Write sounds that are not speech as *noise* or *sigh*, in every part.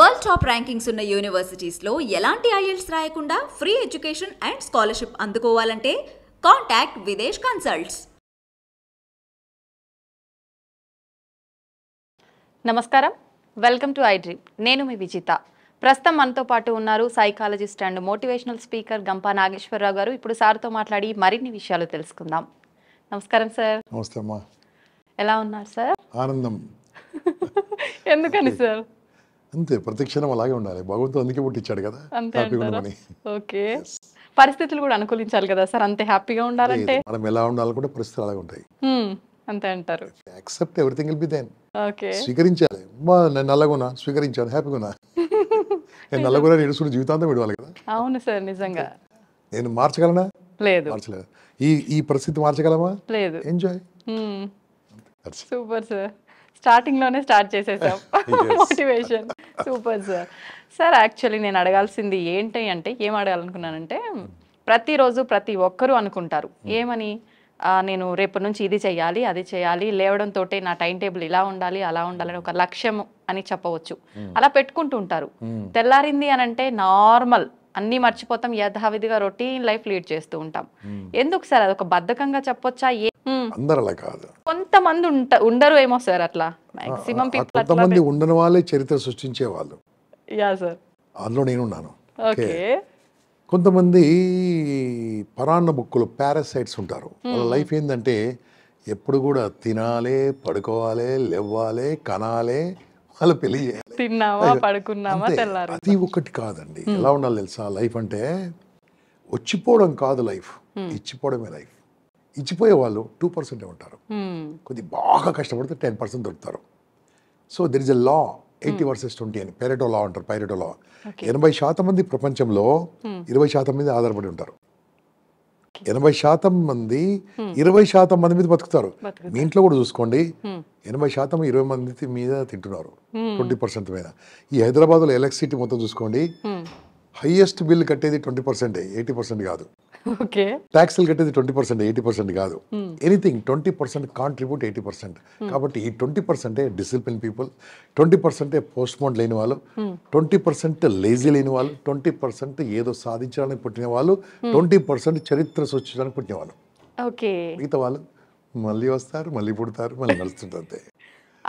World top rankings ఉన్న యూనివర్సిటీస్లో ఎలాంటి IELTS రాయకుండా ఫ్రీ ఎడ్యుకేషన్ అండ్ స్కాలర్షిప్ అందుకోవాలంటే కాంటాక్ట్ విదేశ్ కన్సల్ట్స్ నమస్కారం వెల్కమ్ టు ఐ డ్రీమ్ నేను మీ విజిత ప్రస్తుతం మనతో పాటు ఉన్నారు psychologist and motivational speaker Gampa Nageswararao గారు ఇప్పుడు సార్తో మాట్లాడి మరిన్ని విషయాలు తెలుసుకుందాం నమస్కారం సార్ నమస్తే ఎలా ఉన్నారు సార్ ఆనందం *laughs* ఎందుకని సార్ అంతే ప్రతిక్షణం అలాగే ఉండాలి భగవంతుడు అందుకే పుట్టించాడు కదా హ్యాపీగా ఓకే పరిస్థితులు కూడా అనుకూలించాలి కదా సార్ అంతే హ్యాపీగా ఉండాలంటే మనం ఎలా కూడా పరిస్థితులు అలాగే ఉంటాయి అంతే అంటారు accept everything will be then okay స్వీకరించాలి నేను నల్లగున్నా స్వీకరించాను హ్యాపీగా ఉన్నా *laughs* నేను నల్లగున్నా నేడుసుకుని జీవితాంతం విడవాలి కదా అవును సార్ నిజంగా నేను మార్చగలనా లేదు మార్చలేదు ఈ ఈ పరిస్థితి మార్చగలమా లేదు ఎంజాయ్ సూపర్ సార్ స్టార్టింగ్ లోనే స్టార్ట్ చేసేసాం motivation super sir sir actually నేను అడగాల్సింది ఏంటి అంటే ఏం అడగాలనుకున్నానంటే ప్రతిరోజు ప్రతి ఒక్కరూ అనుకుంటారు hmm. ఏమని నేను రేపటి నుంచి ఇది చేయాలి అది చేయాలి లేవడంతో నా టైం టేబుల్ ఇలా ఉండాలి అలా ఉండాలని ఒక లక్ష్యం అని చెప్పవచ్చు hmm. అలా పెట్టుకుంటూ ఉంటారు hmm. తెల్లారింది అని అంటే నార్మల్ అన్నీ మర్చిపోతాం యథావిధిగా రొటీన్ లైఫ్ లీడ్ చేస్తూ ఉంటాం ఎందుకు సార్ అది ఒక బద్ధకంగా చెప్పొచ్చా ఏ అందరలా కాదు కొంతమంది ఉండరు ఏమో సార్ అట్లా మాక్సిమం పీపుల్ కొంతమంది ఉండని వాళ్ళే చరిత్ర సృష్టించే వాళ్ళు యా సార్ అందులో నేను ఓకే కొంతమంది పరాన్న బుక్కులు పారాసైట్స్ ఉంటారు వాళ్ళ లైఫ్ ఏంటంటే ఎప్పుడు కూడా తినాలి పడుకోవాలి లేవ్వాలి కనాలి వాళ్ళ పెళ్లి చేయాలి తిన్నావా పడుకున్నావా తెల్లారు అది ఒకటి కాదండి ఎలా ఉండాలి తెలుసా లైఫ్ అంటే వచ్చిపోవడం కాదు లైఫ్ ఇచ్చిపోవడమే లైఫ్ ఇచ్చిపోయే వాళ్ళు టూ పర్సెంటే ఉంటారు కొద్ది బాగా కష్టపడితే టెన్ పర్సెంట్ దొరుకుతారు so there is a law eighty versus twenty అని పెరటో లా అంటారు పైరటో లా ఎనభై శాతం మంది ప్రపంచంలో ఇరవై శాతం మీద ఆధారపడి ఉంటారు ఎనభై శాతం మంది ఇరవై శాతం మంది మీద బతుకుతారు మీ ఇంట్లో కూడా చూసుకోండి ఎనభై శాతం ఇరవై మంది మీద తింటున్నారు Hmm. ట్వంటీ పర్సెంట్ మీద ఈ హైదరాబాద్లో ఎలక్ట్రిసిటీ మొత్తం చూసుకోండి హైయెస్ట్ hmm. బిల్ కట్టేది ట్వంటీ పర్సెంట్ ఎయిటీ పర్సెంట్ కాదు ట్యాక్స్లు కట్టేది ట్వంటీ పర్సెంట్ ఎయిటీ పర్సెంట్ కాదు anything hmm. Twenty percent contribute eighty percent కాబట్టి ఈ ట్వంటీ పర్సెంటే డిసిప్లిన్ పీపుల్ ట్వంటీ పర్సెంటే పోస్ట్ మోడ్ లేని వాళ్ళు ట్వంటీ పర్సెంట్ లేజీ లేని వాళ్ళు ట్వంటీ పర్సెంట్ ఏదో సాధించడానికి పుట్టిన వాళ్ళు ట్వంటీ పర్సెంట్ చరిత్ర సృష్టించడానికి పుట్టిన వాళ్ళు మిగతా వాళ్ళు మళ్ళీ వస్తారు మళ్ళీ పుడతారు మళ్ళీ నడుస్తుంటారు అంతే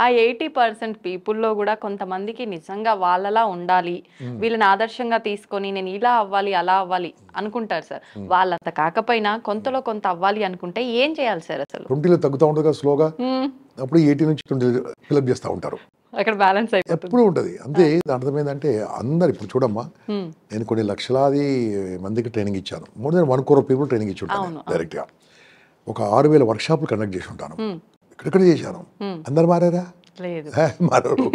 ఆ ఎయిటీ పర్సెంట్ పీపుల్లో కూడా కొంతమందికి నిజంగా వాళ్ళలా ఉండాలి వీళ్ళని ఆదర్శంగా తీసుకొని నేను ఇలా అవ్వాలి అలా అవ్వాలి అనుకుంటారు సార్ వాళ్ళంత కాకపోయినా కొంతలో కొంత అవ్వాలి అనుకుంటే ఏం చేయాలి సార్ అసలు ట్వంటీలో తగ్గుతూ ఉంటుంది స్లోగా అప్పుడు ఎయిటీ నుంచి ట్వంటీ ఫిలప్ చేస్తూ ఉంటారు అక్కడ బ్యాలెన్స్ ఎప్పుడు ఉంటుంది అంతే అర్థం ఏంటంటే అందరు ఇప్పుడు చూడమ్మా నేను కొన్ని లక్షలాది మందికి ట్రైనింగ్ ఇచ్చాను more than one crore people training ఇచ్చి ఉంటాను డైరెక్ట్గా ఒక ఆరు వేల వర్క్షాప్లు కండక్ట్ చేసి ఉంటాను క్రికెట్ చేశాను అందరు మారారా మారారు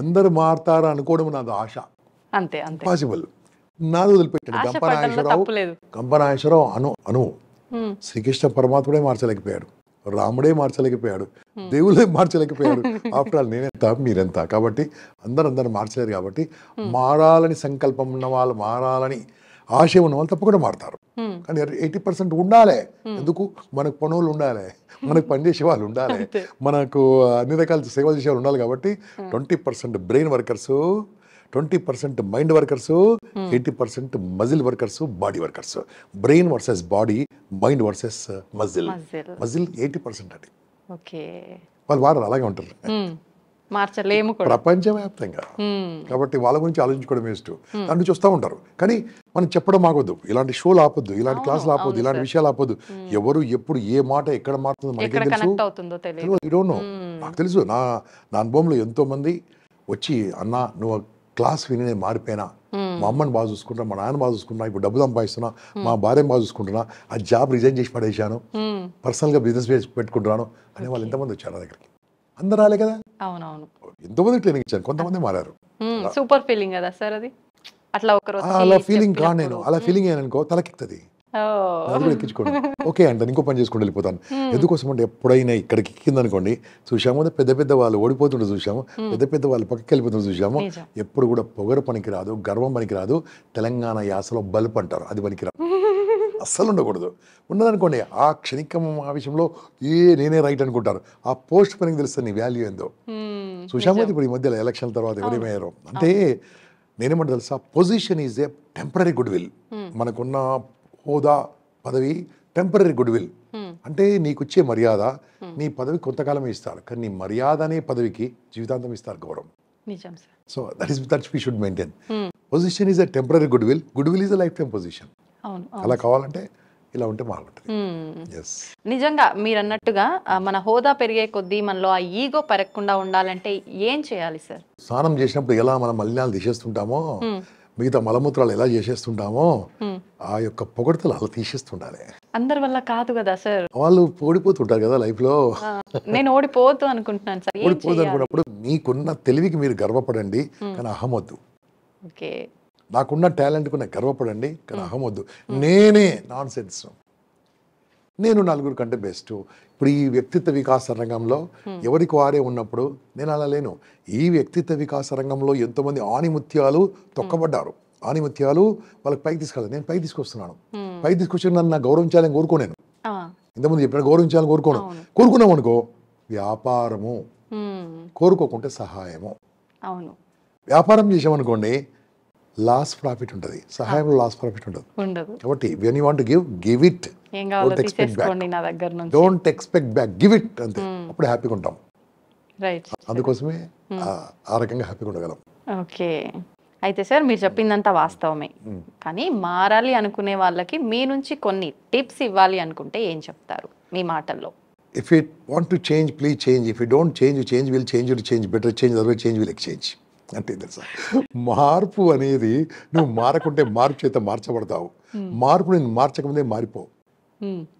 అందరు మారతారా అనుకోవడం నాది ఆశ అంతే పాసిబుల్ నాది వదిలిపెట్టాడు గంపనాగేశ్వరరావు గంపనాగేశ్వరరావు అను అను శ్రీకృష్ణ పరమాత్ముడే మార్చలేకపోయాడు రాముడే మార్చలేకపోయాడు దేవుడే మార్చలేకపోయాడు *laughs* ఆఫ్టర్ ఆల్ నేనెంత మీరెంత కాబట్టి అందరూ అందరూ మార్చలేరు కాబట్టి మారాలని సంకల్పం ఉన్న వాళ్ళు మారాలని ఆశయం ఉన్న వాళ్ళు తప్పకుండా మారుతారు కానీ ఎయిటీ పర్సెంట్ ఉండాలి ఎందుకు మనకు పనులు ఉండాలి మనకు పనిచేసే వాళ్ళు ఉండాలి మనకు అన్ని రకాల సేవలు చేసే వాళ్ళు ఉండాలి కాబట్టి twenty percent brain workers twenty percent mind workers eighty percent muscle workers body workers brain versus body mind versus muscle muscle eighty percent అది వాళ్ళు వారు అలాగే ఉంటారు మార్చలేము ప్రపంచవ్యాప్తంగా కాబట్టి వాళ్ళ గురించి ఆలోచించుకోవడం వేస్ట్ దాని చూస్తూ ఉంటారు కానీ మనం చెప్పడం ఆగొద్దు ఇలాంటి షోలు ఆపొద్దు ఇలాంటి క్లాసులు ఆపొద్దు ఇలాంటి విషయాలు ఆపొద్దు ఎవరు ఎప్పుడు ఏ మాట ఎక్కడ మారుతుందో మనకి తెలుసు నాకు తెలుసు నా నా అనుభవంలో ఎంతో మంది వచ్చి అన్న నువ్వు క్లాస్ విని నేను మారిపోయినా మా అమ్మని బాగా చూసుకుంటున్నా మా నాన్న బాగా చూసుకుంటున్నా ఇప్పుడు డబ్బు సంపాదిస్తున్నా మా భార్యను బాగా చూసుకుంటున్నా ఆ జాబ్ రిజైన్ చేసి పడేశాను పర్సనల్గా బిజినెస్ పెట్టుకుంటున్నాను అనే వాళ్ళు ఎంతమంది వచ్చారు నా దగ్గరికి అందరు రాలే కదా అవునవును ఎంతోమంది ట్రైనింగ్ ఇచ్చాను కొంతమంది మారారు సూపర్ ఫీలింగ్ కదా సార్ అది అలా ఫీలింగ్ కా నేను అలా ఫీలింగ్ అనుకో తలకెక్తుంది అది ఎక్కించుకోండి ఓకే అంటే ఇంకో పని చేసుకుంటూ వెళ్ళిపోతాను ఎందుకోసం అంటే ఎప్పుడైనా ఇక్కడికి ఎక్కిందనుకోండి చూసాము పెద్ద పెద్ద వాళ్ళు ఓడిపోతుంటే చూసాము పెద్ద పెద్ద వాళ్ళు పక్కకి వెళ్ళిపోతుంటే చూసాము ఎప్పుడు కూడా పొగరు పనికి రాదు గర్వం పనికి రాదు తెలంగాణ యాసలో బల్బ్ అంటారు అది పనికి *laughs* అస్సలు ఉండకూడదు ఉన్నదనుకోండి ఆ క్షణికం ఆ విషయంలో ఏ నేనే రైట్ అనుకుంటారు ఆ పోస్ట్ పనికి తెలుస్తుంది నీ వాల్యూ ఏందో సుశాంత్ ఇప్పుడు ఈ మధ్యలో ఎలక్షన్ తర్వాత ఎవరేమయ్యారు అంటే నేనేమంటే తెలుసా position is a temporary goodwill మనకున్న హోదా పదవి టెంపరీ గుడ్ విల్ అంటే నీకు వచ్చే మర్యాద నీ పదవి కొంతకాలమే ఇస్తారు కానీ నీ మర్యాద అనే పదవికి జీవితాంతం ఇస్తారు గౌరవం so that is that we should maintain position is a temporary goodwill goodwill is a lifetime position అలా కావాలంటే ఇలా ఉంటే బాగుంటుంది నిజంగా మీరు అన్నట్టుగా మన హోదా పెరిగే కొద్దీ మనలో ఆ ఈగో పెరగకుండా ఉండాలంటే ఏం చేయాలి సార్ స్నానం చేసినప్పుడు ఎలా మనం మలినాలు తీసేస్తుంటామో మిగతా మలమూత్రాలు ఎలా చేసేస్తుంటామో ఆ యొక్క పొగడతలు అలా తీసేస్తుండాలి అందరి వల్ల కాదు కదా సార్ వాళ్ళు ఓడిపోతుంటారు కదా లైఫ్ లో నేను ఓడిపోవద్దు అనుకుంటున్నాను సార్ ఓడిపోదు అనుకున్నప్పుడు మీకున్న తెలివికి మీరు గర్వపడండి కానీ అహమద్దు ఓకే నాకున్న టాలెంట్కు నేను గర్వపడండి కానీ వద్దు నేనే నాన్ సెన్స్ నేను నలుగురు కంటే బెస్ట్ ఇప్పుడు ఈ వ్యక్తిత్వ వికాస రంగంలో ఎవరికి వారే ఉన్నప్పుడు నేను అలా లేను ఈ వ్యక్తిత్వ వికాస రంగంలో ఎంతోమంది ఆణిముత్యాలు తొక్కబడ్డారు ఆణిముత్యాలు వాళ్ళకి పైకి తీసుకెళ్ళాలి నేను పైకి తీసుకొస్తున్నాను పైకి తీసుకొచ్చి నన్ను గౌరవించాలని కోరుకోలేను ఇంతకుముందు చెప్పిన గౌరవించాలని కోరుకోను కోరుకున్నాం అనుకో వ్యాపారము కోరుకోకుంటే సహాయము వ్యాపారం చేసామనుకోండి లాస్ ప్రాఫిట్ ఉంటుంది సహాయంలో లాస్ ప్రాఫిట్ ఉండదు కాబట్టి when you want give give it don't expect back don't expect back give it అంతే hmm. అప్పుడు హ్యాపీగా ఉంటాం అందుకోసమే hmm. ఆ రకంగా హ్యాపీగా ఉండగలం ఓకే అయితే సార్ మీరు చెప్పిందంతా వాస్తవమే hmm. కానీ మారాలి అనుకునే వాళ్ళకి మీ నుంచి కొన్ని టిప్స్ ఇవ్వాలి అనుకుంటే ఏం చెప్తారు మీ మాటల్లో if you want to change please change if you don't change change will change will change better change other change will exchange అంటే తెలుసా మార్పు అనేది నువ్వు మారకుంటే మార్పు చేత మార్చబడతావు మార్పు నేను మార్చకముందే మారిపోవు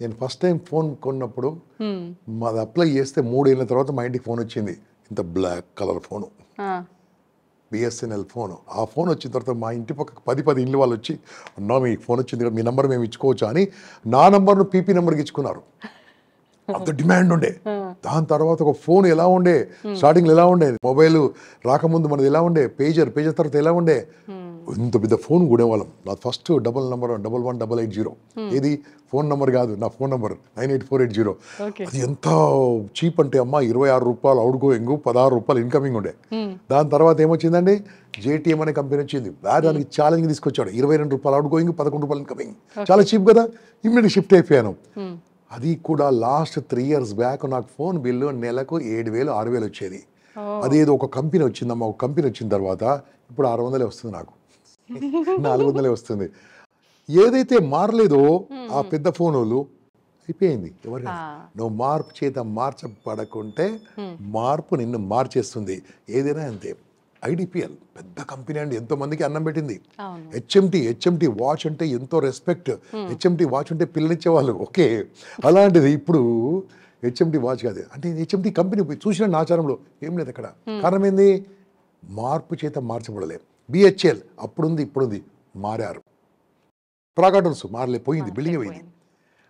నేను ఫస్ట్ టైం ఫోన్ కొన్నప్పుడు మాది అప్లై చేస్తే మూడేళ్ళ తర్వాత మా ఇంటికి ఫోన్ వచ్చింది ఇంత black colour phone BSNL phone ఆ ఫోన్ వచ్చిన తర్వాత మా ఇంటి పక్క పది పది ఇల్లు వాళ్ళు వచ్చి అన్నా మీ ఫోన్ వచ్చింది కదా మీ నెంబర్ మేము ఇచ్చుకోవచ్చు అని నా నెంబర్ను పీపీ నెంబర్కి ఇచ్చుకున్నారు అంత *laughs* డిమాండ్ ఉండే దాని తర్వాత ఒక ఫోన్ ఎలా ఉండే స్టార్టింగ్ ఎలా ఉండే మొబైల్ రాకముందు మనది ఎలా ఉండే పేజర్ పేజర్ తర్వాత ఎలా ఉండే ఇంత పెద్ద ఫోన్ కూడేవాళ్ళం నా first double number double one double eight zero ఏది ఫోన్ నెంబర్ కాదు నా phone number nine eight four eight zero అది ఎంత చీప్ అంటే అమ్మ ఇరవై ఆరు రూపాయలు అవుట్ గోయింగ్ పదహారు రూపాయలు ఇన్కమింగ్ ఉండే దాని తర్వాత ఏమొచ్చిందండి జేటీఎం అనే కంపెనీ వచ్చింది దానికి ఛాలెంజ్ తీసుకొచ్చాడు ఇరవై రెండు రూపాయలు అవుట్ గోయింగ్ పదకొండు రూపాయలు ఇన్కమింగ్ చాలా చీప్ కదా ఇమ్మీడియట్ షిఫ్ట్ అయిపోయాను అది కూడా లాస్ట్ త్రీ ఇయర్స్ బ్యాక్ నాకు ఫోన్ బిల్లు నెలకు ఏడు వేలు ఆరు వేలు వచ్చేది అది ఏదో ఒక కంపెనీ వచ్చిందమ్మా ఒక కంపెనీ వచ్చిన తర్వాత ఇప్పుడు ఆరు వందలే వస్తుంది నాకు *laughs* నాలుగు వందలే వస్తుంది ఏదైతే మారలేదో ఆ పెద్ద ఫోన్ వాళ్ళు అయిపోయింది ఎవరు నువ్వు మార్పు చేత మార్చబడకుంటే మార్పు నిన్ను మార్చేస్తుంది ఏదైనా అంతే ఐడిపిఎల్ పెద్ద కంపెనీ అండి ఎంతో మందికి అన్నం పెట్టింది హెచ్ఎంటి హెచ్ఎంటి వాచ్ అంటే ఎంతో రెస్పెక్ట్ హెచ్ఎంటి వాచ్ అంటే పిల్లనిచ్చేవాళ్ళు ఓకే అలాంటిది ఇప్పుడు హెచ్ఎంటి వాచ్ కాదు అంటే హెచ్ఎంటీ కంపెనీ పోయి చూసిన ఆచారంలో ఏం లేదు అక్కడ కారణం ఏంది మార్పు చేత మార్చబడలే బిహెచ్ఎల్ అప్పుడుంది ఇప్పుడుంది మారారు ప్రాగాటల్స్ మారలే పోయింది బిల్డింగ్ పోయింది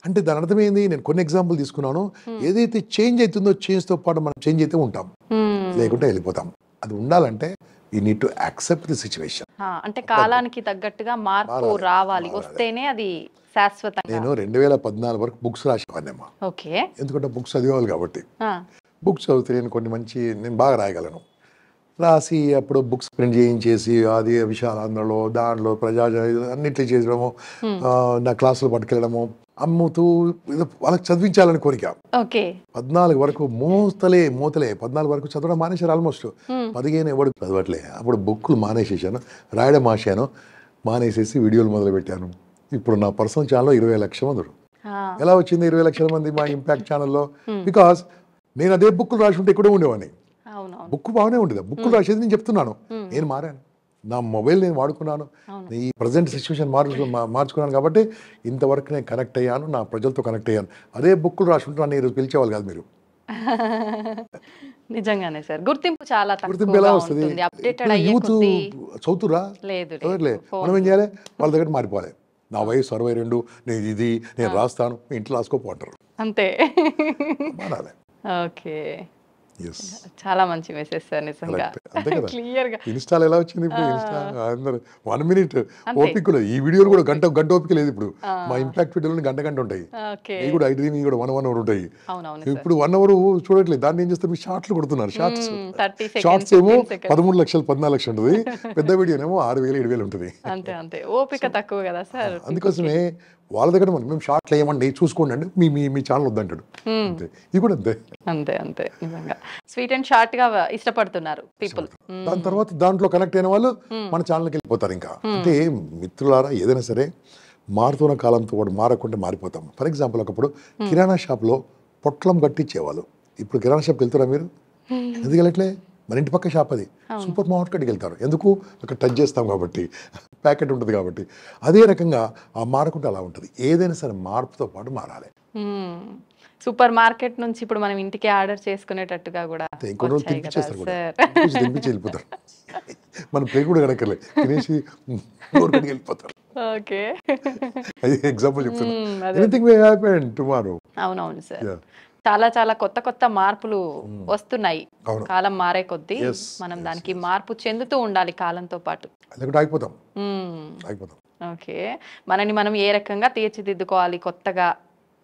అంటే దాని అర్థమైంది నేను కొన్ని ఎగ్జాంపుల్ తీసుకున్నాను ఏదైతే చేంజ్ అవుతుందో చేంజ్తో పాటు మనం చేంజ్ అయితే ఉంటాం లేకుంటే వెళ్ళిపోతాం అది ఉండాలంటే you need to accept the situation అంటే కాలానికి తగ్గట్టుగా మార్పు రావాలి వస్తేనే అది శాశ్వతంగా నేను రెండు వేల పద్నాలుగు వరకు బుక్స్ రాసేవాడినమ్మా ఓకే ఎందుకంటే బుక్స్ చదివేవాళ్ళు కాబట్టి బుక్స్ చదివితే నేను కొన్ని మంచి నేను బాగా రాయగలను రాసి అప్పుడు బుక్స్ ప్రింట్ చేయించేసి అది విశాలాంధ్రలో దాంట్లో ప్రజా అన్నిట్లు చేసడము నా క్లాసులు పట్టుకెళ్ళడము అమ్ముతూ వాళ్ళకి చదివించాలని కోరిక పద్నాలుగు వరకు మోతలే మూతలే పద్నాలుగు వరకు చదవడం మానేశారు ఆల్మోస్ట్ పదిహేను ఎవరు చదవట్లే అప్పుడు బుక్లు మానేసేసాను రాయడం మాసాను మానేసేసి వీడియోలు మొదలు పెట్టాను ఇప్పుడు నా పర్సనల్ ఛానల్లో ఇరవై లక్షల మంది ఎలా వచ్చింది ఇరవై లక్షల మంది మా ఇంపాక్ట్ ఛానల్లో బికాస్ నేను అదే బుక్లు రాసుకుంటే ఇక్కడ ఉండేవాడిని బుక్ బాగానే ఉండేది బుక్ రాసేది నేను చెప్తున్నాను నేను మారాను నా మొబైల్ నేను వాడుకున్నాను ఈ ప్రజెంట్ సిచ్యువేషన్ మార్చు మార్చుకున్నాను కాబట్టి ఇంతవరకు నేను కనెక్ట్ అయ్యాను నా ప్రజలతో కనెక్ట్ అయ్యాను అదే బుక్కులు రాసుకుంటున్నాను ఈరోజు పిలిచేవాళ్ళు కాదు మీరు *laughs* నిజంగానే సార్ గుర్తింపు చాలా గుర్తింపు ఎలా వస్తుంది యూత్ చదువుతురా లేదు మనం ఏం చేయాలి వాళ్ళ దగ్గర మారిపోవాలి నా వయసు అరవై రెండు నేను ఇది నేను రాస్తాను ఇంట్లో రాసుకోపోంటారు అంతే *laughs* ఓకే చాలా మంచి మెసేజ్ సార్ నిజంగా క్లియర్ గా ఇన్స్టాల్ ఎలా వచ్చింది ఇప్పుడు వన్ మినిట్ ఓపిక ఈ వీడియోలు కూడా గంట గంట ఓపిక లేదు ఇప్పుడు మా ఇంపాక్ట్ వీడియోలు గంట గంట ఉంటాయి కూడా ఐదు కూడా వన్ వన్ అవర్ ఉంటాయి ఇప్పుడు వన్ అవర్ చూడట్లేదు దాన్ని ఏం చేస్తారు మీరు షార్ట్లు కొడుతున్నారు షార్ట్స్ షార్ట్స్ ఏమో పదమూడు లక్షలు పద్నాలుగు లక్షలు ఉంటుంది *laughs* పెద్ద వీడియోనేమో ఆరు వేలు ఏడు వేలు ఉంటుంది అంతే అంతే ఓపిక తక్కువ కదా సార్ అందుకోసమే వాళ్ళ దగ్గర మనం మేము షార్ట్లు వేయమండి చూసుకోండి అండి మీ మీ మీ ఛానల్ వద్దంటాడు అంతే ఇది కూడా అంతే అంతే అంతే నిజంగా స్వీట్ అండ్ షార్ట్ గా ఇష్టపడుతున్నారు పీపుల్ దాని తర్వాత దాంట్లో కనెక్ట్ అయిన వాళ్ళు మన ఛానల్కి వెళ్ళిపోతారు ఇంకా అంటే మిత్రులారా ఏదైనా సరే మారుతున్న కాలంతో కూడా మారకుండా మారిపోతాం ఫర్ ఎగ్జాంపుల్ ఒకప్పుడు కిరాణా షాప్లో పొట్లం కట్టించేవాళ్ళు ఇప్పుడు కిరాణా షాప్కి వెళ్తారా మీరు ఎందుకు వెళ్ళట్లే మన ఇంటి పక్క షాప్ అది సూపర్ మార్కెట్కి వెళ్తారు ఎందుకు అక్కడ టచ్ చేస్తాం కాబట్టి ప్యాకెట్ ఉంటుంది కాబట్టి అదే రకంగా ఆ మారకుండా అలా ఉంటుంది ఏదైనా సరే మార్పుతో పాటు మారాలి సూపర్ మార్కెట్ నుంచి ఇప్పుడు మనం ఇంటికి ఆర్డర్ చేసుకునేటట్టుగా కూడా వెళ్ళిపోతారు మన కూడా తినేసి వెళ్ళిపోతారు ఎగ్జాంపుల్ చెప్తాను టుమారో అవునవును సార్ చాలా చాలా కొత్త కొత్త మార్పులు వస్తున్నాయి కాలం మారే కొద్ది మనం దానికి మార్పు చెందుతూ ఉండాలి కాలంతో పాటు ఓకే మనని మనం ఏ రకంగా తీర్చిదిద్దుకోవాలి కొత్తగా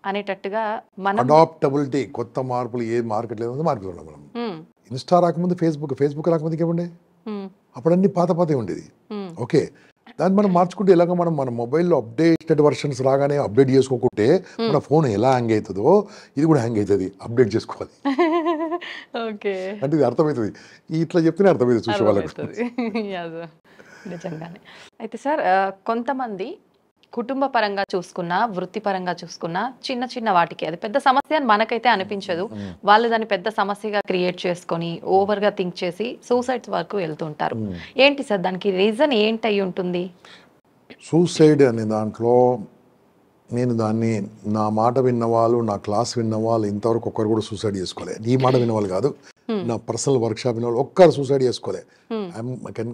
అనేటట్టుగా మన అడాప్టబిలిటీ కొత్త మార్పులు ఏ మార్కెట్ లేదు మార్పులు మనం ఇన్స్టా రాకముందు ఫేస్బుక్ ఫేస్బుక్ రాకముందుకి ఏముండే అప్పుడన్నీ పాత పాత ఉండేది ఓకే దాన్ని మనం మార్చుకుంటే ఇలాగ మనం మన మొబైల్లో అప్డేటెడ్ వర్షన్స్ రాగానే అప్డేట్ చేసుకోకుంటే మన ఫోన్ ఎలా హ్యాంగ్ అవుతుందో ఇది కూడా హ్యాంగ్ అవుతుంది అప్డేట్ చేసుకోవాలి *laughs* ఓకే అంటే ఇది అర్థమవుతుంది ఇట్లా చెప్తేనే అర్థమవుతుంది చూసే వాళ్ళకి *laughs* నిజంగానే అయితే సార్ కొంతమంది కుటుంబ పరంగా చూసుకున్నా వృత్తిపరంగా చూసుకున్నా చిన్న చిన్న వాటికి అది పెద్ద సమస్య అని మనకైతే అనిపించదు వాళ్ళు దాన్ని పెద్ద సమస్యగా క్రియేట్ చేసుకొని గా థింక్ చేసి సూసైడ్స్ వరకు వెళ్తుంటారు ఏంటి సార్ దానికి రీజన్ ఏంటి అయి ఉంటుంది సూసైడ్ అనే దాంట్లో నేను దాన్ని నా మాట విన్నవాళ్ళు నా క్లాస్ విన్నవాళ్ళు ఇంతవరకు ఒక్కరు కూడా సూసైడ్ చేసుకోలేదు నీ మాట విన్నవాళ్ళు కాదు నా పర్సనల్ వర్క్షాప్ విన్నవాళ్ళు ఒక్కరు suicide I'm I can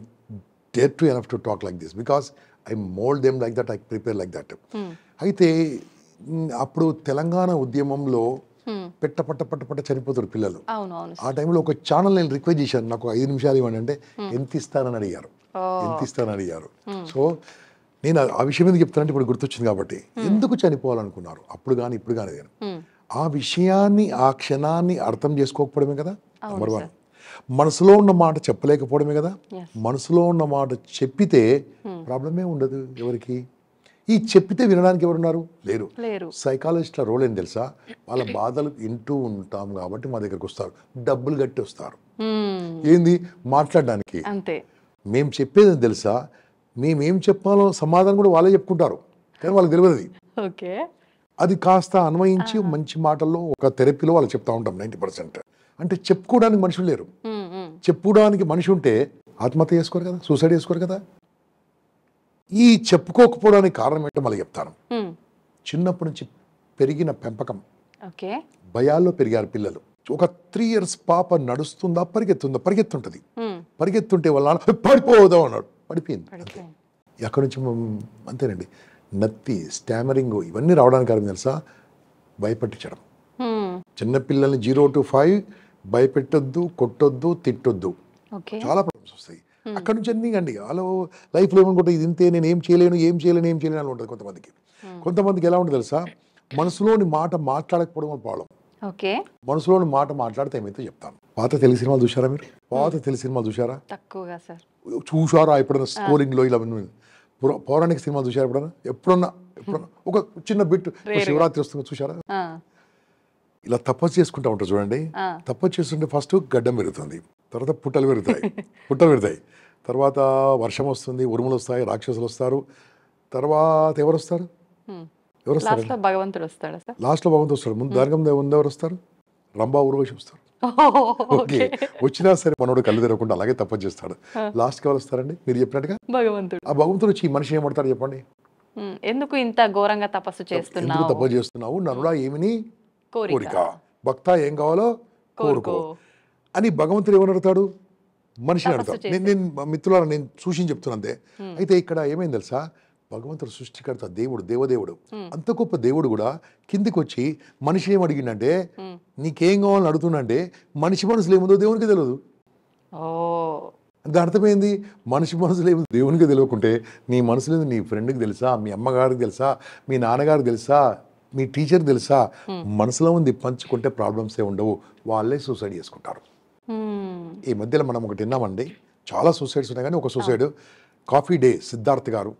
dare to enough to talk like this because I mould them like that I prepare like that అయితే అప్పుడు తెలంగాణ ఉద్యమంలో hmm. పెట్ట పట్ట పట్ట పట్ట చనిపోతారు పిల్లలు ఆ టైంలో ఒక ఛానల్ నేను రిక్వెస్ట్ చేశాను నాకు ఐదు నిమిషాలు ఇవ్వండి అంటే hmm. ఎంత ఇస్తానని అడిగారు ఎంత ఇస్తానని అడిగారు hmm. సో నేను ఆ విషయం మీద చెప్తానంటే ఇప్పుడు గుర్తొచ్చింది కాబట్టి ఎందుకు చనిపోవాలనుకున్నారు అప్పుడు కానీ ఇప్పుడు కానీ ఆ విషయాన్ని ఆ క్షణాన్ని అర్థం చేసుకోకపోవడమే కదా నెంబర్ వన్ మనసులో ఉన్న మాట చెప్పలేకపోవడమే కదా మనసులో ఉన్న మాట చెప్పితే hmm. ప్రాబ్లమే ఉండదు ఎవరికి ఈ చెప్పితే వినడానికి ఎవరున్నారు లేరు సైకాలజిస్ట్ల రోల్ ఏం తెలుసా వాళ్ళ బాధలు వింటూ ఉంటాం కాబట్టి మా దగ్గరకు వస్తారు డబ్బులు కట్టి వస్తారు hmm. ఏంది మాట్లాడడానికి మేము చెప్పేది తెలుసా మేమేం చెప్పాలో సమాధానం కూడా వాళ్ళే చెప్పుకుంటారు కానీ వాళ్ళకి తెలియదు ఓకే అది కాస్త అన్వయించి మంచి మాటల్లో ఒక థెరపీలో వాళ్ళు చెప్తా ఉంటాం నైంటీ పర్సెంట్ అంటే చెప్పుకోవడానికి మనుషులు లేరు hmm. చెప్పుకోవడానికి మనిషి ఉంటే ఆత్మహత్య చేసుకోరు కదా సూసైడ్ చేసుకోరు కదా ఈ చెప్పుకోకపోవడానికి కారణం ఏంటో మళ్ళీ చెప్తాను చిన్నప్పటి నుంచి పెరిగిన పెంపకం భయాల్లో పెరిగారు పిల్లలు ఒక త్రీ ఇయర్స్ పాప నడుస్తుందా పరిగెత్తుందా పరిగెత్తుంటది పరిగెత్తుంటే వాళ్ళ పడిపోదాం అన్నాడు పడిపోయింది ఎక్కడి నుంచి అంతేనండి నత్తి స్టామరింగ్ ఇవన్నీ రావడానికి కారణం తెలుసా భయపట్టించడం చిన్నపిల్లల్ని జీరో టు ఫైవ్ భయపెట్టొద్దు కొట్టొద్దు తిట్టొద్దు చాలా ప్రాబ్లమ్స్ వస్తాయి hmm. అక్కడ నుంచి అన్నీ అండి వాళ్ళు లైఫ్లో ఏమనుకుంటే ఇది ఇంతే నేను ఏం చేయలేను ఏం చేయలేను ఏం చేయలేను అని ఉంటుంది కొంతమందికి hmm. కొంతమందికి ఎలా ఉంటుంది తెలుసా మనసులోని మాట మాట్లాడకపోవడం ప్రాబ్లం ఓకే మనసులోని మాట మాట్లాడితే ఏమైతే చెప్తాను పాత తెలుగు సినిమాలు చూసారా మీరు పాత hmm. తెలుగు సినిమాలు చూసారా తక్కువగా సార్ చూసారా ఎప్పుడైనా స్కోరింగ్లో ఇలా పౌరాణిక సినిమాలు చూసారా ఎప్పుడన్నా ఎప్పుడన్నా ఎప్పుడన్నా ఒక చిన్న బిట్ శివరాత్రి వస్తుంది చూసారా ఇలా తపస్సు చేసుకుంటా ఉంటారు చూడండి తపస్సు చేస్తుంటే ఫస్ట్ గడ్డం పెరుగుతుంది తర్వాత పుట్టలు పెరుగుతాయి *laughs* పుట్టలు పెరుగుతాయి తర్వాత వర్షం వస్తుంది ఉరుములు వస్తాయి రాక్షసులు వస్తారు తర్వాత ఎవరు వస్తారు ఎవరు వస్తారు భగవంతుడు వస్తాడు భగవంతుడు వస్తాడు ముందు దానికి ముందు ఎవరు వస్తారు రంభా ఊర్వశి వస్తారు *laughs* ఓకే వచ్చినా సరే మనోడు కళ్ళు తెరవకుండా అలాగే తప్ప చేస్తాడు లాస్ట్ ఎవరు వస్తారండి మీరు చెప్పినట్టుగా భగవంతుడు ఆ భగవంతుడు వచ్చి మనిషి ఏమంటాడు చెప్పండి ఎందుకు ఇంత ఘోరంగా తపస్సు చేస్తున్నావు తపస్సు చేస్తున్నావు నన్నుడా ఏమిని కోరిక భక్త ఏం కావాలో కోరుకో అని భగవంతుడు ఏమని అడుగుతాడు మనిషిని అడుగుతాడు నేను నేను మిత్రులను నేను చూసి చెప్తున్నంతే అయితే ఇక్కడ ఏమైంది తెలుసా భగవంతుడు సృష్టికర్త దేవుడు దేవదేవుడు అంత గొప్ప దేవుడు కూడా కిందికి వచ్చి మనిషి ఏం అడిగిండంటే నీకేం కావాలని అడుగుతుండంటే మనిషి మనసులు ఏముందో దేవునికి తెలియదు అంటే అర్థమైంది మనిషి మనసులు ఏమి దేవునికి తెలియకుంటే నీ మనసులో నీ ఫ్రెండ్కి తెలుసా మీ అమ్మగారికి తెలుసా మీ నాన్నగారికి తెలుసా మీ టీచర్ తెలుసా మనసులో ఉంది పంచుకుంటే ప్రాబ్లమ్స్ ఏ ఉండవు వాళ్ళే సూసైడ్ చేసుకుంటారు ఈ మధ్యలో మనం ఒకటి విన్నామండి చాలా సూసైడ్స్ ఉన్నాయి కానీ ఒక సూసైడ్ కాఫీ డే సిద్ధార్థ్ గారు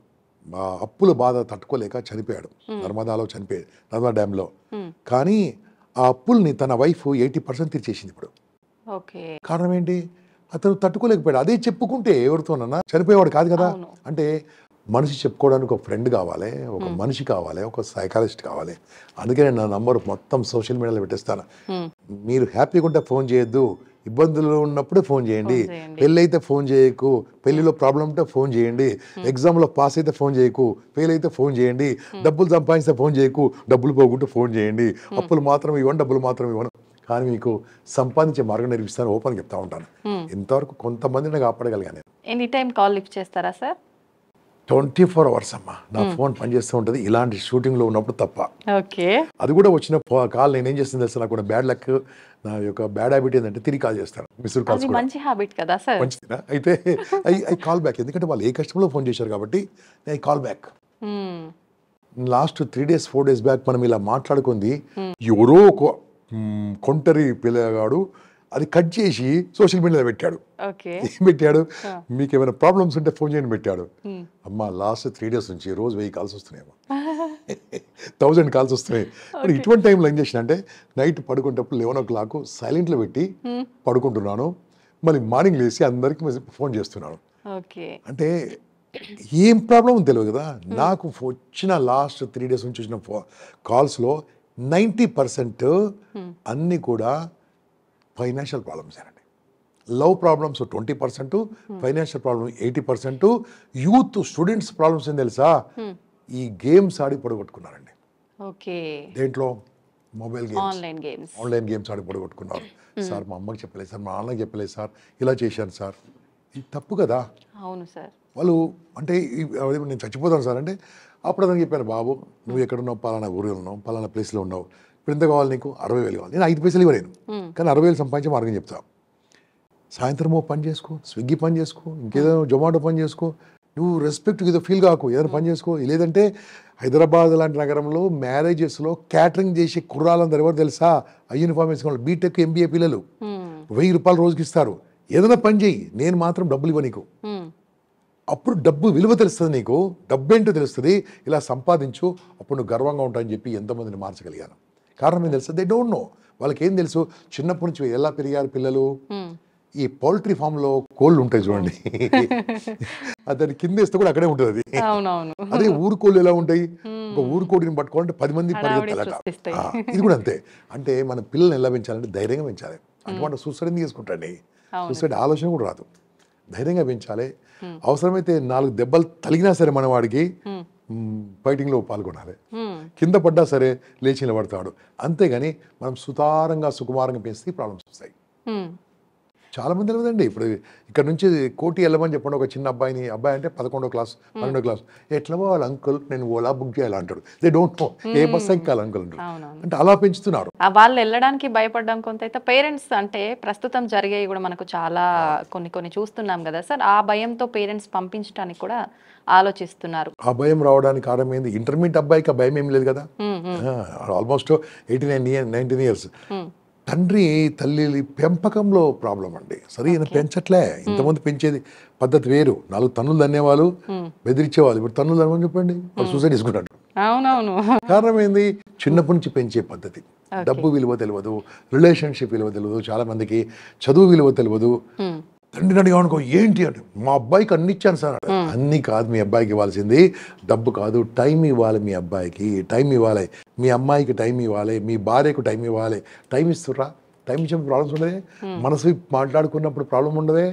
అప్పుల బాధ తట్టుకోలేక చనిపోయాడు నర్మదాలో చనిపోయాడు నర్మదా డ్యాంలో కానీ ఆ అప్పుల్ని తన వైఫ్ ఎయిటీ పర్సెంట్ తీర్చేసింది ఇప్పుడు కారణం ఏంటి అతను తట్టుకోలేకపోయాడు అదే చెప్పుకుంటే ఎవరితోనన్నా చనిపోయేవాడు కాదు కదా అంటే మనిషి చెప్పుకోవడానికి ఒక ఫ్రెండ్ కావాలి ఒక మనిషి కావాలి ఒక సైకాలజిస్ట్ కావాలి అందుకే నేను నా నంబర్ మొత్తం సోషల్ మీడియాలో పెట్టేస్తాను మీరు హ్యాపీగా ఉంటే ఫోన్ చేయొద్దు ఇబ్బందులు ఉన్నప్పుడే ఫోన్ చేయండి పెళ్ళి అయితే ఫోన్ చేయకు పెళ్లిలో ప్రాబ్లం ఉంటే ఫోన్ చేయండి ఎగ్జామ్లో పాస్ అయితే ఫోన్ చేయకు ఫెయిల్ అయితే ఫోన్ చేయండి డబ్బులు సంపాదిస్తే ఫోన్ చేయకు డబ్బులు పోకుంటే ఫోన్ చేయండి అప్పులు మాత్రం ఇవ్వండి డబ్బులు మాత్రం ఇవ్వను కానీ మీకు సంపాదించే మార్గం నేర్పిస్తాను ఓపెన్ చెప్తా ఉంటాను ఇంతవరకు కొంతమంది నాకు ఆపడగలిగాను ఎనీ టైం కాల్ లిఫ్ట్ చేస్తారా సార్ ట్వంటీ ఫోర్ అవర్స్ అమ్మా నా ఫోన్ పనిచేస్తూ ఉంటుంది ఇలాంటి షూటింగ్లో ఉన్నప్పుడు తప్ప అది కూడా వచ్చిన కాల్ నేను ఏం చేస్తుంది తెలుసు నాకు బ్యాడ్ లక్ నా యొక్క బ్యాడ్ హ్యాబిట్ ఏంటంటే తిరిగి కాల్ చేస్తాను మిస్డ్ కాల్స్ మంచి హ్యాబిట్ కదా సార్ మంచిదా అయితే ఐ ఐ కాల్ బ్యాక్ ఎందుకంటే వాళ్ళు ఏ కష్టంలో ఫోన్ చేశారు కాబట్టి I call back last three days four days back మనం ఇలా మాట్లాడుకుంది ఎవరో ఒక కొంటరి పిల్లగాడు అది కట్ చేసి సోషల్ మీడియాలో పెట్టాడు ఏం పెట్టాడు మీకు ఏమైనా ప్రాబ్లమ్స్ ఉంటే ఫోన్ చేయని పెట్టాడు అమ్మ లాస్ట్ త్రీ డేస్ నుంచి రోజు వెయ్యి కాల్స్ వస్తున్నాయమ్మా థౌజండ్ *laughs* కాల్స్ వస్తున్నాయి ఇటువంటి టైంలో ఏం చేసిన అంటే నైట్ పడుకునేటప్పుడు లెవెన్ ఓ క్లాక్ సైలెంట్లో పెట్టి పడుకుంటున్నాను మళ్ళీ మార్నింగ్ లేచి అందరికీ ఫోన్ చేస్తున్నాను అంటే ఏం ప్రాబ్లం తెలియదు కదా నాకు వచ్చిన లాస్ట్ త్రీ డేస్ నుంచి వచ్చిన కాల్స్లో నైంటీ పర్సెంట్ అన్నీ కూడా ఫైనాన్షియల్ ప్రాబ్లమ్స్ అండి love problems twenty percent financial problem eighty percent youth students problems ఏం తెలుసా hmm. ఈ గేమ్స్ ఆడి పొడగొట్టుకున్నారండి ఓకే దేంట్లో mobile games online games online games ఆడి పొడగొట్టుకున్నారు hmm. సార్ మా అమ్మకి చెప్పలేదు సార్ మా నాన్నకి చెప్పలేదు సార్ ఇలా చేశాను సార్ ఇది తప్పు కదా అవును సార్ వాళ్ళు అంటే నేను చచ్చిపోతాను సార్ అంటే అప్పుడు అతను చెప్పాను బాబు నువ్వు hmm. ఎక్కడున్నావు పలానా ఊరిలో ఉన్నావు పలానా ప్లేస్లో ఉన్నావు ఇప్పుడు ఎంత కావాలి నీకు అరవై వేలు కావాలి నేను ఐదు పైసలు ఇవ్వలేను కానీ అరవై వేలు సంపాదించే మార్గం చెప్తా సాయంత్రం ఓ పని చేసుకో స్విగ్గీ పని చేసుకో ఇంకేదైనా జొమాటో పని చేసుకో నువ్వు రెస్పెక్ట్ ఏదో ఫీల్ కాకు ఏదైనా పని చేసుకో లేదంటే హైదరాబాద్ లాంటి నగరంలో మ్యారేజెస్లో క్యాటరింగ్ చేసే కుర్రాలందరూ ఎవరు తెలుసా ఐ యూనిఫామ్ వేసుకోవాలి బీటెక్ ఎంబీఏ పిల్లలు వెయ్యి రూపాయలు రోజుకి ఇస్తారు ఏదైనా పని చేయి నేను మాత్రం డబ్బులు ఇవ్వ నీకు అప్పుడు డబ్బు విలువ తెలుస్తుంది నీకు డబ్బు ఏంటో తెలుస్తుంది ఇలా సంపాదించు అప్పుడు నువ్వు గర్వంగా ఉంటాయని చెప్పి ఎంతోమందిని మార్చగలిగాను కారణం ఏం తెలుసు దే డోంట్ నో వాళ్ళకి ఏం తెలుసు చిన్నప్పటి నుంచి ఎలా పెరిగారు పిల్లలు ఈ పౌల్ట్రీ ఫామ్ లో కోళ్ళు ఉంటాయి చూడండి *laughs* అతని కింద వేస్తే కూడా అక్కడే ఉంటుంది అది అదే ఊరు కోళ్ళు ఎలా ఉంటాయి ఒక ఊరు కోడిని పట్టుకోవాలంటే పది మంది పరిగెత్తాలట ఇది కూడా అంతే అంటే మన పిల్లల్ని ఎలా పెంచాలంటే ధైర్యంగా పెంచాలి అటువంటి సూసైడ్ ఎందుకు చేసుకుంటాండి సూసైడ్ ఆలోచన కూడా రాదు ధైర్యంగా పెంచాలి అవసరమైతే నాలుగు దెబ్బలు తలిగినా సరే మన వాడికి ఫైటింగ్లో పాల్గొనాలి కింద పడ్డా సరే లేచి నిలబడతాడు అంతేగాని మనం సుతారంగా సుకుమారంగా పెంచితే ప్రాబ్లమ్స్ వస్తాయి చాలామంది తెలియదండి ఇప్పుడు ఇక్కడ నుంచి కోటి వెళ్ళమని చెప్పండి ఒక చిన్న అబ్బాయిని అబ్బాయి అంటే పదకొండో క్లాస్ పన్నెండో క్లాస్ ఎట్లా వాళ్ళ అంకుల్ నేను ఓలా బుక్ చేయాలి అంటాడు they don't know a bus ఎక్కాలి అంకుల్ అంటారు అంటే అలా పెంచుతున్నారు వాళ్ళు వెళ్ళడానికి భయపడడం కొంత అయితే పేరెంట్స్ అంటే ప్రస్తుతం జరిగేవి కూడా మనకు చాలా కొన్ని కొన్ని చూస్తున్నాం కదా సార్ ఆ భయంతో పేరెంట్స్ పంపించడానికి కూడా ఆలోచిస్తున్నారు ఆ భయం రావడానికి కారణమైంది ఇంటర్మీడియట్ అబ్బాయికి ఆ భయం ఏం లేదు కదా almost eighty nine year nineteen years తండ్రి తల్లి పెంపకంలో ప్రాబ్లం అండి సరే ఈయన పెంచట్లే ఇంతమంది పెంచేది పద్ధతి వేరు నాలుగు తన్నులు అనేవాళ్ళు బెదిరించేవాళ్ళు ఇప్పుడు తన్నులు అనమని చెప్పండి సూసైడ్ తీసుకుంటాడు అవునవును కారణం ఏంది చిన్నప్పటి నుంచి పెంచే పద్ధతి డబ్బు విలువ తెలియదు రిలేషన్షిప్ విలువ తెలియదు చాలా మందికి చదువు విలువ తెలియదు తండ్రిని అనుకో ఏంటి అంటే మా అబ్బాయికి అన్ని ఇచ్చాను సార్ hmm. అన్ని కాదు మీ అబ్బాయికి ఇవ్వాల్సింది డబ్బు కాదు టైం ఇవ్వాలి మీ అబ్బాయికి టైం ఇవ్వాలి మీ అమ్మాయికి టైం ఇవ్వాలి మీ భార్యకు టైం ఇవ్వాలి టైం ఇస్తుర్రా టైం ఇచ్చినప్పుడు ప్రాబ్లమ్స్ ఉండదే hmm. మనసు మాట్లాడుకున్నప్పుడు ప్రాబ్లం ఉండదే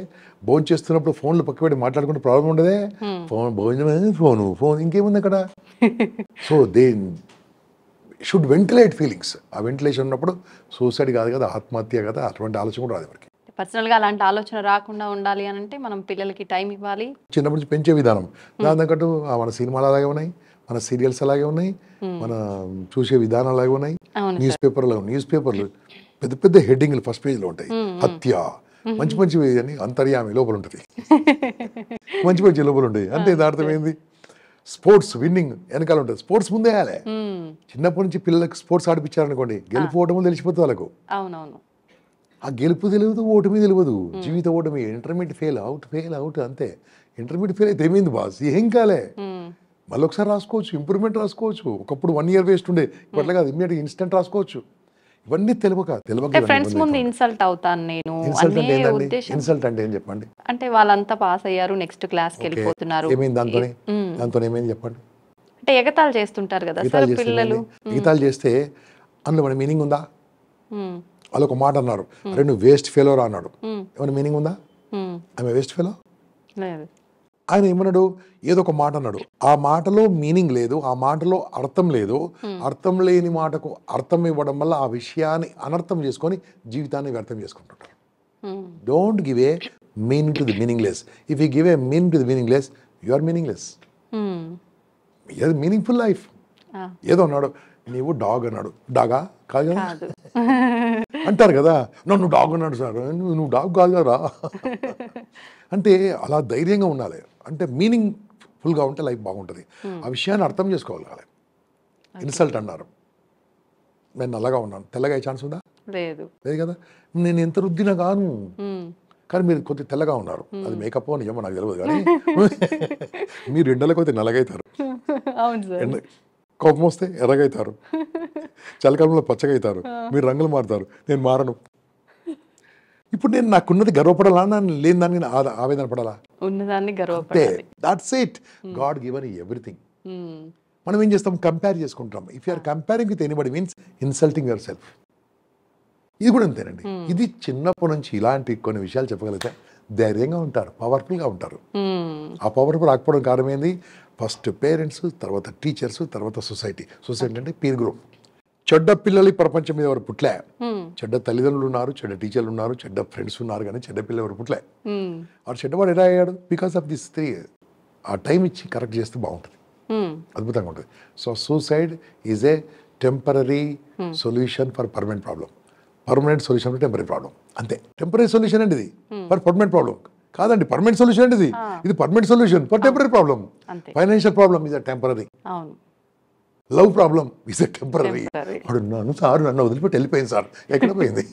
భోజనం చేస్తున్నప్పుడు ఫోన్లు పక్క పెట్టి మాట్లాడుకున్న ప్రాబ్లం ఉండదే hmm. ఫోన్ భోజనం ఫోను ఫోన్ ఇంకేముంది అక్కడ so they should ventilate feelings ఆ వెంటిలేషన్ ఉన్నప్పుడు సూసైడ్ కాదు కదా ఆత్మహత్య కదా అటువంటి ఆలోచన కూడా రాదు ఎవరికి పర్సనల్గా అలాంటి ఆలోచన రాకుండా ఉండాలి అని అంటే మనం పిల్లలకి టైం ఇవ్వాలి చిన్నప్పటి నుంచి పెంచే విధానం దాని తగ్గట్టు మన సినిమాలు అలాగే ఉన్నాయి మన సీరియల్స్ అలాగే ఉన్నాయి మన చూసే విధానం అలాగే ఉన్నాయి న్యూస్ పేపర్లు న్యూస్ పేపర్లు పెద్ద పెద్ద హెడ్డింగ్లు ఫస్ట్ పేజ్లో ఉంటాయి హత్య మంచి మంచి అని అంతర్యామి లోపల ఉంటుంది మంచి మంచి లోపల ఉంటుంది *laughs* అంతే దార్థమైంది స్పోర్ట్స్ విన్నింగ్ వెనకాల ఉంటుంది స్పోర్ట్స్ ముందే చిన్నప్పటి నుంచి పిల్లలకు స్పోర్ట్స్ ఆడిపించారనుకోండి గెలుపు ఓటములు తెలిసిపోతుంది వాళ్ళకు అవునవును ఆ గెలుపు తెలియదు ఓటమి తెలియదు జీవిత ఓటమి intermediate fail out fail out అంతే ఇంటర్మీడియట్ ఫెయిల్ అయితే ఏమైంది బాస్ ఏం కాలే మళ్ళీ ఒకసారి రాసుకోవచ్చు ఇంప్రూవ్మెంట్ రాసుకోవచ్చు ఒకప్పుడు వన్ ఇయర్ వేస్ట్ ఉండే ఇప్పట్లో కాదు ఇమ్మీడియట్ ఇన్స్టెంట్ రాసుకోవచ్చు ఇవన్నీ తెలియక తెలియక ఫ్రెండ్స్ ముందు ఇన్సల్ట్ అవుతాను నేను ఇన్సల్ట్ అంటే ఇన్సల్ట్ అంటే ఏం చెప్పండి అంటే వాళ్ళంతా పాస్ అయ్యారు నెక్స్ట్ క్లాస్ కి వెళ్ళిపోతున్నారు ఏమైంది దాంతో దాంతో ఏమైంది చెప్పండి అంటే ఎగతాలు చేస్తుంటారు కదా పిల్లలు ఎగతాలు చేస్తే అందులో మన మీనింగ్ ఉందా వాళ్ళు ఒక మాట అన్నారు అరే నువ్వు వేస్ట్ రా అన్నాడు ఏమైనా మీనింగ్ ఉందా ఆమె వేస్ట్ ఫెలో ఆయన ఏమన్నాడు ఏదో ఒక మాట అన్నాడు ఆ మాటలో మీనింగ్ లేదు ఆ మాటలో అర్థం లేదు అర్థం లేని మాటకు అర్థం ఇవ్వడం వల్ల ఆ విషయాన్ని అనర్థం చేసుకొని జీవితాన్ని వ్యర్థం చేసుకుంటుంటారు don't give a mean to the meaningless if you give a mean to the meaningless you are meaningless meaningful life ఏదో అన్నాడు నీవు డాగ్ అన్నాడు డాగా కాదు అంటారు కదా నన్ను డాగ్ అన్నాడు సార్ నువ్వు డాగ్ కాదు కదా అంటే అలా ధైర్యంగా ఉండాలి అంటే మీనింగ్ ఫుల్గా ఉంటే లైఫ్ బాగుంటుంది ఆ విషయాన్ని అర్థం చేసుకోగలగాలి ఇన్సల్ట్ అన్నారు నేను నల్లగా ఉన్నాను తెల్లగా అయ్యే ఛాన్స్ ఉందా లేదు లేదు కదా నేను ఎంత రుద్దిన గాను కానీ మీరు కొద్ది తెల్లగా ఉన్నారు అది మేకప్ అని ఏమో నాకు తెలియదు కానీ మీరు ఎండలో కొద్ది నల్లగైతారు కోపం వస్తే ఎర్రగవుతారు *laughs* చలికాలంలో పచ్చగవుతారు మీరు రంగులు మారుతారు నేను మారను ఇప్పుడు నేను నాకున్నది గర్వపడాలా నన్ను లేని దాన్ని ఆవేదన పడాలా ఉన్నదాన్ని ఇట్ గాడ్ గివెన్ ఎవ్రీథింగ్ మనం ఏం చేస్తాం కంపేర్ చేసుకుంటాం if you're are comparing with anybody means insulting yourself ఇది కూడా అంతేనండి hmm. ఇది చిన్నప్పటి నుంచి ఇలాంటి కొన్ని విషయాలు చెప్పగలిగితే ధైర్యంగా ఉంటారు పవర్ఫుల్గా ఉంటారు ఆ పవర్ఫుల్ రాకపోవడం కారణమైంది ఫస్ట్ పేరెంట్స్ తర్వాత టీచర్స్ తర్వాత సొసైటీ సొసైటీ అంటే పీర్ గ్రూప్ చెడ్డ పిల్లలు ప్రపంచం మీద ఎవరు పుట్లే చెడ్డ తల్లిదండ్రులు ఉన్నారు చెడ్డ టీచర్లు ఉన్నారు చెడ్డ ఫ్రెండ్స్ ఉన్నారు కానీ చెడ్డ పిల్లలు ఎవరు పుట్లే వాడు చెడ్డవాడు ఎలా అయ్యాడు బికాస్ ఆఫ్ దిస్ త్రీ ఆ టైం ఇచ్చి కరెక్ట్ చేస్తే బాగుంటుంది అద్భుతంగా ఉంటుంది so suicide is a temporary solution for permanent problem permanent solution temporary problem అంతే టెంపరీ సొల్యూషన్ అండి ఇది మరి పర్మనెంట్ ప్రాబ్లం కాదండి పర్మనెంట్ సొల్యూషన్ అండి ఇది ఇది permanent solution for temporary problem financial problem is a temporary love problem is a temporary అప్పుడు నన్ను సార్ నన్ను వదిలిపెట్టి వెళ్ళిపోయింది సార్ ఎక్కడ పోయింది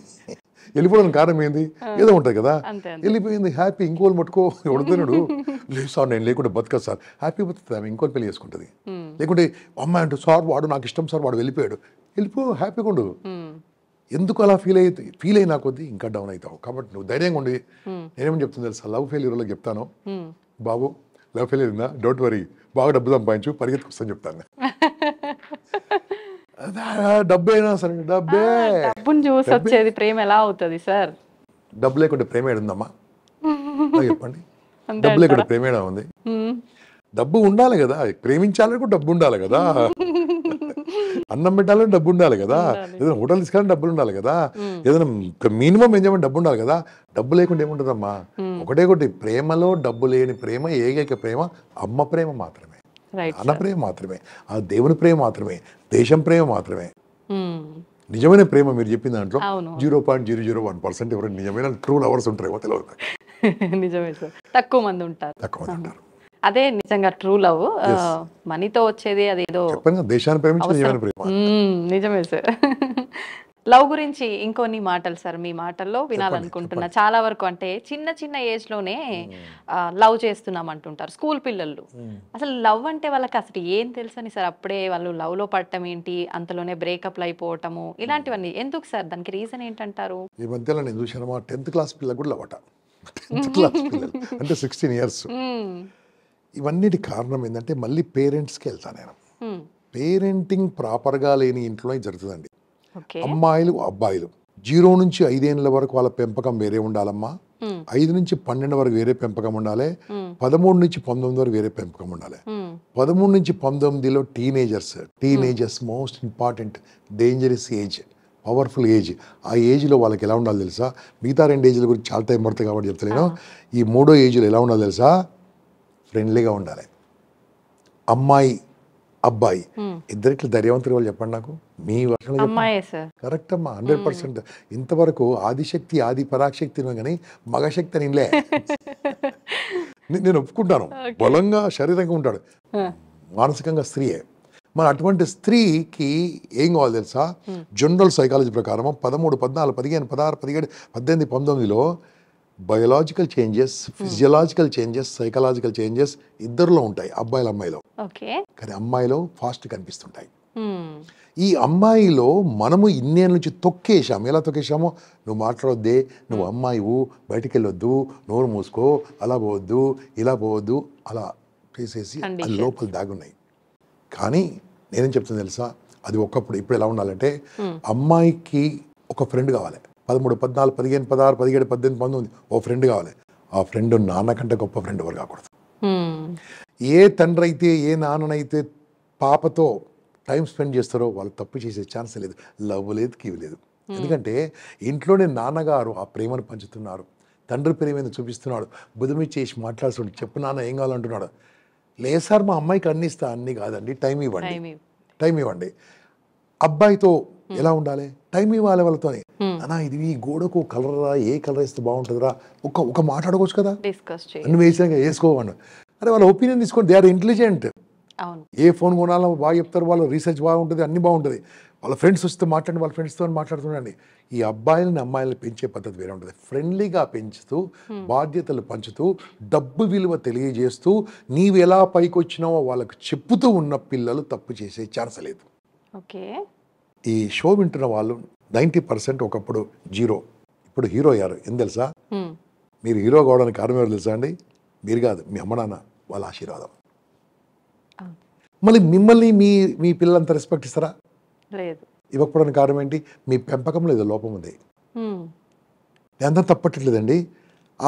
వెళ్ళిపోవడం కారణం ఏంది ఏదో ఉంటుంది కదా వెళ్ళిపోయింది హ్యాపీ ఇంకోలు మట్టుకో ఎవడుతున్నాడు లేదు సార్ నేను లేకుండా బతుకదు సార్ హ్యాపీ బతుకుతుంది ఆమె ఇంకోటి పెళ్లి చేసుకుంటుంది లేకుంటే అమ్మాయి అంటూ సార్ వాడు నాకు ఇష్టం సార్ వాడు వెళ్ళిపోయాడు వెళ్ళిపో హ్యాపీగా ఉండు ఎందుకు అలా ఫీల్ అయితే ఫీల్ అయినా కొద్దీ ఇంకా డౌన్ అవుతావు కాబట్టి నువ్వు ధైర్యంగా ఉండి నేనేమని చెప్తుంది తెలుసా లవ్ ఫెయిల్యూర్లో చెప్తాను బాబు లవ్ ఫెయిల్యూర్ ఉందా డోంట్ వరీ బాగా డబ్బు సంపాదించు పరిగెత్తుకొస్తాను చెప్తాను డబ్బేనా సరే డబ్బే డబ్బుని చూసి వచ్చేది ప్రేమ ఎలా అవుతుంది సార్ డబ్బు లేకుండా ప్రేమ ఉందమ్మా *laughs* చెప్పండి డబ్బు లేకుండా ప్రేమ ఉంది డబ్బు ఉండాలి కదా ప్రేమించాలని డబ్బు ఉండాలి కదా *laughs* అన్నం పెట్టాలని డబ్బు ఉండాలి కదా ఏదైనా హోటల్ తీసుకోవాలంటే డబ్బులు ఉండాలి కదా ఏదైనా మినిమం ఎంజాయ్మెంట్ డబ్బు ఉండాలి కదా డబ్బు లేకుండా ఏముంటుందమ్మా ఒకటే ఒకటి ప్రేమలో డబ్బు లేని ప్రేమ ఏకైక ప్రేమ అమ్మ ప్రేమ మాత్రమే అన్న ప్రేమ మాత్రమే ఆ దేవుని ప్రేమ మాత్రమే దేశం ప్రేమ మాత్రమే నిజమైన ప్రేమ మీరు చెప్పిన దాంట్లో zero point zero zero one percent ఎవరైనా నిజమైన ట్రూ లవర్స్ ఉంటారేమో తెలియదు *laughs* నిజమే సార్ తక్కువ మంది ఉంటారు తక్కువ మంది ఉంటారు అదే నిజంగా ట్రూ లవ్ మనీతో వచ్చేది అది ఏదో దేశాన్ని నిజమే సార్ లవ్ గురించి ఇంకొన్ని మాటలు సార్ మీ మాటల్లో వినాలనుకుంటున్నా చాలా వరకు అంటే చిన్న చిన్న ఏజ్ లోనే లవ్ చేస్తున్నాం అంటుంటారు స్కూల్ పిల్లలు అసలు లవ్ అంటే వాళ్ళకి అసలు ఏం తెలుసని సార్ అప్పుడే వాళ్ళు లవ్ లో పడటం ఏంటి అంతలోనే బ్రేకప్లు అయిపోవటము ఇలాంటివన్నీ ఎందుకు సార్ దానికి రీజన్ ఏంటంటారు ఈ మధ్యలో నేను చూసాను టెన్త్ క్లాస్ పిల్లలు కూడా లవ్ *laughs* అంటే సిక్స్టీన్ ఇయర్స్ ఇవన్నిటి కారణం ఏంటంటే మళ్ళీ పేరెంట్స్కి వెళ్తా నేను పేరెంటింగ్ ప్రాపర్గా లేని ఇంట్లో జరుగుతుందండి అమ్మాయిలు అబ్బాయిలు జీరో నుంచి ఐదేళ్ళ వరకు వాళ్ళ పెంపకం వేరే ఉండాలమ్మా ఐదు నుంచి పన్నెండు వరకు వేరే పెంపకం ఉండాలి పదమూడు నుంచి పంతొమ్మిది వరకు వేరే పెంపకం ఉండాలి పదమూడు నుంచి పంతొమ్మిదిలో teenagers teenagers most important dangerous age powerful age ఆ ఏజ్లో వాళ్ళకి ఎలా ఉండాలి తెలుసా మిగతా రెండు ఏజ్ల గురించి చాలా టైం పడుతుంది కాబట్టి చెప్తలేను ఈ మూడో ఏజ్లో ఎలా ఉండాలి తెలుసా ఫ్రెండ్లీగా ఉండాలి అమ్మాయి అబ్బాయి hmm. ఇద్దరికి ధైర్యవంతులు వాళ్ళు చెప్పండి నాకు మీ వర్షం కరెక్ట్ అమ్మా హండ్రెడ్ పర్సెంట్ hmm. ఇంతవరకు ఆదిశక్తి ఆది పరాశక్తి కానీ మగశక్తి అని ఇన్లే *laughs* నేను ఒప్పుకుంటాను బలంగా శారీరకంగా ఉంటాడు మానసికంగా స్త్రీయే మన అటువంటి స్త్రీకి ఏం కావాలి తెలుసా hmm. జనరల్ సైకాలజీ ప్రకారం పదమూడు పద్నాలుగు పదిహేను పదహారు పదిహేడు పద్దెనిమిది పంతొమ్మిదిలో biological changes hmm. Physiological changes psychological changes ఇద్దరులో ఉంటాయి అబ్బాయిలు అమ్మాయిలో కానీ అమ్మాయిలో ఫాస్ట్ కనిపిస్తుంటాయి hmm. ఈ అమ్మాయిలో మనము ఇన్నేళ్ళ నుంచి తొక్కేసాము ఎలా తొక్కేసామో నువ్వు మాట్లాడొద్దే నువ్వు hmm. అమ్మాయివు బయటికి వెళ్ళొద్దు నోరు మూసుకో అలా పోవద్దు ఇలా పోవద్దు అలా చేసేసి అది లోపల దాగున్నాయి కానీ నేనేం చెప్తాను తెలుసా అది ఒకప్పుడు ఇప్పుడు ఎలా ఉండాలంటే అమ్మాయికి ఒక ఫ్రెండ్ కావాలి పదమూడు పద్నాలుగు పదిహేను పదహారు పదిహేడు పద్దెనిమిది పంతొమ్మిది ఓ ఫ్రెండ్ కావాలి ఆ ఫ్రెండ్ నాన్న కంటే గొప్ప ఫ్రెండ్ ఎవరు కాకూడదు ఏ తండ్రి అయితే ఏ నాన్ననైతే పాపతో టైం స్పెండ్ చేస్తారో వాళ్ళు తప్పు చేసే ఛాన్స్ లేదు లవ్ లేదు కీవ్ లేదు ఎందుకంటే ఇంట్లోనే నాన్నగారు ఆ ప్రేమను పంచుతున్నారు తండ్రి ప్రేమను చూపిస్తున్నాడు బుధమి చేసి మాట్లాడుతుండు చెప్పు నాన్న ఏం కావాలంటున్నాడు లే సార్ మా అమ్మాయికి అన్నిస్తా అన్ని కాదండి టైం ఇవ్వండి టైం ఇవ్వండి అబ్బాయితో Hmm. ఎలా ఉండాలి టైం ఇవ్వాలి వాళ్ళతో hmm. అనా ఇది ఈ గోడకు కలర్ రా ఏ కలర్ వేస్తే బాగుంటుందిరా ఒక ఒక మాట్లాడుకోవచ్చు కదా అన్ని వేసాక వేసుకోవాలి అరే వాళ్ళ ఒపీనియన్ తీసుకొని they are intelligent a phone కొనాలో బాగా చెప్తారు వాళ్ళు రీసెర్చ్ బాగుంటుంది అన్ని బాగుంటుంది వాళ్ళ ఫ్రెండ్స్ వస్తే మాట్లాడి వాళ్ళ ఫ్రెండ్స్తో మాట్లాడుతుండండి ఈ అబ్బాయిలని అమ్మాయిలను పెంచే పద్ధతి వేరే ఉంటుంది ఫ్రెండ్లీగా పెంచుతూ hmm. బాధ్యతలు పంచుతూ డబ్బు విలువ తెలియజేస్తూ నీవు ఎలా పైకి వచ్చినావో వాళ్ళకు చెప్పుతూ ఉన్న పిల్లలు తప్పు చేసే ఛాన్స్ లేదు ఓకే ఈ షో వింటున్న వాళ్ళు నైంటీ పర్సెంట్ ఒకప్పుడు జీరో ఇప్పుడు హీరో అయ్యారు ఏం తెలుసా మీరు హీరో కావడానికి కారణం ఎవరు తెలుసా అండి మీరు కాదు మీ అమ్మ నాన్న వాళ్ళ ఆశీర్వాదం మళ్ళీ మిమ్మల్ని మీ మీ పిల్లలంతా రెస్పెక్ట్ ఇస్తారా లేదు ఇవ్వకపోవడానికి కారణం ఏంటి మీ పెంపకంలో ఏదో లోపం ఉంది ఎంత తప్పట్లేదండి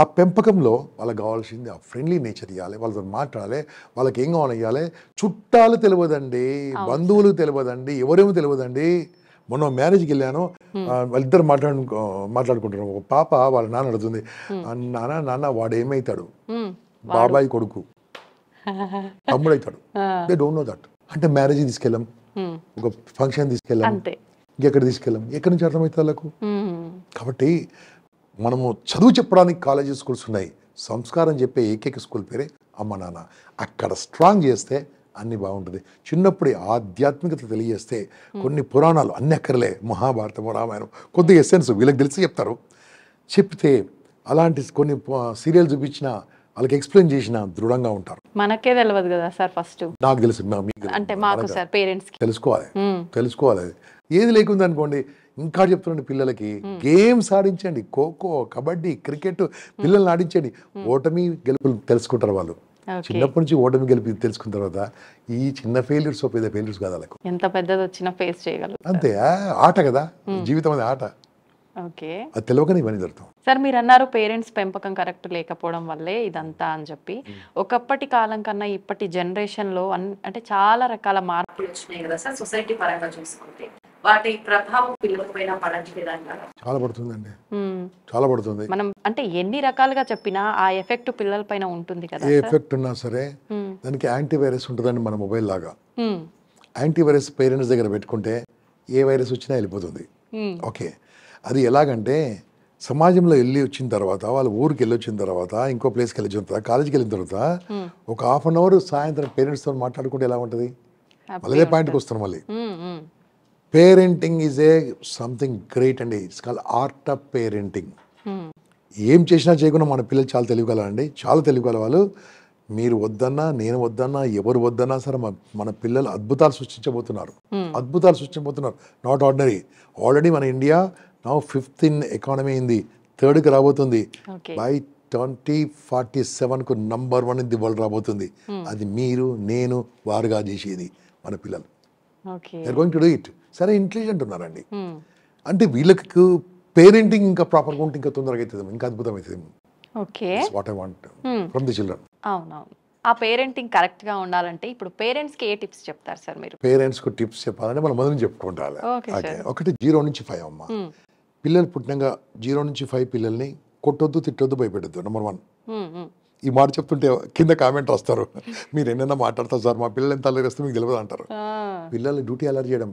ఆ పెంపకంలో వాళ్ళకి కావాల్సింది ఆ ఫ్రెండ్లీ నేచర్ ఇవ్వాలి వాళ్ళతో మాట్లాడాలి వాళ్ళకి ఏం కావాలి ఇవ్వాలి చుట్టాలు తెలియదండి బంధువులు తెలియదండి ఎవరేమో తెలియదండి మొన్న మ్యారేజ్కి వెళ్ళాను వాళ్ళిద్దరు మాట్లాడు మాట్లాడుకుంటారు ఒక పాప వాళ్ళ నాన్న అడుగుతుంది నాన్న నాన్న వాడు ఏమవుతాడు బాబాయ్ కొడుకు తమ్ముడు అవుతాడు దే డోంట్ నో దట్ అంటే మ్యారేజ్ తీసుకెళ్ళాం ఒక ఫంక్షన్ తీసుకెళ్ళాం ఇంకెక్కడ తీసుకెళ్ళాం ఎక్కడి నుంచి అర్థమవుతుంది వాళ్ళకు కాబట్టి మనము చదువు చెప్పడానికి కాలేజీ స్కూల్స్ ఉన్నాయి సంస్కారం చెప్పే ఏకైక స్కూల్ పేరే అమ్మ నాన్న అక్కడ స్ట్రాంగ్ చేస్తే అన్నీ బాగుంటుంది చిన్నప్పుడే ఆధ్యాత్మికత తెలియజేస్తే కొన్ని పురాణాలు అన్ని అక్కర్లే మహాభారతం రామాయణం కొద్ది ఎస్సెన్స్ వీళ్ళకి తెలిసి చెప్తారు చెప్తే అలాంటి కొన్ని సీరియల్ చూపించిన వాళ్ళకి ఎక్స్ప్లెయిన్ చేసిన దృఢంగా ఉంటారు మనకే తెలియదు కదా సార్ ఫస్ట్ నాకు తెలుసు అంటే మాకు సార్ పేరెంట్స్ తెలుసుకోవాలి తెలుసుకోవాలి ఏది లేకుండా అనుకోండి ఇంకా చెప్తున్నాను పిల్లలకి గేమ్స్ ఆడించండి ఖోఖో కబడ్డీ క్రికెట్ పిల్లల్ని ఆడించండి ఓటమి గెలుపులు తెలుసుకుంటారు వాళ్ళు చిన్నప్పటి నుంచి ఓటమి గెలిపి తెలుసుకున్న తర్వాత ఈ చిన్న ఫెయిల్యూర్స్ పెద్ద ఫెయిల్యూర్స్ కాదు వాళ్ళకు ఎంత పెద్దది వచ్చినా ఫేస్ చేయగలరు అంతే ఆట కదా జీవితం అది ఆట ఓకే అది తెలియకనే ఇవన్నీ జరుగుతాం సార్ మీరు అన్నారు పేరెంట్స్ పెంపకం కరెక్ట్ లేకపోవడం వల్లే ఇదంతా అని చెప్పి ఒకప్పటి కాలం కన్నా ఇప్పటి జనరేషన్లో అంటే చాలా రకాల మార్పులు వచ్చినాయి కదా సార్ సొసైటీ పరంగా చూసుకుంటే వాటి ప్రభావం పిల్లలపైన చాలా పడుతుందండి చాలా పడుతుంది మనం అంటే ఎన్ని రకాలుగా చెప్పినా ఆ ఎఫెక్ట్ పిల్లలపైన ఉంటుంది కదా ఏ ఎఫెక్ట్ ఉన్నా సరే దానికి యాంటీవైరస్ ఉంటుందండి మన మొబైల్ లాగా యాంటీవైరస్ పేరెంట్స్ దగ్గర పెట్టుకుంటే ఏ వైరస్ వచ్చినా వెళ్ళిపోతుంది ఓకే అది ఎలాగంటే సమాజంలో వెళ్ళి వచ్చిన తర్వాత వాళ్ళ ఊరికి వెళ్ళి వచ్చిన తర్వాత ఇంకో ప్లేస్కి వెళ్ళి తర్వాత కాలేజీకి వెళ్ళిన తర్వాత ఒక హాఫ్ అన్ అవర్ సాయంత్రం పేరెంట్స్తో మాట్లాడుకుంటే ఎలా ఉంటుంది మళ్ళీ పాయింట్కి వస్తాను మళ్ళీ parenting is a something great అండి it's call art of parenting ఏం చేసినా చేయకుండా మన పిల్లలు చాలా తెలియగలరండి చాలా తెలియగల వాళ్ళు మీరు వద్దన్నా నేను వద్దన్నా ఎవరు వద్దన్నా సరే మన పిల్లలు అద్భుతాలు సృష్టించబోతున్నారు అద్భుతాలు సృష్టించబోతున్నారు నాట్ ఆర్డినరీ ఆల్రెడీ మన ఇండియా నా ఫిఫ్త్ ఇన్ ఎకానమీ అయింది థర్డ్కి రాబోతుంది బై ట్వంటీ ఫార్టీ సెవెన్కు number one in the world రాబోతుంది hmm. అది మీరు నేను వారుగా చేసేది మన పిల్లలు they going to do it సరే ఇంటెలిజెంట్ ఉన్నారండి hmm. అంటే వీళ్ళకి పేరెంటింగ్ ఇంకా ప్రాపర్ గా ఉంటే ఇంకా తొందరగా అవుతుంది ఇంకా అద్భుతం అవుతుంది okay what I want from the children అవునవును ఆ పేరెంటింగ్ కరెక్ట్ గా ఉండాలంటే ఇప్పుడు పేరెంట్స్ కి ఏ టిప్స్ చెప్తారు సార్ మీరు పేరెంట్స్ కు టిప్స్ చెప్పాలంటే మనం మొదలు చెప్పుకుంటారు ఒకటి జీరో నుంచి ఫైవ్ అమ్మ hmm. పిల్లలు పుట్టినాక జీరో నుంచి ఫైవ్ పిల్లల్ని కొట్టొద్దు తిట్టొద్దు భయపెట్టద్దు నెంబర్ వన్ ఈ మాట చెప్తుంటే కింద కామెంట్ వస్తారు మీరు ఎన్నైనా మాట్లాడతారు సార్ మా పిల్లలు ఎంత వస్తే మీకు తెలియదు అంటారు పిల్లలు డ్యూటీ అలర్జీ చేయడం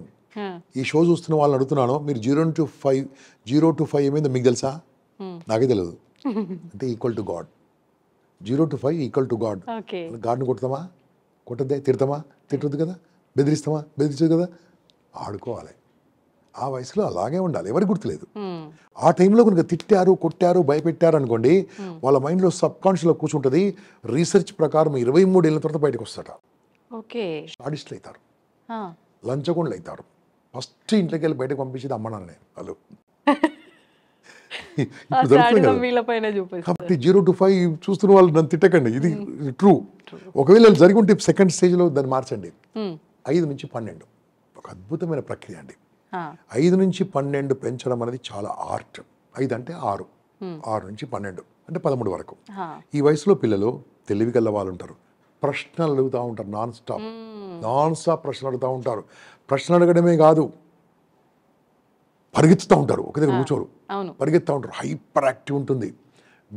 ఈ షో చూస్తున్న వాళ్ళని అడుగుతున్నాను మీరు zero to five zero to five ఏమైందో మీకు తెలుసా నాకే తెలియదు *laughs* అంటే equal to God zero to five equal to God గాడ్ని కొడతామా కొట్టద్దే తిడతామా తిట్టద్దు కదా బెదిరిస్తామా బెదిరించదు కదా ఆడుకోవాలి ఆ వయసులో అలాగే ఉండాలి ఎవరికి గుర్తులేదు ఆ టైంలో కనుక తిట్టారు కొట్టారు భయపెట్టారు అనుకోండి వాళ్ళ మైండ్లో సబ్ కాన్షియస్లో కూర్చుంటుంది రీసెర్చ్ ప్రకారం ఇరవై మూడు ఏళ్ళ తర్వాత బయటకు వస్తాట ఓకే షాడిస్టులు అవుతారు లంచగొండలు అవుతారు ఫస్ట్ ఇంట్లోకి వెళ్ళి బయటకు పంపించేది అమ్మ నాన్నే వాళ్ళు *laughs* కాబట్టి జీరో టు ఫైవ్ చూస్తున్న వాళ్ళు నన్ను తిట్టకండి ఇది ట్రూ ఒకవేళ జరిగి ఉంటే సెకండ్ స్టేజ్లో దాన్ని మార్చండి ఐదు నుంచి పన్నెండు ఒక అద్భుతమైన ప్రక్రియ అండి ఐదు నుంచి పన్నెండు పెంచడం అనేది చాలా ఆర్ట్ ఐదు అంటే ఆరు ఆరు నుంచి పన్నెండు అంటే పదమూడు వరకు ఈ వయసులో పిల్లలు తెలివి గల్ల వాళ్ళు ఉంటారు ప్రశ్నలు అడుగుతూ ఉంటారు నాన్ స్టాప్ నాన్ స్టాప్ ప్రశ్నలు అడుగుతూ ఉంటారు ప్రశ్నలు అడగడమే కాదు పరిగెత్తుతూ ఉంటారు ఒక దగ్గర కూర్చోరు పరిగెత్తూ ఉంటారు హైపర్ యాక్టివ్ ఉంటుంది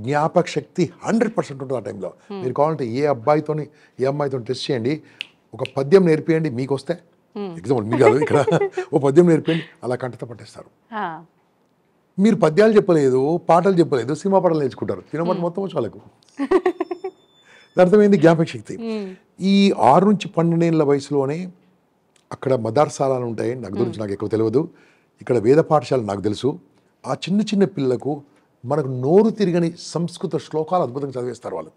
జ్ఞాపక శక్తి హండ్రెడ్ పర్సెంట్ ఉంటుంది ఆ టైంలో మీరు కావాలంటే ఏ అబ్బాయితోని ఏ అమ్మాయితో టెస్ట్ చేయండి ఒక పద్యం నేర్పియండి మీకు వస్తే ఎగ్జాంపుల్ మీరు కాదు ఇక్కడ ఓ పద్యం నేర్పండి అలా కంటతో పట్టేస్తారు మీరు పద్యాలు చెప్పలేదు పాటలు చెప్పలేదు సినిమా పాటలు నేర్చుకుంటారు సినిమా మొత్తం వచ్చి అర్థమైంది జ్ఞాపక శక్తి ఈ ఆరు నుంచి పన్నెండేళ్ళ వయసులోనే అక్కడ మదార్సాలాలు ఉంటాయి నాకు గురించి నాకు ఎక్కువ తెలియదు ఇక్కడ వేద పాఠశాల నాకు తెలుసు ఆ చిన్న చిన్న పిల్లలకు మనకు నోరు తిరిగని సంస్కృత శ్లోకాలు అద్భుతంగా చదివేస్తారు వాళ్ళు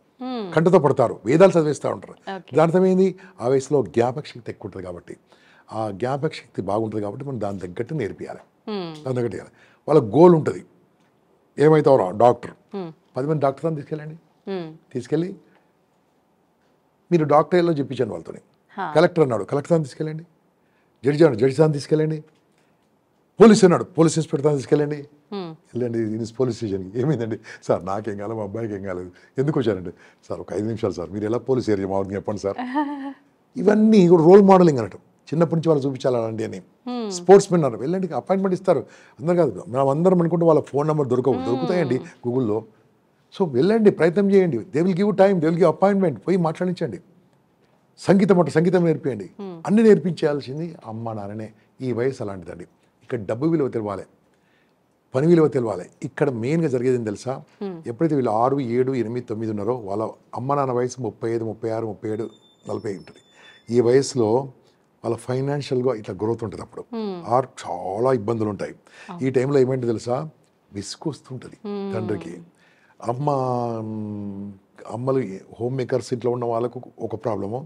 కంటతో పడతారు వేదాలు చదివేస్తూ ఉంటారు దాని అర్థమైంది ఆ వయసులో జ్ఞాపక శక్తి ఎక్కువ ఉంటుంది కాబట్టి ఆ జ్ఞాపక శక్తి బాగుంటుంది కాబట్టి మనం దాని తగ్గట్టు నేర్పియాలి దాని తగ్గట్టు చేయాలి వాళ్ళ గోల్ ఉంటుంది ఏమైతావరా డాక్టర్ పది మంది డాక్టర్ అని తీసుకెళ్ళండి తీసుకెళ్ళి మీరు డాక్టర్ ఏళ్ళో చెప్పించాను వాళ్ళతోని కలెక్టర్ అన్నాడు కలెక్టర్ అని తీసుకెళ్ళండి జడ్జి అన్నాడు జడ్జి అని తీసుకెళ్ళండి పోలీస్ అన్నాడు పోలీస్ ఇన్స్పెక్టర్ అని తీసుకెళ్ళండి వెళ్ళండి పోలీస్ స్టేషన్కి ఏమైందండి సార్ నాకేం కాలేదు మా అబ్బాయికి ఏం కాలేదు ఎందుకు వచ్చారండి సార్ ఒక ఐదు నిమిషాలు సార్ మీరు ఎలా పోలీస్ ఏరియా మామూలుగా చెప్పండి సార్ *laughs* ఇవన్నీ కూడా రోల్ మోడలింగ్ అనటం చిన్నప్పటి నుంచి వాళ్ళు చూపించాలండి అని స్పోర్ట్స్ మెన్ అన్నారు వెళ్ళండి అపాయింట్మెంట్ ఇస్తారు అందరు కాదు మనం అందరం అనుకుంటే వాళ్ళ ఫోన్ నెంబర్ దొరకవు దొరుకుతాయండి గూగుల్లో సో వెళ్ళండి ప్రయత్నం చేయండి they will give time they will give appointment పోయి మాట్లాడించండి సంగీతం అంటే సంగీతం నేర్పియండి అన్ని నేర్పించాల్సింది అమ్మ నాన్ననే ఈ వయసు అలాంటిదండి ఇక్కడ డబ్బు విలువ తెలవాలి పని విలువ తెలవాలి ఇక్కడ మెయిన్గా జరిగేది ఏం తెలుసా ఎప్పుడైతే వీళ్ళు ఆరు ఏడు ఎనిమిది తొమ్మిది ఉన్నారో వాళ్ళ అమ్మ నాన్న వయసు ముప్పై ఐదు ముప్పై ఆరు ముప్పై ఏడు నలభై ఉంటుంది ఈ వయసులో వాళ్ళ ఫైనాన్షియల్గా ఇట్లా గ్రోత్ ఉంటుంది అప్పుడు ఆర్ చాలా ఇబ్బందులు ఉంటాయి ఈ టైంలో ఏమంటే తెలుసా విసుగు వస్తుంటుంది తండ్రికి అమ్మ అమ్మలు హోమ్ మేకర్స్ ఇంట్లో ఉన్న వాళ్ళకు ఒక ప్రాబ్లము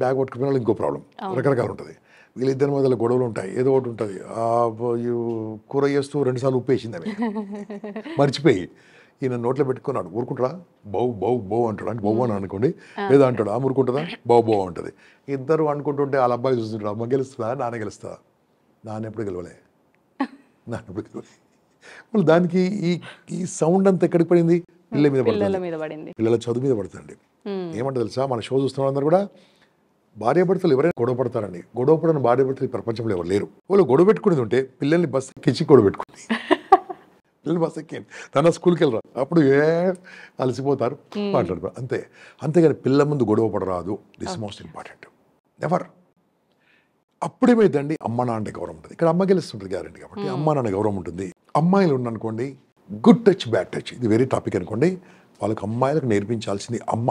బ్యాగ్ పట్టుకుపోయిన వాళ్ళు ఇంకో ప్రాబ్లం రకరకాలు ఉంటుంది వీళ్ళిద్దరి మధ్యలో గొడవలు ఉంటాయి ఏదో ఒకటి ఉంటుంది కూర చేస్తూ రెండుసార్లు ఉప్పేసింది అవి *laughs* మర్చిపోయి ఈయన నోట్లో పెట్టుకున్నాడు ఊరుకుంటారా బౌ బౌ బౌ అంటాడు అంటే బౌ అని అనుకోండి లేదా అంటాడు ఆమె ఊరుకుంటుందా బౌ బౌ ఉంటుంది ఇద్దరు అనుకుంటుంటే వాళ్ళ అబ్బాయి చూస్తుంటాడు అమ్మ గెలుస్తుందా నాన్న గెలుస్తుందా నాన్న ఎప్పుడు గెలవలే *laughs* నాన్న ఎప్పుడు గెలవలే వాళ్ళు దానికి ఈ ఈ సౌండ్ అంతా ఎక్కడికి పడింది పిల్లల మీద పడుతుంది పిల్లల చదువు మీద పడుతుంది ఏమంటే తెలుసా మన షో చూస్తున్న అందరూ కూడా భార్య భర్తలు ఎవరైనా గొడవ పడతారండి గొడవ పడని భార్య ఈ ప్రపంచంలో ఎవరు లేరు వాళ్ళు గొడవ పెట్టుకునేది ఉంటే పిల్లల్ని బస్సు కిచ్చి గొడవ పెట్టుకుంది *laughs* పిల్లలు బస్ ఎక్కండి తన స్కూల్కి వెళ్ళరా అప్పుడు ఏ అలసిపోతారు మాట్లాడతారు అంతే అంతేగాని పిల్ల ముందు గొడవ పడరాదు దిస్ మోస్ట్ ఇంపార్టెంట్ ఎవర్ అప్పుడేమైందండి అమ్మ నాన్న గౌరవం ఉంటుంది ఇక్కడ అమ్మ గెలుస్తుంటుంది గ్యారంటీ కాబట్టి అమ్మ నాన్న గౌరవం ఉంటుంది అమ్మాయిలు ఉన్నానుకోండి గుడ్ టచ్ బ్యాడ్ టచ్ ఇది వేరే టాపిక్ అనుకోండి వాళ్ళకి అమ్మాయిలకు నేర్పించాల్సింది అమ్మ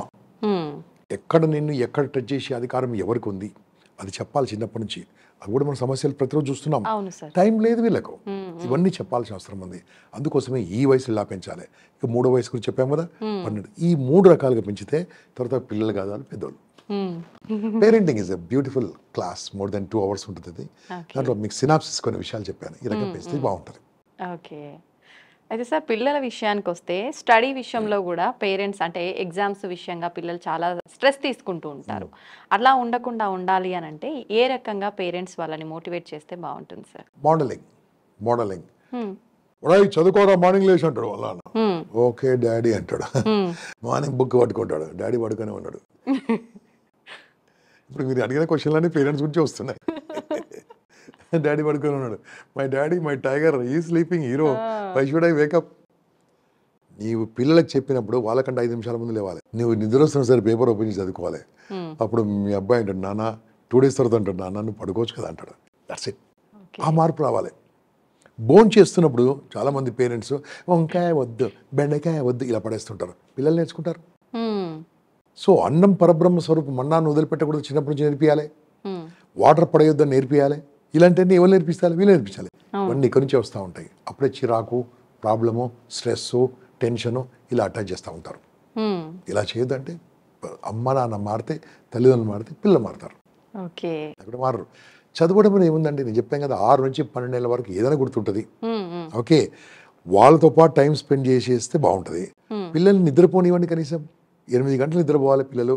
ఎక్కడ నిన్ను ఎక్కడ టచ్ చేసే అధికారం ఎవరికి ఉంది అది చెప్పాలి చిన్నప్పటి నుంచి అవి కూడా మన సమస్యలు ప్రతిరోజు చూస్తున్నాం టైం లేదు వీళ్ళకు ఇవన్నీ చెప్పాల్సిన అవసరం ఉంది అందుకోసమే ఈ వయసు ఇలా పెంచాలి ఇక మూడో వయసు గురించి చెప్పాము కదా పన్నెండు ఈ మూడు రకాలుగా పెంచితే తర్వాత పిల్లలు కాదు పెద్దోళ్ళు parenting is a beautiful class more than two hours ఉంటుంది దాంట్లో మీకు సినాప్సిస్ కొన్ని విషయాలు చెప్పాను ఈ రకంగా పెంచితే బాగుంటుంది ఓకే అయితే సార్ పిల్లల విషయానికి వస్తే స్టడీ విషయంలో కూడా పేరెంట్స్ అంటే ఎగ్జామ్స్ విషయంగా పిల్లలు చాలా స్ట్రెస్ తీసుకుంటూ ఉంటారు అలా ఉండకుండా ఉండాలి అని అంటే ఏ రకంగా పేరెంట్స్ వాళ్ళని మోటివేట్ చేస్తే బాగుంటుంది సార్ మోడలింగ్ మోడలింగ్ చదువుకోరా మార్నింగ్ లేచి అంటాడు వాళ్ళ ఓకే డాడీ అంటాడు మార్నింగ్ బుక్ పట్టుకుంటాడు డాడీ పడుకొని ఉన్నాడు *laughs* ఇప్పుడు మీరు అడిగిన క్వశ్చన్లన్నీ పేరెంట్స్ గురించి వస్తున్నాయి *laughs* డాడీ పడుకొని ఉన్నాడు మై డాడీ మై టైగర్ ఈ sleeping hero why should I wake up నీవు పిల్లలకు చెప్పినప్పుడు వాళ్ళకంటే ఐదు నిమిషాల ముందు లేవాలి నువ్వు నిద్ర వస్తున్న సరే పేపర్ ఓపెన్ చేసి చదువుకోవాలి అప్పుడు మీ అబ్బాయి అంటాడు నాన్న టూ డేస్ తర్వాత అంటాడు నాన్న నువ్వు పడుకోవచ్చు కదా అంటాడు దట్స్ ఇట్ ఆ మార్పు రావాలి బోన్ చేస్తున్నప్పుడు చాలామంది పేరెంట్స్ వంకాయ వద్దు బెండకాయ వద్దు ఇలా పడేస్తుంటారు పిల్లలు నేర్చుకుంటారు సో అన్నం పరబ్రహ్మ స్వరూపం అన్నాన్ని వదిలిపెట్టకూడదు చిన్నప్పటి నుంచి నేర్పియాలి వాటర్ పడేయొద్దని నేర్పియాలి ఇలాంటివన్నీ ఎవరు నేర్పిస్తారు వీళ్ళు నేర్పించాలి ఇవన్నీ ఇక్కడి నుంచే వస్తూ ఉంటాయి అప్పుడే చిరాకు ప్రాబ్లము స్ట్రెస్ టెన్షను ఇలా అటాచ్ చేస్తూ ఉంటారు ఇలా చేయొద్దంటే అమ్మ నాన్న మారితే తల్లిదండ్రులు మారితే పిల్లలు మారుతారు అక్కడ మారరు చదవడం ఏముందండి నేను చెప్పాను కదా ఆరు నుంచి పన్నెండేళ్ళ వరకు ఏదైనా గుర్తుంటుంది ఓకే వాళ్ళతో పాటు టైం స్పెండ్ చేసేస్తే బాగుంటుంది పిల్లల్ని నిద్రపోనివ్వండి కనీసం ఎనిమిది గంటలు నిద్రపోవాలి పిల్లలు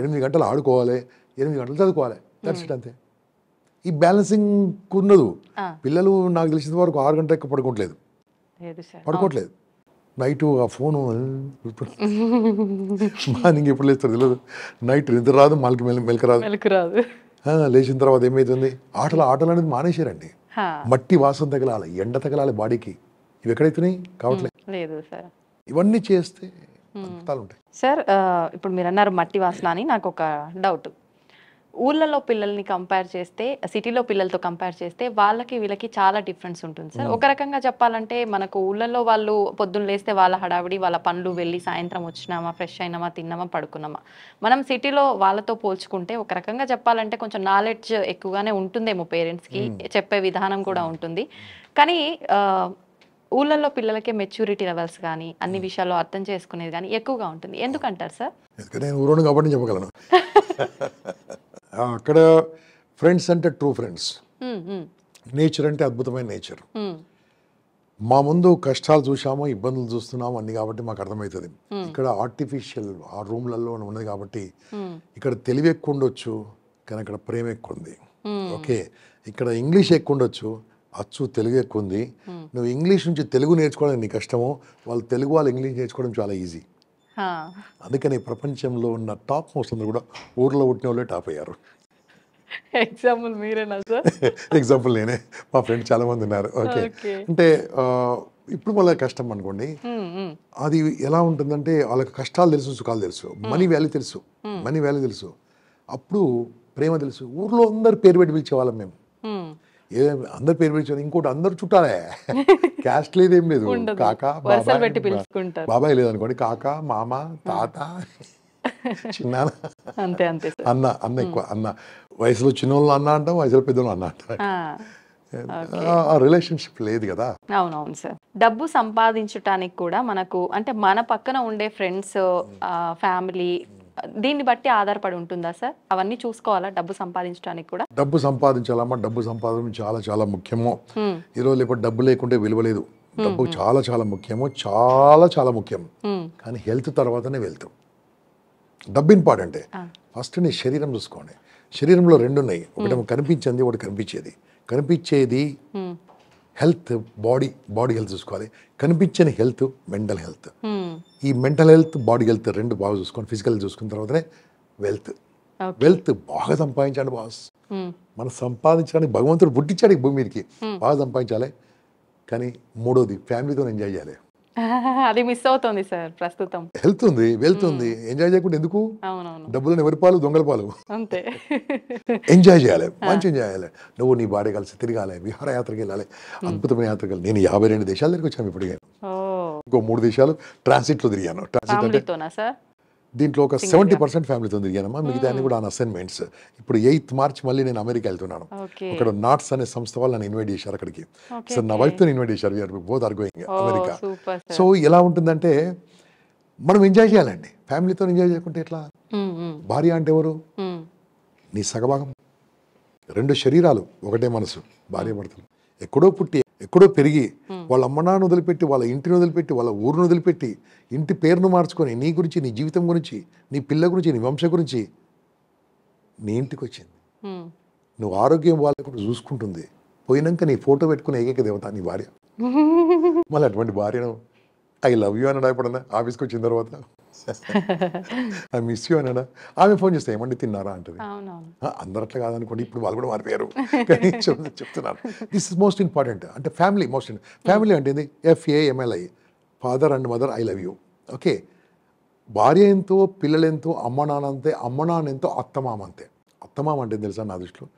ఎనిమిది గంటలు ఆడుకోవాలి ఎనిమిది గంటలు చదువుకోవాలి దర్శనం అంతే ఈ బ్యాలెన్సింగ్ ఉన్నదు పిల్లలు నాకు తెలిసిన వరకు ఆరు గంటలకు ఎక్కువ పడుకోవట్లేదు పడుకోవట్లేదు నైట్ ఆ ఫోను మార్నింగ్ ఎప్పుడు లేస్తారు తెలియదు నైట్ నిద్ర రాదు మాలకి మెలక రాదు లేచిన తర్వాత ఏమైతుంది ఆటలు ఆటలు అనేది మానేశారండి మట్టి వాసన తగలాలి ఎండ తగలాలి బాడీకి ఇవి ఎక్కడైతున్నాయి కావట్లేదు ఇవన్నీ చేస్తే సార్ ఇప్పుడు మీరు అన్నారు మట్టి వాసన అని నాకు ఒక డౌట్ ఊళ్ళలో పిల్లల్ని కంపేర్ చేస్తే సిటీలో పిల్లలతో కంపేర్ చేస్తే వాళ్ళకి వీళ్ళకి చాలా డిఫరెన్స్ ఉంటుంది సార్ hmm. ఒక రకంగా చెప్పాలంటే మనకు ఊళ్ళలో వాళ్ళు పొద్దున్న లేస్తే వాళ్ళ హడావిడి వాళ్ళ పనులు వెళ్ళి సాయంత్రం వచ్చినామా ఫ్రెష్ అయినామా తిన్నామా పడుకున్నామా మనం సిటీలో వాళ్ళతో పోల్చుకుంటే ఒక రకంగా చెప్పాలంటే కొంచెం నాలెడ్జ్ ఎక్కువగానే ఉంటుందేమో పేరెంట్స్కి hmm. చెప్పే విధానం కూడా hmm. ఉంటుంది కానీ ఊళ్ళల్లో పిల్లలకే మెచ్యూరిటీ లెవెల్స్ కానీ అన్ని విషయాలు అర్థం చేసుకునేది కానీ ఎక్కువగా ఉంటుంది ఎందుకంటారు సార్ నేను కాబట్టి చెప్పగలను *laughs* అక్కడ ఫ్రెండ్స్ అంటే ట్రూ ఫ్రెండ్స్ నేచర్ అంటే అద్భుతమైన నేచర్ మా ముందు కష్టాలు చూసాము ఇబ్బందులు చూస్తున్నాము అన్ని కాబట్టి మాకు అర్థమవుతుంది ఇక్కడ ఆర్టిఫిషియల్ ఆ రూమ్లలో ఉన్నది కాబట్టి ఇక్కడ తెలివి ఎక్కువ ఉండొచ్చు కానీ అక్కడ ప్రేమ ఎక్కువ ఉంది ఓకే ఇక్కడ ఇంగ్లీష్ ఎక్కువ ఉండొచ్చు అచ్చు తెలుగు ఎక్కువ ఉంది నువ్వు ఇంగ్లీష్ నుంచి తెలుగు నేర్చుకోవడానికి నీకు కష్టమో వాళ్ళు తెలుగు వాళ్ళు ఇంగ్లీష్ నేర్చుకోవడం చాలా ఈజీ అందుకని ప్రపంచంలో ఉన్న టాప్ మోస్ట్ అందరూ కూడా ఊర్లో పుట్టిన వాళ్ళే టాప్ అయ్యారు ఎగ్జాంపుల్ మీరేనా సార్ ఎగ్జాంపుల్ *laughs* నేనే మా ఫ్రెండ్ చాలా మంది ఉన్నారు ఓకే అంటే ఇప్పుడు మళ్ళీ కష్టం అనుకోండి అది ఎలా ఉంటుందంటే వాళ్ళకి కష్టాలు తెలుసు సుఖాలు తెలుసు మనీ వ్యాల్యూ తెలుసు మనీ వ్యాల్యూ తెలుసు అప్పుడు ప్రేమ తెలుసు ఊర్లో అందరు పేరు పెట్టి పిలిచేవాళ్ళం మేము ఏ అందరు పేరు పిలిచారు ఇంకోటి అందరు చుట్టాలే క్యాస్ట్ *laughs* ఏం లేదు కాకా బాబాయ్ లేదనుకోండి కాకా మామ తాత *laughs* చిన్న అంతే అంతే అన్న అన్న ఎక్కువ అన్న వయసులో చిన్న వాళ్ళు అన్న అంటాం వయసులో పెద్దోళ్ళు అన్న అంటారు రిలేషన్షిప్ లేదు కదా అవునవును సార్ డబ్బు సంపాదించడానికి కూడా మనకు అంటే మన పక్కన ఉండే ఫ్రెండ్స్ ఫ్యామిలీ దీన్ని బట్టి ఆధారపడి ఉంటుందా సార్ అవన్నీ చూసుకోవాలా డబ్బు సంపాదించడానికి కూడా డబ్బు సంపాదించాలమ్మా డబ్బు సంపాదన చాలా చాలా ముఖ్యము ఈరోజు ఇప్పుడు డబ్బు లేకుంటే విలువ లేదు డబ్బు చాలా చాలా ముఖ్యము చాలా చాలా ముఖ్యం కానీ హెల్త్ తర్వాతనే వెళ్తు డబ్బు ఇంపార్టెంటే ఫస్ట్ నీ శరీరం చూసుకోండి శరీరంలో రెండు ఉన్నాయి ఒకటి కనిపించింది ఒకటి కనిపించేది కనిపించేది హెల్త్ బాడీ బాడీ హెల్త్ చూసుకోవాలి కనిపించని హెల్త్ మెంటల్ హెల్త్ ఈ మెంటల్ హెల్త్ బాడీ హెల్త్ రెండు బాగా చూసుకోండి ఫిజికల్ చూసుకున్న తర్వాతనే వెల్త్ వెల్త్ బాగా సంపాదించండి బాస్ మనం సంపాదించడానికి భగవంతుడు పుట్టించాడు ఈ భూమికి బాగా సంపాదించాలి కానీ మూడోది ఫ్యామిలీతో ఎంజాయ్ చేయాలి *laughs* అది మిస్ అవుతుంది సార్ ప్రస్తుతం వెళ్తుంది వెళ్తుంది ఎంజాయ్ చేయకుండా ఎందుకు డబ్బులను ఎవరి పాలు దొంగల పాలు అంతే ఎంజాయ్ *laughs* చేయాలి మంచి ఎంజాయ్ చేయాలి నువ్వు నీ బాడీ కలిసి తిరగాలి విహారయాత్రకి వెళ్ళాలి అద్భుతమైన యాత్రకి నేను యాభై రెండు దేశాల దగ్గరికి వచ్చాను ఇప్పటికే ఇంకో మూడు దేశాలు ట్రాన్సిట్ లో తిరిగాను ట్రాన్సిట్ అంటే దీంట్లో ఒక సెవెంటీ పర్సెంట్ ఫ్యామిలీతో తిరిగానమ్మా మిగతా కూడా ఆ hmm. అసైన్మెంట్స్ ఇప్పుడు ఎయిత్ మార్చ్ మళ్ళీ నేను అమెరికా వెళ్తున్నాను అక్కడ నాట్స్ అనే సంస్థ వాళ్ళు నన్ను ఇన్వైట్ చేశారు అక్కడికి సో నా తో ఇన్వైట్ చేశారు we are both are going America so ఎలా ఉంటుందంటే మనం ఎంజాయ్ చేయాలండి ఫ్యామిలీతో ఎంజాయ్ చేయకుంటే ఎట్లా hmm, hmm. భార్య అంటే ఎవరు నీ సగభాగం రెండు శరీరాలు ఒకటే మనసు భార్య పడుతుంది ఎక్కడో పుట్టి ఎక్కడో పెరిగి వాళ్ళ అమ్మనాన్న వదిలిపెట్టి వాళ్ళ ఇంటిని వదిలిపెట్టి వాళ్ళ ఊరిని వదిలిపెట్టి ఇంటి పేరును మార్చుకొని నీ గురించి నీ జీవితం గురించి నీ పిల్ల గురించి నీ వంశ గురించి నీ ఇంటికి వచ్చింది నువ్వు ఆరోగ్యం వాళ్ళ కూడా చూసుకుంటుంది పోయినాక నీ ఫోటో పెట్టుకుని ఏకైక దేవత నీ భార్య మళ్ళీ అటువంటి భార్యను ఐ లవ్ యూ అని ఎప్పుడన్నా ఆఫీస్కి వచ్చిన తర్వాత ఐ మిస్ యూ అనా ఆమె ఫోన్ చేస్తే ఏమండి తిన్నారా అంటది అందరు అట్లా కాదనుకోండి ఇప్పుడు వాళ్ళు కూడా మారిపోయారు *laughs* చెప్తున్నారు దిస్ ఇస్ మోస్ట్ ఇంపార్టెంట్ అంటే ఫ్యామిలీ మోస్ట్ ఫ్యామిలీ అంటే F A M L I father and mother I love you okay భార్య ఎంతో పిల్లలెంతో అమ్మ నాన్న అంతే అమ్మ నాన్న ఎంతో అత్తమామ అంతే అత్తమామ అంటే తెలుసా నా దృష్టిలో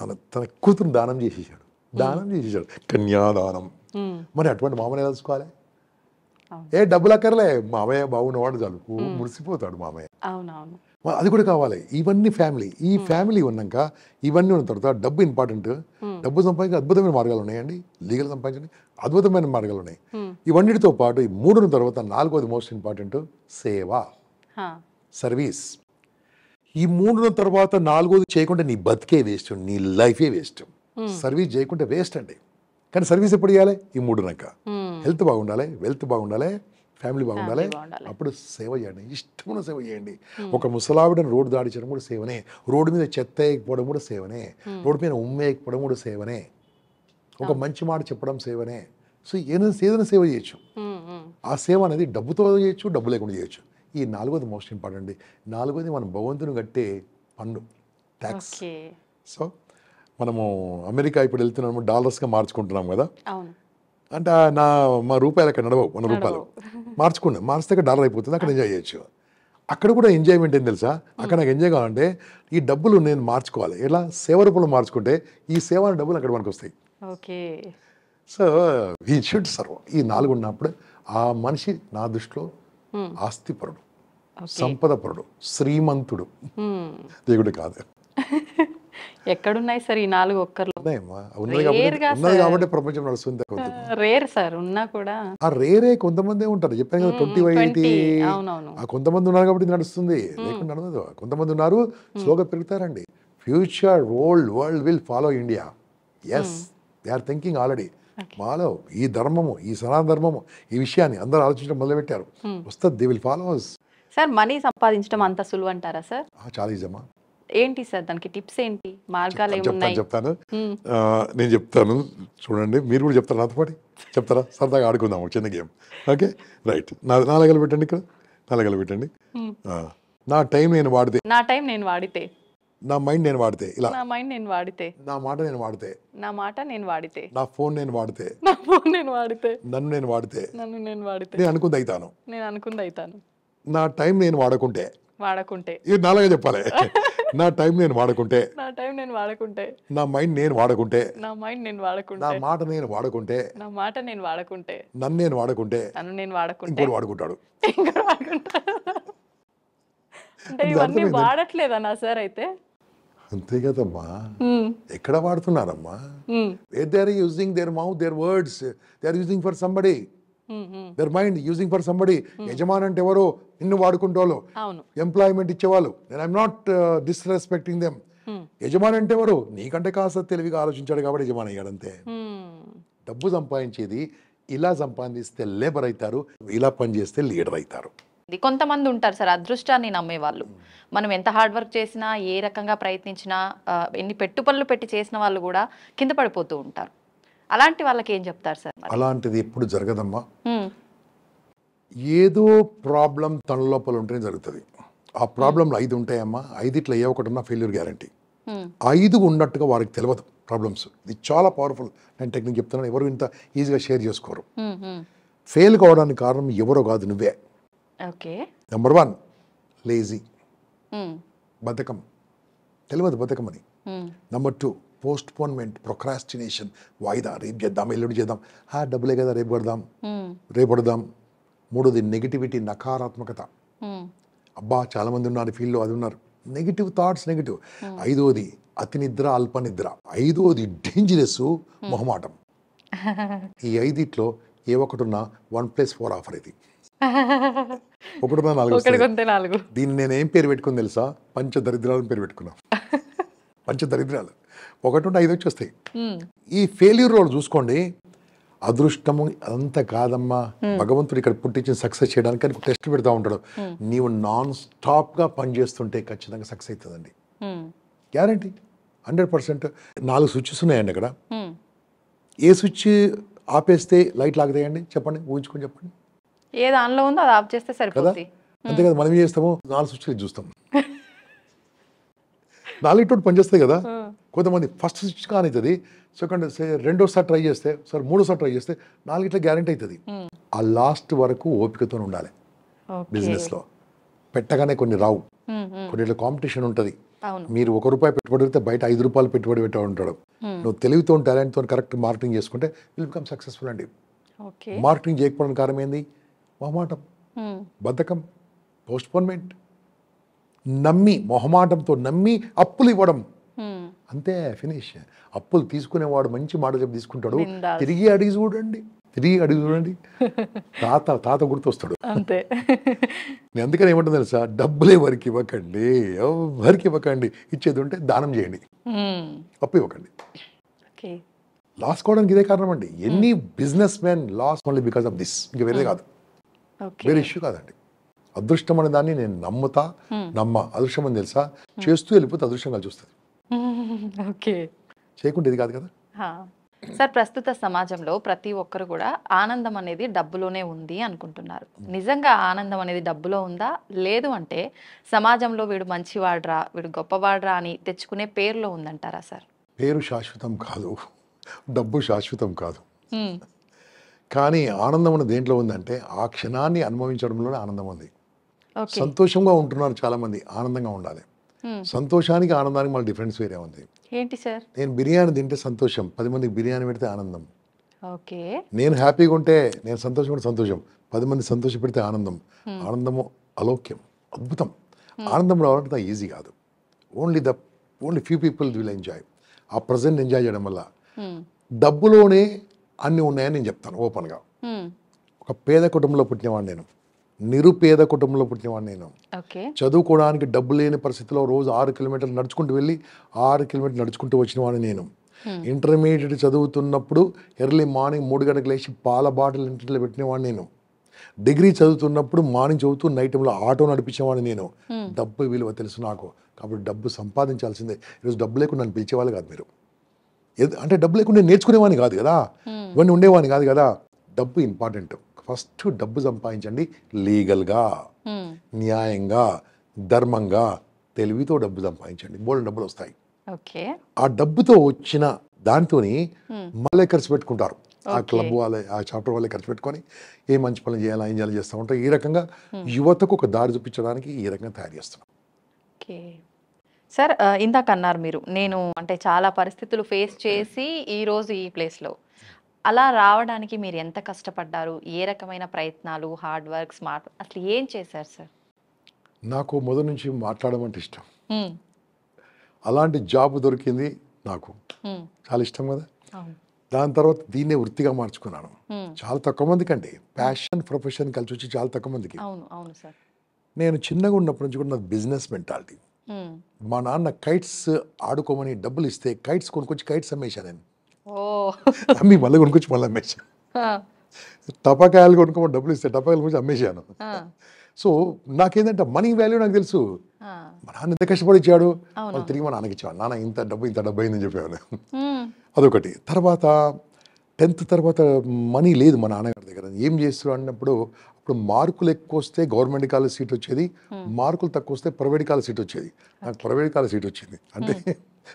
తన తన కూతురు దానం చేసేసాడు దానం చేసేసాడు కన్యాదానం మరి అటువంటి మామని ఎలా తెలుసుకోవాలి ఏ డబ్బులు అక్కర్లే మామయ్య బాగున్నవాడు చాలు మురిసిపోతాడు మామయ్య అవునవును అది కూడా కావాలి ఇవన్నీ ఫ్యామిలీ ఈ ఫ్యామిలీ ఉన్నాక ఇవన్నీ ఉన్న తర్వాత డబ్బు ఇంపార్టెంట్ డబ్బు సంపాదించే అద్భుతమైన మార్గాలు ఉన్నాయండి లీగల్ సంపాదించండి అద్భుతమైన మార్గాలు ఉన్నాయి ఇవన్నిటితో పాటు ఈ మూడున్న తర్వాత నాలుగోది మోస్ట్ ఇంపార్టెంట్ సేవ సర్వీస్ ఈ మూడు తర్వాత నాలుగోది చేయకుండా నీ బతికే వేస్ట్ నీ లైఫే వేస్ట్ సర్వీస్ చేయకుంటే వేస్ట్ అండి కానీ సర్వీస్ ఎప్పుడు ఇవ్వాలి ఈ మూడు మూడునక హెల్త్ బాగుండాలి వెల్త్ బాగుండాలి ఫ్యామిలీ బాగుండాలి అప్పుడు సేవ చేయండి ఇష్టమైన సేవ చేయండి ఒక ముసలావిడని రోడ్డు దాడించడం కూడా సేవనే రోడ్డు మీద చెత్త వేయకపోవడం కూడా సేవనే రోడ్డు మీద ఉమ్మేయకపోవడం కూడా సేవనే ఒక మంచి మాట చెప్పడం సేవనే సో ఏదైనా ఏదైనా సేవ చేయొచ్చు ఆ సేవ అనేది డబ్బుతో చేయొచ్చు డబ్బు లేకుండా చేయొచ్చు ఈ నాలుగోది మోస్ట్ ఇంపార్టెంట్ నాలుగోది మనం భగవంతుని కట్టే పన్ను ట్యాక్స్ సో మనము అమెరికా ఇప్పుడు వెళ్తున్నాము డాలర్స్గా మార్చుకుంటున్నాం కదా అంటే నా మా రూపాయలు అక్కడ నడవవు మన రూపాయలు మార్చుకున్నాం మార్చితే డాలర్ అయిపోతుంది అక్కడ ఎంజాయ్ చేయొచ్చు అక్కడ కూడా ఎంజాయ్మెంట్ ఏం తెలుసా అక్కడ నాకు ఎంజాయ్ కావాలంటే ఈ డబ్బులు నేను మార్చుకోవాలి ఎలా సేవ రూపంలో మార్చుకుంటే ఈ సేవ డబ్బులు అక్కడ మనకు వస్తాయి సో ఈ షుడ్ సర్వ్ ఈ నాలుగు ఉన్నప్పుడు ఆ మనిషి నా దృష్టిలో ఆస్తిపరుడు పరుడు శ్రీమంతుడు దేవుడు కాదు *laughs* ఎక్కడున్నాయి సార్ ఈ నాలుగు ఒక్కర్లు కాబట్టి ప్రపంచం నడుస్తుంది రేర్ సార్ ఉన్నా కూడా ఆ రేరే కొంతమంది ఉంటారు చెప్పాను కదా ట్వంటీ కొంతమంది ఉన్నారు కాబట్టి నడుస్తుంది లేకుండా కొంతమంది ఉన్నారు స్లోగా పెరుగుతారండి future world world will follow India yes they are thinking already మాలో ఈ ధర్మము ఈ సనాతన ధర్మము ఈ విషయాన్ని అందరూ ఆలోచించడం మొదలుపెట్టారు వస్తుంది they will follow sir money సంపాదించడం అంత సులువు అంటారా సార్ చాలా ఈజమ్మా ఏంటి సార్ దానికి టిప్స్ ఏంటి మార్గాలు ఏమి చెప్తాను నేను చెప్తాను చూడండి మీరు కూడా చెప్తారు నాతో పాటు చెప్తారా సరదాగా ఆడుకుందాం చిన్న గేమ్ ఓకే రైట్ నా నాలుగలు పెట్టండి ఇక్కడ నాలుగలు పెట్టండి నా టైం నేను వాడితే నా టైం నేను వాడితే నా మైండ్ నేను వాడితే ఇలా నా మైండ్ నేను వాడితే నా మాట నేను వాడితే నా మాట నేను వాడితే నా ఫోన్ నేను వాడితే నా ఫోన్ నేను వాడితే నన్ను నేను వాడితే నన్ను నేను వాడితే నేను అనుకుంది అవుతాను నేను అనుకుంది అవుతాను నా టైం నేను వాడకుంటే వాడకుంటే ఇది నాలుగే చెప్పాలి నా టైం నేను వాడుకుంటే నా టైం నేను వాడుకుంటే నా మైండ్ నేను వాడుకుంటే నా మైండ్ నేను వాడుకుంటే నా మాట నేను వాడుకుంటే నా మాట నేను వాడుకుంటే నన్ను నేను వాడుకుంటే నన్ను నేను వాడుకుంటే ఇంకోటి వాడుకుంటాడు ఇంకోటి వాడుకుంటాడు అంటే ఇవన్నీ వాడట్లేదనా సార్ అయితే అంతే కదమ్మా ఎక్కడ వాడుతున్నారమ్మా they are using their mouth their words they are using for somebody their mind using for somebody యజమాన్ అంటే ఎవరు నిన్ను వాడుకుంటోలు ఎంప్లాయ్మెంట్ ఇచ్చేవాళ్ళు నేను ఐఎమ్ నాట్ డిస్రెస్పెక్టింగ్ దెమ్ యజమాన్ అంటే ఎవరు నీకంటే కాస్త తెలివిగా ఆలోచించాడు కాబట్టి యజమాని అయ్యాడు అంతే mm. డబ్బు సంపాదించేది ఇలా సంపాదిస్తే లేబర్ అవుతారు ఇలా పనిచేస్తే లీడర్ అవుతారు కొంతమంది ఉంటారు సార్ అదృష్టాన్ని నమ్మే వాళ్ళు మనం ఎంత హార్డ్ వర్క్ చేసినా ఏ రకంగా ప్రయత్నించినా uh, ఎన్ని పెట్టుబడులు పెట్టి చేసిన వాళ్ళు కూడా కింద పడిపోతూ ఉంటారు అలాంటి వాళ్ళకి ఏం చెప్తారు సార్ అలాంటిది ఎప్పుడు జరగదమ్మా ఏదో ప్రాబ్లం తన లోపల ఉంటేనే జరుగుతుంది ఆ ప్రాబ్లంలో ఐదు ఉంటాయమ్మా ఐదిట్లో ఏ ఒకటి ఉన్నా ఫెయిల్యూర్ గ్యారంటీ ఐదు ఉన్నట్టుగా వారికి తెలియదు ప్రాబ్లమ్స్ ఇది చాలా పవర్ఫుల్ నేను టెక్నిక్ చెప్తున్నాను ఎవరు ఇంత ఈజీగా షేర్ చేసుకోరు ఫెయిల్ కావడానికి కారణం ఎవరో కాదు నువ్వే ఓకే నెంబర్ వన్ లేజీ బతకం తెలియదు బద్ధకం అని నెంబర్ టూ పోస్ట్పోన్మెంట్ ప్రొక్రాస్టినేషన్ వాయిదా రేపు చేద్దాం ఎల్లుండి చేద్దాం హా డబ్బులే కదా రేపు పడదాం రేపు పడదాం మూడోది నెగిటివిటీ నకారాత్మకత అబ్బా చాలామంది ఉన్నారు ఫీల్డ్లో అది ఉన్నారు నెగిటివ్ థాట్స్ నెగిటివ్ ఐదోది అతి నిద్ర అల్ప నిద్ర ఐదోది డేంజరస్ మొహమాటం ఈ ఐదిట్లో ఏ ఒకటిన్నా వన్ ప్లస్ ఫోర్ ఆఫర్ ఇది *laughs* నాలుగు దీన్ని నేను ఏం పేరు పెట్టుకుని తెలుసా పంచ దరిద్రాలను పేరు పెట్టుకున్నా *laughs* పంచ దరిద్రాలు ఒకటి ఉంటే ఐదు వచ్చేస్తాయి ఈ ఫెయిల్యూర్ రోడ్ చూసుకోండి అదృష్టము అంత కాదమ్మా భగవంతుడు ఇక్కడ పుట్టించిన సక్సెస్ చేయడానికి అని టెస్ట్ పెడతా ఉంటాడు నీవు నాన్ స్టాప్గా పనిచేస్తుంటే ఖచ్చితంగా సక్సెస్ అవుతుందండి గ్యారంటీ హండ్రెడ్ పర్సెంట్ నాలుగు స్విచ్స్ ఉన్నాయండి అక్కడ ఏ స్విచ్ ఆపేస్తే లైట్ లాగుతాయండి చెప్పండి ఊహించుకొని చెప్పండి ఏది ఆన్లో ఉందో అది ఆఫ్ చేస్తే సరిపోతుంది అంతే కదా మనం చేస్తాము నాలుగు స్విచ్లు చూస్తాం *laughs* నాలుగు పనిచేస్తాయి కదా కొంతమంది ఫస్ట్ స్విచ్ కాన్ అవుతుంది సెకండ్ రెండోసారి ట్రై చేస్తే సార్ మూడోసారి ట్రై చేస్తే నాలుగిట్ల గ్యారంటీ అవుతుంది ఆ లాస్ట్ వరకు ఓపికతో ఉండాలి బిజినెస్లో పెట్టగానే కొన్ని రావు కొన్ని కాంపిటీషన్ ఉంటుంది మీరు ఒక రూపాయి పెట్టుబడి పెడితే బయట ఐదు రూపాయలు పెట్టుబడి పెట్టా ఉంటాడు నువ్వు తెలివితో టాలెంట్తో కరెక్ట్ మార్కెటింగ్ చేసుకుంటే విల్ బికమ్ సక్సెస్ఫుల్ అండి మార్కెటింగ్ చేయకపోవడానికి కారణం ఏంది మొహమాటం బద్ధకం పోస్ట్పోన్మెంట్ నమ్మి మొహమాటంతో నమ్మి అప్పులు ఇవ్వడం అంతే ఫినిష్ అప్పులు తీసుకునేవాడు మంచి మాట చెప్పి తీసుకుంటాడు తిరిగి అడిగి చూడండి తిరిగి అడిగి చూడండి తాత తాత గుర్తొస్తాడు అంతే నేను అందుకని ఏమంటుంది తెలుసా డబ్బులు ఎవరికి ఇవ్వకండి ఎవరికి ఇవ్వకండి ఇచ్చేది ఉంటే దానం చేయండి అప్పు ఇవ్వకండి లాస్ కావడానికి ఇదే కారణం అండి any business man loss only because of this ఇంకా వేరే కాదు వేరే ఇష్యూ కాదండి అదృష్టం అనే దాన్ని నేను నమ్ముతా నమ్మ అదృష్టం అని తెలుసా చేస్తూ వెళ్ళిపోతే అదృష్టం కలిసి వస్తుంది *laughs* ఓకే చేయకుంటే ఇది కాదు కదా సార్ ప్రస్తుత సమాజంలో ప్రతి ఒక్కరు కూడా ఆనందం అనేది డబ్బులోనే ఉంది అనుకుంటున్నారు నిజంగా ఆనందం అనేది డబ్బులో ఉందా లేదు అంటే సమాజంలో వీడు మంచివాడ్రా వీడు గొప్పవాడ్రా అని తెచ్చుకునే పేరులో ఉందంటారా సార్ పేరు శాశ్వతం కాదు డబ్బు శాశ్వతం కాదు కానీ ఆనందం అనేది దేంట్లో ఉందంటే ఆ క్షణాన్ని అనుభవించడంలోనే ఆనందం ఉంది సంతోషంగా ఉంటున్నారు చాలామంది ఆనందంగా ఉండాలి సంతోషానికి ఆనందానికి మళ్ళీ డిఫరెన్స్ వేరే ఉంది ఏంటి సార్ నేను బిర్యానీ తింటే సంతోషం పది మందికి బిర్యానీ పెడితే ఆనందం ఓకే నేను హ్యాపీగా ఉంటే నేను సంతోషం సంతోషం పది మంది సంతోష పెడితే ఆనందం ఆనందము అలోక్యం అద్భుతం ఆనందం రావాలంటే ఈజీ కాదు only the only few people will enjoy ఆ ప్రజెంట్ ఎంజాయ్ చేయడం వల్ల డబ్బులోనే అన్నీ ఉన్నాయని నేను చెప్తాను ఓపెన్గా ఒక పేద కుటుంబంలో పుట్టినవాడు నేను నిరుపేద కుటుంబంలో పుట్టినవాడు నేను చదువుకోవడానికి డబ్బు లేని పరిస్థితిలో రోజు ఆరు కిలోమీటర్లు నడుచుకుంటూ వెళ్ళి ఆరు కిలోమీటర్లు నడుచుకుంటూ వచ్చినవాడిని నేను ఇంటర్మీడియట్ చదువుతున్నప్పుడు ఎర్లీ మార్నింగ్ మూడు గంటలకు లేచి పాల బాటిల్ ఇంటిలో పెట్టినవాడిని నేను డిగ్రీ చదువుతున్నప్పుడు మార్నింగ్ చదువుతూ నైట్ టైంలో ఆటో నడిపించేవాడిని నేను డబ్బు విలువ తెలుసు నాకు కాబట్టి డబ్బు సంపాదించాల్సిందే ఈరోజు డబ్బు లేకుండా నన్ను పిలిచేవాళ్ళు కాదు మీరు అంటే డబ్బు లేకుండా నేర్చుకునేవాడిని కాదు కదా ఇవన్నీ ఉండేవాడిని కాదు కదా డబ్బు ఇంపార్టెంట్ ఫస్ట్ డబ్బు సంపాదించండి లీగల్గా న్యాయంగా ధర్మంగా తెలివితో డబ్బు సంపాదించండి బోల్డ్ డబ్బులు వస్తాయి ఆ డబ్బుతో వచ్చిన దాంతోని మళ్ళీ ఖర్చు పెట్టుకుంటారు ఆ క్లబ్ వాళ్ళే ఆ చాప్టర్ వాళ్ళే ఖర్చు పెట్టుకొని ఏ మంచి పనులు చేయాలా ఏం చేయాలి చేస్తూ ఉంటారు ఈ రకంగా యువతకు ఒక దారి చూపించడానికి ఈ రకంగా తయారు చేస్తున్నారు సార్ ఇందాక అన్నారు మీరు నేను అంటే చాలా పరిస్థితులు ఫేస్ చేసి ఈరోజు ఈ ప్లేస్లో అలా రావడానికి మీరు ఎంత కష్టపడ్డారు ఏ రకమైన ప్రయత్నాలు హార్డ్ వర్క్ స్మార్ట్ అసలు ఏం చేశారు సార్ నాకు మొదటి నుంచి మాట్లాడడం అంటే ఇష్టం అలాంటి జాబ్ దొరికింది నాకు చాలా ఇష్టం కదా దాని తర్వాత దీన్నే వృత్తిగా మార్చుకున్నాను చాలా తక్కువ మందికి అండి ప్యాషన్ ప్రొఫెషన్ కలిసి వచ్చి చాలా తక్కువ మందికి నేను చిన్నగా ఉన్నప్పటి నుంచి కూడా నాకు బిజినెస్ మెంటాలిటీ మా నాన్న కైట్స్ ఆడుకోమని డబ్బులు ఇస్తే కైట్స్ కొనుక్కొచ్చి కైట్స్ అమ్మేశాను నేను అమ్మి మళ్ళీ కొనుక్కొచ్చి మళ్ళీ అమ్మేసాను టపాకాయలు కొనుక్కోమని డబ్బులు ఇస్తే టపాకాయలు కొంచెం అమ్మేశాను సో నాకేంటంటే మనీ వాల్యూ నాకు తెలుసు మా నాన్న ఎంత కష్టపడి ఇచ్చాడు వాళ్ళు తిరిగి మా నాన్నకి ఇచ్చాడు నాన్న ఇంత డబ్బు ఇంత డబ్బు అయిందని చెప్పేవాడు అదొకటి తర్వాత టెన్త్ తర్వాత మనీ లేదు మా నాన్నగారి దగ్గర ఏం చేస్తారు అన్నప్పుడు అప్పుడు మార్కులు ఎక్కువ వస్తే గవర్నమెంట్ కాలేజ్ సీట్ వచ్చేది మార్కులు తక్కువ వస్తే ప్రైవేట్ కాలేజ్ సీట్ వచ్చేది నాకు ప్రైవేట్ కాలేజ్ సీట్ వచ్చింది అంటే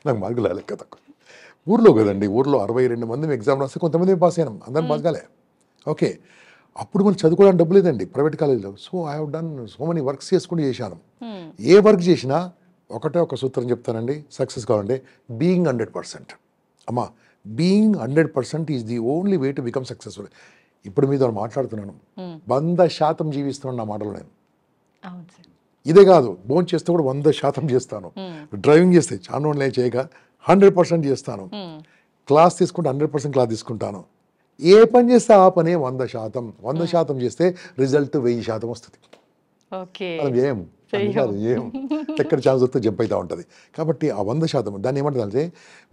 నాకు మార్కులు రాలేక తక్కువ ఊర్లో కదండి ఊర్లో అరవై రెండు మంది ఎగ్జామ్ రాస్తే కొంతమంది పాస్ అయినాం అందరం పాస్ కాలే ఓకే అప్పుడు మనం చదువుకోవడానికి డబ్బు లేదండి ప్రైవేట్ కాలేజీలో so I have done so many works చేసుకుని చేశాను ఏ వర్క్ చేసినా ఒకటే ఒక సూత్రం చెప్తానండి సక్సెస్ కావాలంటే బీయింగ్ హండ్రెడ్ పర్సెంట్ అమ్మా being hundred percent is the only way to become successful ఇప్పుడు మీద మాట్లాడుతున్నాను వంద శాతం జీవిస్తున్నాను నా మాటలు నేను ఇదే కాదు భోజనం చేస్తే కూడా వంద శాతం చేస్తాను డ్రైవింగ్ చేస్తే చాలా చేయగా హండ్రెడ్ పర్సెంట్ చేస్తాను hmm. క్లాస్ తీసుకుంటే హండ్రెడ్ పర్సెంట్ క్లాస్ తీసుకుంటాను ఏ పని చేస్తే ఆ పనే వంద శాతం వంద hmm. శాతం చేస్తే రిజల్ట్ వెయ్యి శాతం వస్తుంది మనం ఏం ఎక్కడ ఛాన్స్ వస్తే జంప్ అవుతూ ఉంటుంది కాబట్టి ఆ వంద శాతం దాన్ని ఏమంటుంది అంటే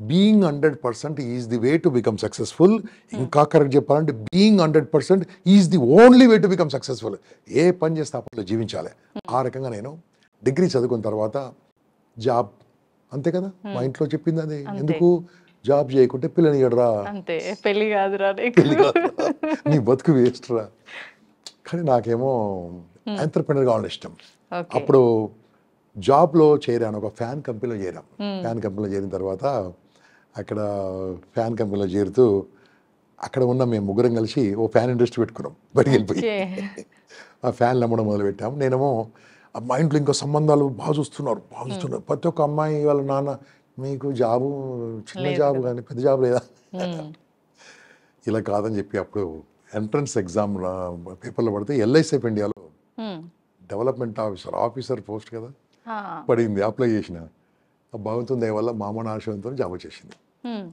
being hundred percent is the way to become successful ఇంకా కరెక్ట్ చెప్పాలంటే being hundred percent is the only way to become successful ఏ పని చేస్తే ఆ జీవించాలి hmm. ఆ రకంగా నేను డిగ్రీ చదువుకున్న తర్వాత జాబ్ అంతే కదా మా ఇంట్లో చెప్పింది అదే ఎందుకు జాబ్ చేయకుంటే పిల్లని రా పెళ్లి పెళ్లి నీ బతుకు వేస్ట్ రా కానీ నాకేమో ఎంటర్ప్రినర్ కావాలని ఇష్టం అప్పుడు జాబ్లో చేరాను ఒక ఫ్యాన్ కంపెనీలో చేరాం ఫ్యాన్ కంపెనీలో చేరిన తర్వాత అక్కడ ఫ్యాన్ కంపెనీలో చేరుతూ అక్కడ ఉన్న మేము ముగ్గురం కలిసి ఓ ఫ్యాన్ ఇండస్ట్రీ పెట్టుకున్నాం బయటికి వెళ్ళిపోయి ఆ ఫ్యాన్లు అమ్మడం మొదలుపెట్టాం నేనేమో మా ఇంట్లో ఇంకా సంబంధాలు బాగా చూస్తున్నారు బాగా చూస్తున్నారు ప్రతి ఒక్క అమ్మాయి వాళ్ళ నాన్న మీకు జాబు చిన్న జాబు కానీ పెద్ద జాబు లేదా ఇలా కాదని చెప్పి అప్పుడు ఎంట్రన్స్ ఎగ్జామ్ పేపర్లో పడితే ఎల్ఐసిఎఫ్ ఇండియాలో డెవలప్మెంట్ ఆఫీసర్ ఆఫీసర్ పోస్ట్ కదా పడింది అప్లై చేసిన బాగుంటుంది వల్ల మామ ఆశయంతో జాబ్ వచ్చేసింది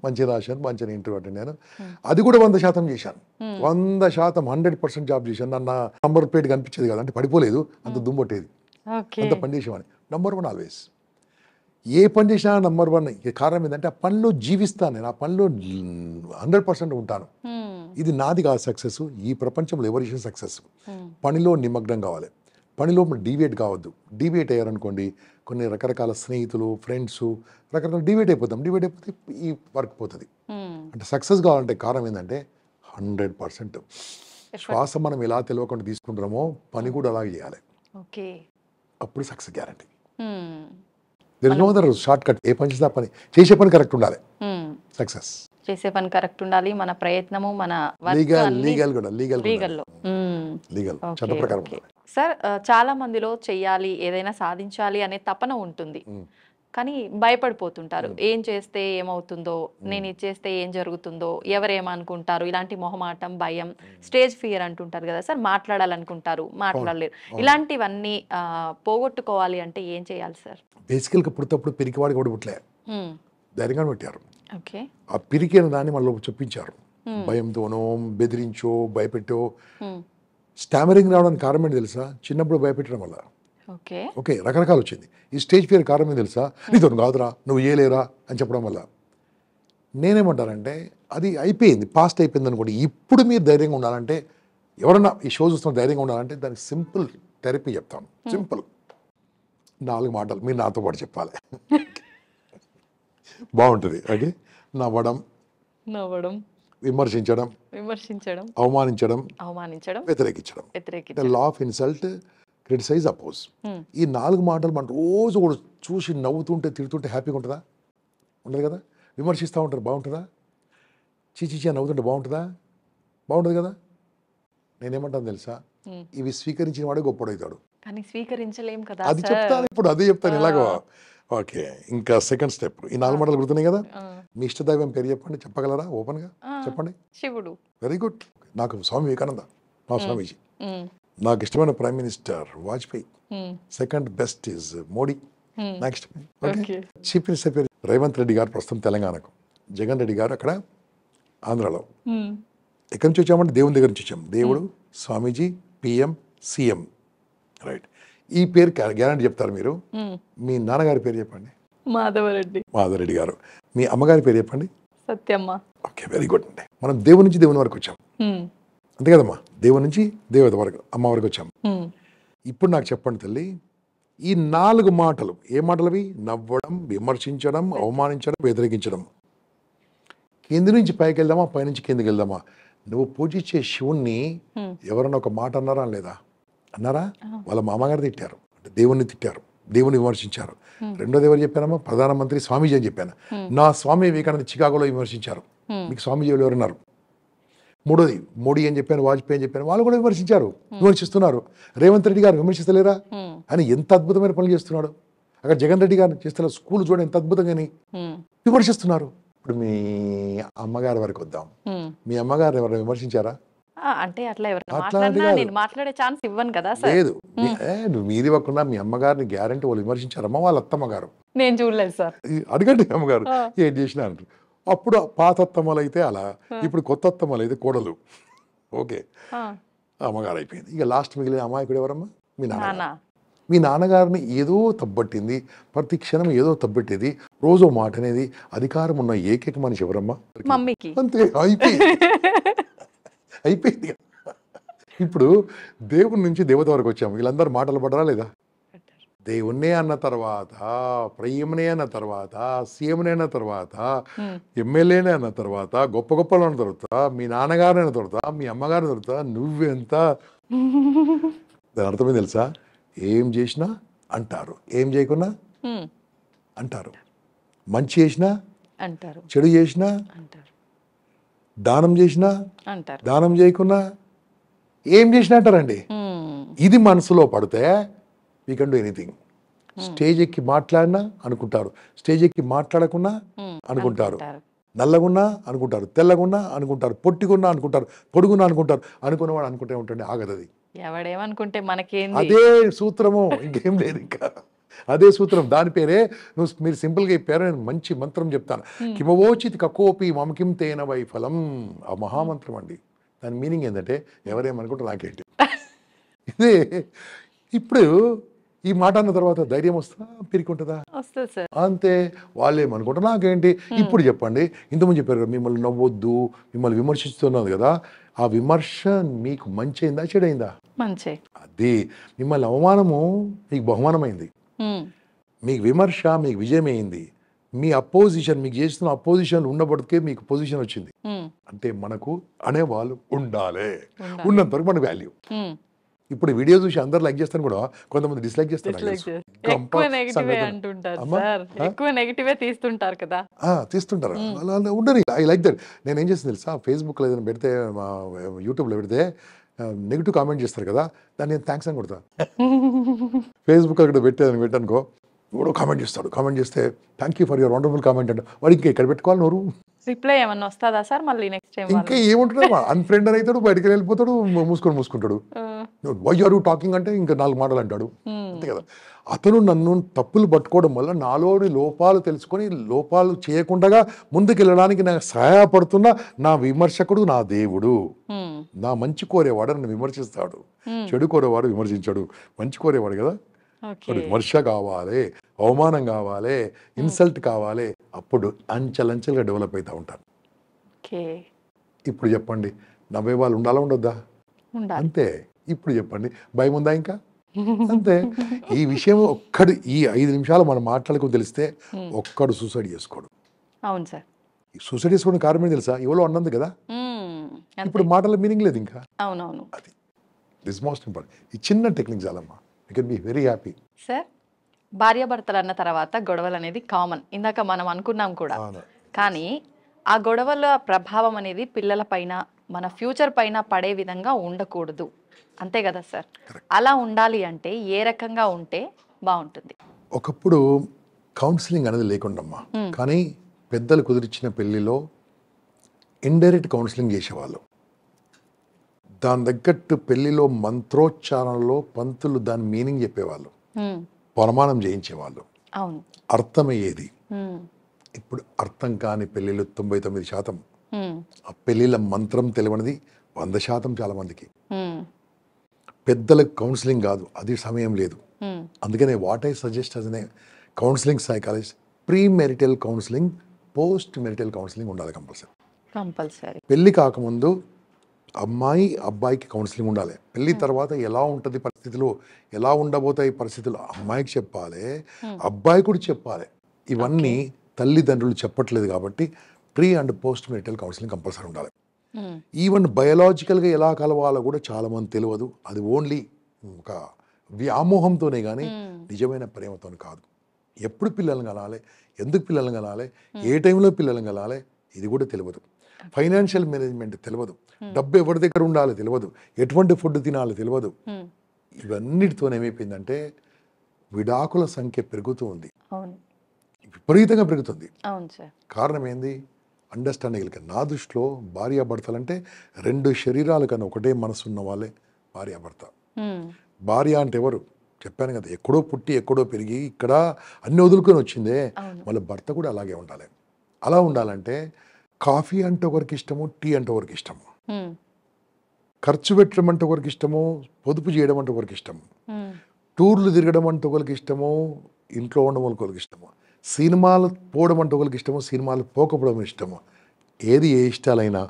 మంచిగా రాశాను మంచిగా ఇంటర్వ్యూ అటెండ్ నేను అది కూడా వంద శాతం చేశాను వంద శాతం హండ్రెడ్ పర్సెంట్ జాబ్ చేశాను నన్ను నంబర్ ప్లేట్ కనిపించేది కదా అంటే పడిపోలేదు అంత దుమ్మొట్టేది అంత పని చేసేవాడిని నంబర్ వన్ ఆల్వేస్ ఏ పని చేసినా నంబర్ వన్ కారణం ఏంటంటే ఆ పనిలో జీవిస్తాను నేను ఆ పనిలో హండ్రెడ్ పర్సెంట్ ఉంటాను hmm. ఇది నాది కాదు సక్సెస్ ఈ ప్రపంచంలో ఎవరు సక్సెస్ hmm. పనిలో నిమగ్నం కావాలి పనిలో డీవియేట్ కావద్దు డీవియేట్ అయ్యారనుకోండి కొన్ని రకరకాల స్నేహితులు ఫ్రెండ్స్ రకరకాల డీవియేట్ అయిపోతాం డివైడ్ అయిపోతే ఈ వర్క్ పోతుంది hmm. అంటే సక్సెస్ కావాలంటే కారణం ఏంటంటే హండ్రెడ్ పర్సెంట్ శ్వాస మనం ఎలా తెలియకుండా తీసుకుంటున్నామో పని కూడా అలాగే చేయాలి ఓకే అప్పుడు success guarantee no other short cut ఏ పని చేసినా పని చేసే పని కరెక్ట్ ఉండాలి సక్సెస్ hmm. చేసే పని కరెక్ట్ ఉండాలి మన ప్రయత్నము మన లీగల్ లీగల్ కూడా లీగల్ లీగల్ లీగల్ చట్ట సార్ చాలా మందిలో చేయాలి ఏదైనా సాధించాలి అనే తపన ఉంటుంది hmm. కానీ భయపడిపోతుంటారు hmm. ఏం చేస్తే ఏమవుతుందో hmm. నేను ఇచ్చేస్తే ఏం జరుగుతుందో ఎవరేమనుకుంటారు ఇలాంటి మొహమాటం భయం hmm. స్టేజ్ ఫియర్ అంటుంటారు కదా సార్ మాట్లాడాలనుకుంటారు మాట్లాడలేరు ఇలాంటివన్నీ పోగొట్టుకోవాలి అంటే ఏం చేయాలి సార్ బేసికల్గా పిరికి పిరికివాడికి కూడా పుట్టలే ధైర్యంగా పెట్టారు ఆ పిరికిన దాన్ని మళ్ళీ చూపించారు భయంతోనో బెదిరించో భయపెట్టో స్టామరింగ్ రావడానికి కారణం తెలుసా చిన్నప్పుడు భయపెట్టడం వల్ల ఓకే రకరకాలు వచ్చింది ఈ స్టేజ్ పేరు కారణం తెలుసా నీతో కాదురా నువ్వు ఏలేరా అని చెప్పడం వల్ల నేనేమంటానంటే అది అయిపోయింది పాస్ట్ అయిపోయింది అనుకోండి ఇప్పుడు మీరు ధైర్యంగా ఉండాలంటే ఎవరన్నా ఈ షో చూస్తున్న ధైర్యంగా ఉండాలంటే దానికి సింపుల్ థెరపీ చెప్తాను సింపుల్ నాలుగు మాటలు మీరు నాతో పాటు చెప్పాలి బాగుంటుంది ఓకే నవ్వడం నవ్వడం విమర్శించడం విమర్శించడం అవమానించడం అవమానించడం వ్యతిరేకించడం వ్యతిరేకించడం law of insult criticize oppose ఈ నాలుగు మాటలు మనం రోజు కూడా చూసి నవ్వుతుంటే తిడుతుంటే హ్యాపీగా ఉంటుందా ఉండదు కదా విమర్శిస్తూ ఉంటారు బాగుంటుందా చీచిచి నవ్వుతుంటే బాగుంటుందా బాగుంటుంది కదా నేనేమంటాను తెలుసా ఇవి స్వీకరించిన వాడే గొప్పడవుతాడు అది చెప్తాను ఇప్పుడు అదే చెప్తాను ఇలాగో ఓకే ఇంకా సెకండ్ స్టెప్ ఈ నాలుగు మాటలు గుర్తున్నాయి కదా మీ ఇష్టదైవం పేరు చెప్పండి చెప్పగలరా ఓపెన్గా చెప్పండి శివుడు వెరీ గుడ్ నాకు స్వామి వివేకానంద మా స్వామీజీ నాకు ఇష్టమైన prime minister Vajpayee second best is Modi నాకు ఇష్టమే చీఫ్ మినిస్టర్ పేరు రేవంత్ రెడ్డి గారు ప్రస్తుతం తెలంగాణకు జగన్ రెడ్డి గారు అక్కడ ఆంధ్రలో hmm. ఎక్కడి నుంచి వచ్చామంటే దేవుని దగ్గర నుంచి వచ్చాం దేవుడు స్వామీజీ పిఎం సిఎం రైట్ ఈ పేరు గ్యారంటీ చెప్తారు మీరు hmm. మీ నాన్నగారి పేరు చెప్పండి మాధవరెడ్డి మాధవరెడ్డి గారు మీ అమ్మగారి పేరు చెప్పండి సత్యమ్మ ఓకే వెరీ గుడ్ అండి మనం దేవుని నుంచి దేవుని వరకు వచ్చాం hmm. అంతే కదమ్మా దేవుడి నుంచి దేవత వరకు అమ్మ వరకు వచ్చాము ఇప్పుడు నాకు చెప్పండి తల్లి ఈ నాలుగు మాటలు ఏ మాటలు అవి నవ్వడం విమర్శించడం అవమానించడం వ్యతిరేకించడం కింది నుంచి పైకి వెళ్దామా పైనుంచి కిందికి వెళ్దామా నువ్వు పూజించే శివుణ్ణి ఎవరన్నా ఒక మాట అన్నారా లేదా అన్నారా వాళ్ళ మామగారు తిట్టారు అంటే దేవుణ్ణి తిట్టారు దేవుని విమర్శించారు రెండోది ఎవరు చెప్పానమ్మా ప్రధానమంత్రి స్వామీజీ అని చెప్పాను నా స్వామి వివేకానంద చికాగోలో విమర్శించారు మీకు స్వామీజీ ఎవరు ఎవరున్నారు మూడోది మోడీ అని చెప్పాను వాజ్పేయి అని చెప్పాను వాళ్ళు కూడా విమర్శించారు విమర్శిస్తున్నారు రేవంత్ రెడ్డి గారు విమర్శిస్తలేరా అని ఎంత అద్భుతమైన పనులు చేస్తున్నాడు అక్కడ జగన్ రెడ్డి గారు చేస్తున్న స్కూల్ చూడండి ఎంత అద్భుతంగా విమర్శిస్తున్నారు ఇప్పుడు మీ అమ్మగారి వరకు వద్దాం మీ అమ్మగారు ఎవరైనా విమర్శించారా అంటే అట్లా లేదు మీది ఇవ్వకుండా మీ అమ్మగారిని గ్యారంటీ వాళ్ళు విమర్శించారమ్మా వాళ్ళ అత్తమ్మ గారు నేను అడగండి అమ్మగారు ఏం చేసినా అంటారు అప్పుడు పాతత్తమ్మలు అయితే అలా ఇప్పుడు కొత్త అత్తమ్మలు అయితే కోడలు ఓకే అమ్మగారు అయిపోయింది ఇక లాస్ట్ మిగిలిన అమాయకుడు ఎవరమ్మా మీ నాన్న మీ నాన్నగారిని ఏదో తబ్బట్టింది ప్రతి క్షణం ఏదో తబ్బట్టేది రోజో మాట అనేది అధికారం ఉన్న ఏకైక మనిషి ఎవరమ్మా అంతే అయిపోయింది అయిపోయింది ఇప్పుడు దేవుడి నుంచి దేవత వరకు వచ్చాము వీళ్ళందరూ మాటలు పడరా లేదా దేవుణ్ణి అన్న తర్వాత ప్రియమునే అన్న తర్వాత సీఎంనే అన్న తర్వాత ఎమ్మెల్యేనే అన్న తర్వాత గొప్ప గొప్పలు అన్న తర్వాత మీ నాన్నగారిని అన్న తర్వాత మీ అమ్మగారిని తర్వాత నువ్వెంత *laughs* దాని అర్థమే తెలుసా ఏం చేసినా అంటారు ఏం చేయకున్నా అంటారు మంచి చేసినా అంటారు చెడు చేసినా అంటారు దానం చేసినా అంటారు దానం చేయకున్నా ఏం చేసినా అంటారండి ఇది మనసులో పడితే we can do anything stage ఎక్కి మాట్లాడినా అనుకుంటారు స్టేజ్ ఎక్కి మాట్లాడకున్నా hmm. అనుకుంటారు నల్లగున్నా అనుకుంటారు తెల్లగున్నా అనుకుంటారు పొట్టిగున్నా అనుకుంటారు పొడుగున్నా అనుకుంటారు అనుకున్నవాడు అనుకుంటే ఉంటుంది ఆగదది ఎవడేమనుకుంటే మనకి అదే సూత్రము ఇంకేం లేదు ఇంకా అదే సూత్రం దాని పేరే నువ్వు మీరు సింపుల్గా ఈ పేరు నేను మంచి మంత్రం చెప్తాను hmm. కిమవోచిత్ కకోపి మమకిం తేన వైఫలం ఆ మహామంత్రం అండి దాని మీనింగ్ ఏంటంటే ఎవరేమనుకుంటారు నాకేంటి *laughs* ఇదే ఇప్పుడు ఈ మాట అన్న తర్వాత ధైర్యం వస్తుందా పిరికుంటుందా వస్తుంది సార్ అంతే వాళ్ళేమనుకుంటా నాకేంటి ఇప్పుడు చెప్పండి ఇంతకుముందు చెప్పారు కదా మిమ్మల్ని నవ్వొద్దు మిమ్మల్ని విమర్శిస్తున్నది కదా ఆ విమర్శ మీకు మంచి అయిందా చెడైందా మంచి అది మిమ్మల్ని అవమానము మీకు బహుమానమైంది మీకు విమర్శ మీకు విజయం అయింది మీ అపోజిషన్ మీకు చేస్తున్న అపోజిషన్ ఉన్నప్పటికే మీకు పొజిషన్ వచ్చింది అంటే మనకు అనేవాళ్ళు ఉండాలి ఉన్నంతవరకు మన వాల్యూ ఇప్పుడు వీడియో చూసి అందరు లైక్ చేస్తారు కూడా కొంతమంది డిస్లైక్ చేస్తారు తీస్తుంటారు కదా తీస్తుంటారు అలా ఉండరు ఐ లైక్ దట్ నేను ఏం చేస్తాను తెలుసా ఫేస్బుక్ లో ఏదైనా పెడితే మా లో పెడితే నెగిటివ్ కామెంట్ చేస్తారు కదా దాన్ని నేను థ్యాంక్స్ అని కొడతాను ఫేస్బుక్ *laughs* అక్కడ పెట్టేదని పెట్టనుకో ఎవడో కామెంట్ చేస్తాడు కామెంట్ చేస్తే thank you for your wonderful comment అంటే వాడు ఇంకా ఎక్కడ పెట్టుకోవాలి నోరు రిప్లై ఏమన్నా వస్తుందా సార్ మళ్ళీ నెక్స్ట్ టైం ఇంకా ఏముంటున్నా అన్ఫ్రెండ్ అని అవుతాడు బయటికి వెళ్ళిపోతాడు మూసుకొని మూసుకుంటాడు వై ఆర్ యూ టాకింగ్ అంటే ఇంకా నాలుగు మాటలు అంటాడు అంతే కదా అతను నన్ను తప్పులు పట్టుకోవడం వల్ల నాలోని లోపాలు తెలుసుకొని లోపాలు చేయకుండా ముందుకెళ్ళడానికి నాకు సహాయపడుతున్న నా విమర్శకుడు నా దేవుడు నా మంచి కోరేవాడు నన్ను విమర్శిస్తాడు చెడు కోరేవాడు విమర్శించాడు మంచి కోరేవాడు కదా వాడికి వర్ష కావాలి అవమానం కావాలి ఇన్సల్ట్ కావాలి అప్పుడు అంచెలంచెలుగా డెవలప్ అవుతూ ఉంటాను ఇప్పుడు చెప్పండి నవ్వే వాళ్ళు ఉండాలా ఉండొద్దా అంతే ఇప్పుడు చెప్పండి భయం ఉందా ఇంకా అంతే ఈ విషయం ఒక్కడు ఈ ఐదు నిమిషాలు మనం మాట్లాడుకుని తెలిస్తే ఒక్కడు సూసైడ్ చేసుకోడు అవును సార్ సూసైడ్ చేసుకోవడం కారణం తెలుసా ఎవరో అన్నది కదా ఇప్పుడు మాటల మీనింగ్ లేదు ఇంకా అవునవును అది దిస్ మోస్ట్ ఇంపార్టెంట్ ఈ చిన్న టెక్నిక్ చాలమ్మా can be very happy sir భార్యాభర్తలు అన్న తర్వాత గొడవలు అనేది కామన్ ఇందాక మనం అనుకున్నాం కూడా కానీ ఆ గొడవల ప్రభావం అనేది పిల్లల పైన మన ఫ్యూచర్ పైన పడే విధంగా ఉండకూడదు అంతే కదా సార్ అలా ఉండాలి అంటే ఏ రకంగా ఉంటే బాగుంటుంది ఒకప్పుడు కౌన్సిలింగ్ అనేది లేకుండమ్మా కానీ పెద్దలు కుదిరిచ్చిన పెళ్లిలో ఇండైరెక్ట్ కౌన్సిలింగ్ చేసేవాళ్ళు దాని తగ్గట్టు పెళ్లిలో మంత్రోచ్చారణలో పంతులు దాని మీనింగ్ చెప్పేవాళ్ళు పరమాణం చేయించేవాళ్ళు అర్థమయ్యేది ఇప్పుడు అర్థం కాని పెళ్లిలో తొంభై తొమ్మిది శాతం ఆ పెళ్లిళ్ళ మంత్రం తెలియనిది వంద శాతం చాలా మందికి పెద్దలకు కౌన్సిలింగ్ కాదు అది సమయం లేదు అందుకనే వాట్ ఐ సజెస్ట్ అనే counselling psychologist pre marital counselling post marital counselling ఉండాలి కంపల్సరీ కంపల్సరీ పెళ్లి కాకముందు అమ్మాయి అబ్బాయికి కౌన్సిలింగ్ ఉండాలి పెళ్లి తర్వాత ఎలా ఉంటుంది పరిస్థితులు ఎలా ఉండబోతాయి పరిస్థితులు అమ్మాయికి చెప్పాలి అబ్బాయి కూడా చెప్పాలి ఇవన్నీ తల్లిదండ్రులు చెప్పట్లేదు కాబట్టి pre and post marital counselling compulsory ఉండాలి ఈవెన్ బయలాజికల్గా ఎలా కలవాలో కూడా చాలామంది తెలియదు అది ఓన్లీ ఒక వ్యామోహంతోనే కానీ నిజమైన ప్రేమతో కాదు ఎప్పుడు పిల్లల్ని కలాలి ఎందుకు పిల్లల్ని కలాలి ఏ టైంలో పిల్లల్ని కలాలి ఇది కూడా తెలియదు ఫైనాన్షియల్ మేనేజ్మెంట్ తెలియదు డబ్బు ఎవరి దగ్గర ఉండాలో తెలియదు ఎటువంటి ఫుడ్ తినాలో తెలియదు ఇవన్నిటితో ఏమైపోయిందంటే విడాకుల సంఖ్య పెరుగుతూ ఉంది విపరీతంగా పెరుగుతుంది కారణం ఏంది అండర్స్టాండింగ్ కలిగి నా దృష్టిలో అంటే రెండు శరీరాలు కన్నా ఒకటే మనసు ఉన్న వాళ్ళే భార్యాభర్త భార్య అంటే ఎవరు చెప్పాను కదా ఎక్కడో పుట్టి ఎక్కడో పెరిగి ఇక్కడ అన్ని వదులుకొని వచ్చిందే వాళ్ళ భర్త కూడా అలాగే ఉండాలి అలా ఉండాలంటే కాఫీ అంటే ఒకరికి ఇష్టము టీ అంటే ఒకరికి ఇష్టము ఖర్చు పెట్టడం అంటే ఒకరికి ఇష్టము పొదుపు చేయడం అంటే ఒకరికి ఇష్టము టూర్లు తిరగడం అంటే ఒకరికి ఇష్టము ఇంట్లో ఉండడం ఒకరికి ఇష్టము సినిమాలు పోవడం అంటే ఒకరికి ఇష్టము సినిమాలు పోకపోవడం ఇష్టము ఏది ఏ ఇష్టాలైనా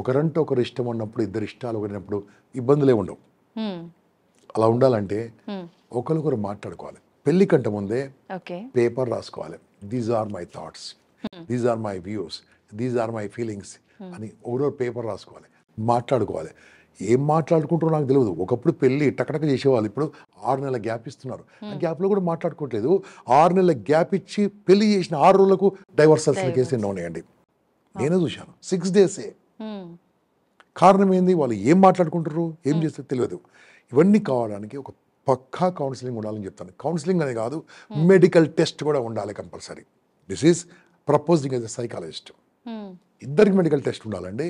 ఒకరంటే ఒకరు ఇష్టం అన్నప్పుడు ఇద్దరు ఇష్టాలు ఒకరినప్పుడు ఇబ్బందులే ఉండవు అలా ఉండాలంటే ఒకరికొకరు మాట్లాడుకోవాలి పెళ్లి కంటే ముందే పేపర్ రాసుకోవాలి these are my thoughts these are my views these are my feelings అని ఓరో పేపర్ రాసుకోవాలి మాట్లాడుకోవాలి ఏం మాట్లాడుకుంటారో నాకు తెలియదు ఒకప్పుడు పెళ్ళి టకటక చేసేవాళ్ళు ఇప్పుడు ఆరు నెలల గ్యాప్ ఇస్తున్నారు ఆ hmm. గ్యాప్లో కూడా మాట్లాడుకోవట్లేదు ఆరు నెలల గ్యాప్ ఇచ్చి పెళ్లి చేసిన ఆరు రోజులకు డైవర్సల్స్ కేసు ఎన్నో ఉన్నాయండి hmm. నేనే చూశాను సిక్స్ డేసే hmm. కారణం ఏంది వాళ్ళు ఏం మాట్లాడుకుంటారు ఏం చేస్తారు తెలియదు ఇవన్నీ కావడానికి ఒక పక్కా కౌన్సిలింగ్ ఉండాలని చెప్తాను కౌన్సిలింగ్ అనే కాదు మెడికల్ టెస్ట్ కూడా ఉండాలి compulsory this is proposing as a psychologist ఇద్దరికి మెడికల్ టెస్ట్ ఉండాలండి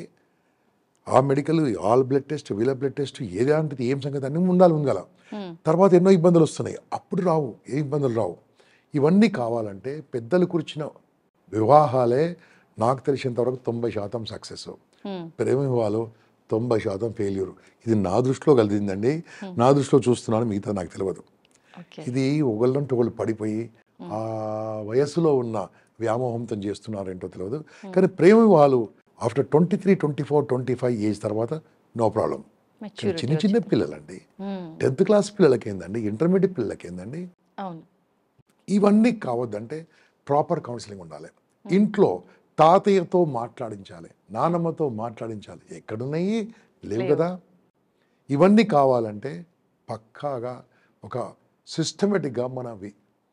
ఆ మెడికల్ ఆల్ బ్లడ్ టెస్ట్ వీళ్ళ బ్లడ్ టెస్ట్ ఏదంటే ఏం సంగతి అన్నీ ఉండాలి ఉండగల తర్వాత ఎన్నో ఇబ్బందులు వస్తున్నాయి అప్పుడు రావు ఏ ఇబ్బందులు రావు ఇవన్నీ కావాలంటే పెద్దలు కూర్చిన వివాహాలే నాకు తెలిసినంతవరకు తొంభై శాతం సక్సెస్ ప్రేమ వివాహాలు తొంభై శాతం ఫెయిల్యూర్ ఇది నా దృష్టిలో కలిగిందండి నా దృష్టిలో చూస్తున్నాను మిగతా నాకు తెలియదు ఇది ఒకళ్ళంటే ఒకళ్ళు పడిపోయి ఆ వయసులో ఉన్న వ్యామోహంతం చేస్తున్నారేంటో తెలియదు కానీ ప్రేమ వాళ్ళు after twenty three twenty four twenty five age తర్వాత నో ప్రాబ్లం చిన్న చిన్న పిల్లలండి hmm. టెన్త్ క్లాస్ పిల్లలకి ఏందండి ఇంటర్మీడియట్ పిల్లలకి ఏందండి ఇవన్నీ కావద్దంటే ప్రాపర్ కౌన్సిలింగ్ ఉండాలి hmm. ఇంట్లో తాతయ్యతో మాట్లాడించాలి నానమ్మతో మాట్లాడించాలి ఎక్కడున్నాయి లేవు కదా ఇవన్నీ కావాలంటే పక్కాగా ఒక సిస్టమేటిక్గా మన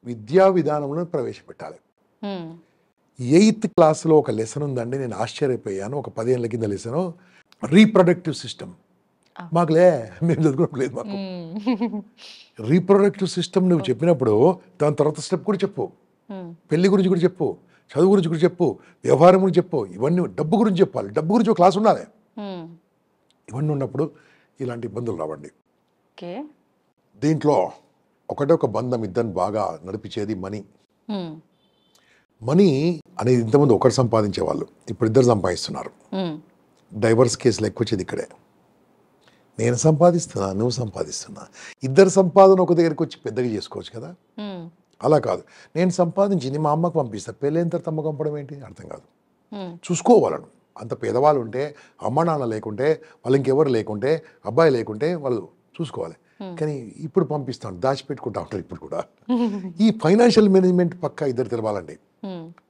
విద్యా విధానంలో ప్రవేశపెట్టాలి ఎయిత్ క్లాస్లో ఒక లెసన్ ఉందండి నేను ఆశ్చర్యపోయాను ఒక ఏళ్ళ కింద లెసన్ రీప్రొడక్టివ్ సిస్టమ్ మాకులే మేము చదువుకున్నప్పుడు లేదు మాకు రీప్రొడక్టివ్ సిస్టమ్ నువ్వు చెప్పినప్పుడు దాని తర్వాత స్టెప్ కూడా చెప్పు పెళ్లి గురించి కూడా చెప్పు చదువు గురించి కూడా చెప్పు వ్యవహారం గురించి చెప్పు ఇవన్నీ డబ్బు గురించి చెప్పాలి డబ్బు గురించి ఒక క్లాస్ ఉండాలి ఇవన్నీ ఉన్నప్పుడు ఇలాంటి ఇబ్బందులు రావండి దీంట్లో ఒకటే ఒక బంధం ఇద్దరిని బాగా నడిపించేది మనీ మనీ అనేది ఇంతమంది ఒకరు సంపాదించే వాళ్ళు ఇప్పుడు ఇద్దరు సంపాదిస్తున్నారు డైవర్స్ కేసులు ఎక్కువ వచ్చేది ఇక్కడే నేను సంపాదిస్తున్నా నువ్వు సంపాదిస్తున్నా ఇద్దరు సంపాదన ఒక దగ్గరికి వచ్చి పెద్దగా చేసుకోవచ్చు కదా అలా కాదు నేను సంపాదించింది మా అమ్మకు పంపిస్తా పెళ్ళైన తర్వాత అమ్మ పంపడం ఏంటి అర్థం కాదు చూసుకోవాలను అంత పేదవాళ్ళు ఉంటే అమ్మ నాన్న లేకుంటే వాళ్ళు ఇంకెవరు లేకుంటే అబ్బాయి లేకుంటే వాళ్ళు చూసుకోవాలి కానీ ఇప్పుడు పంపిస్తాను దాచిపెట్టుకుంటా ఉంటారు ఇప్పుడు కూడా ఈ ఫైనాన్షియల్ మేనేజ్మెంట్ పక్క ఇద్దరు తెలవాలండి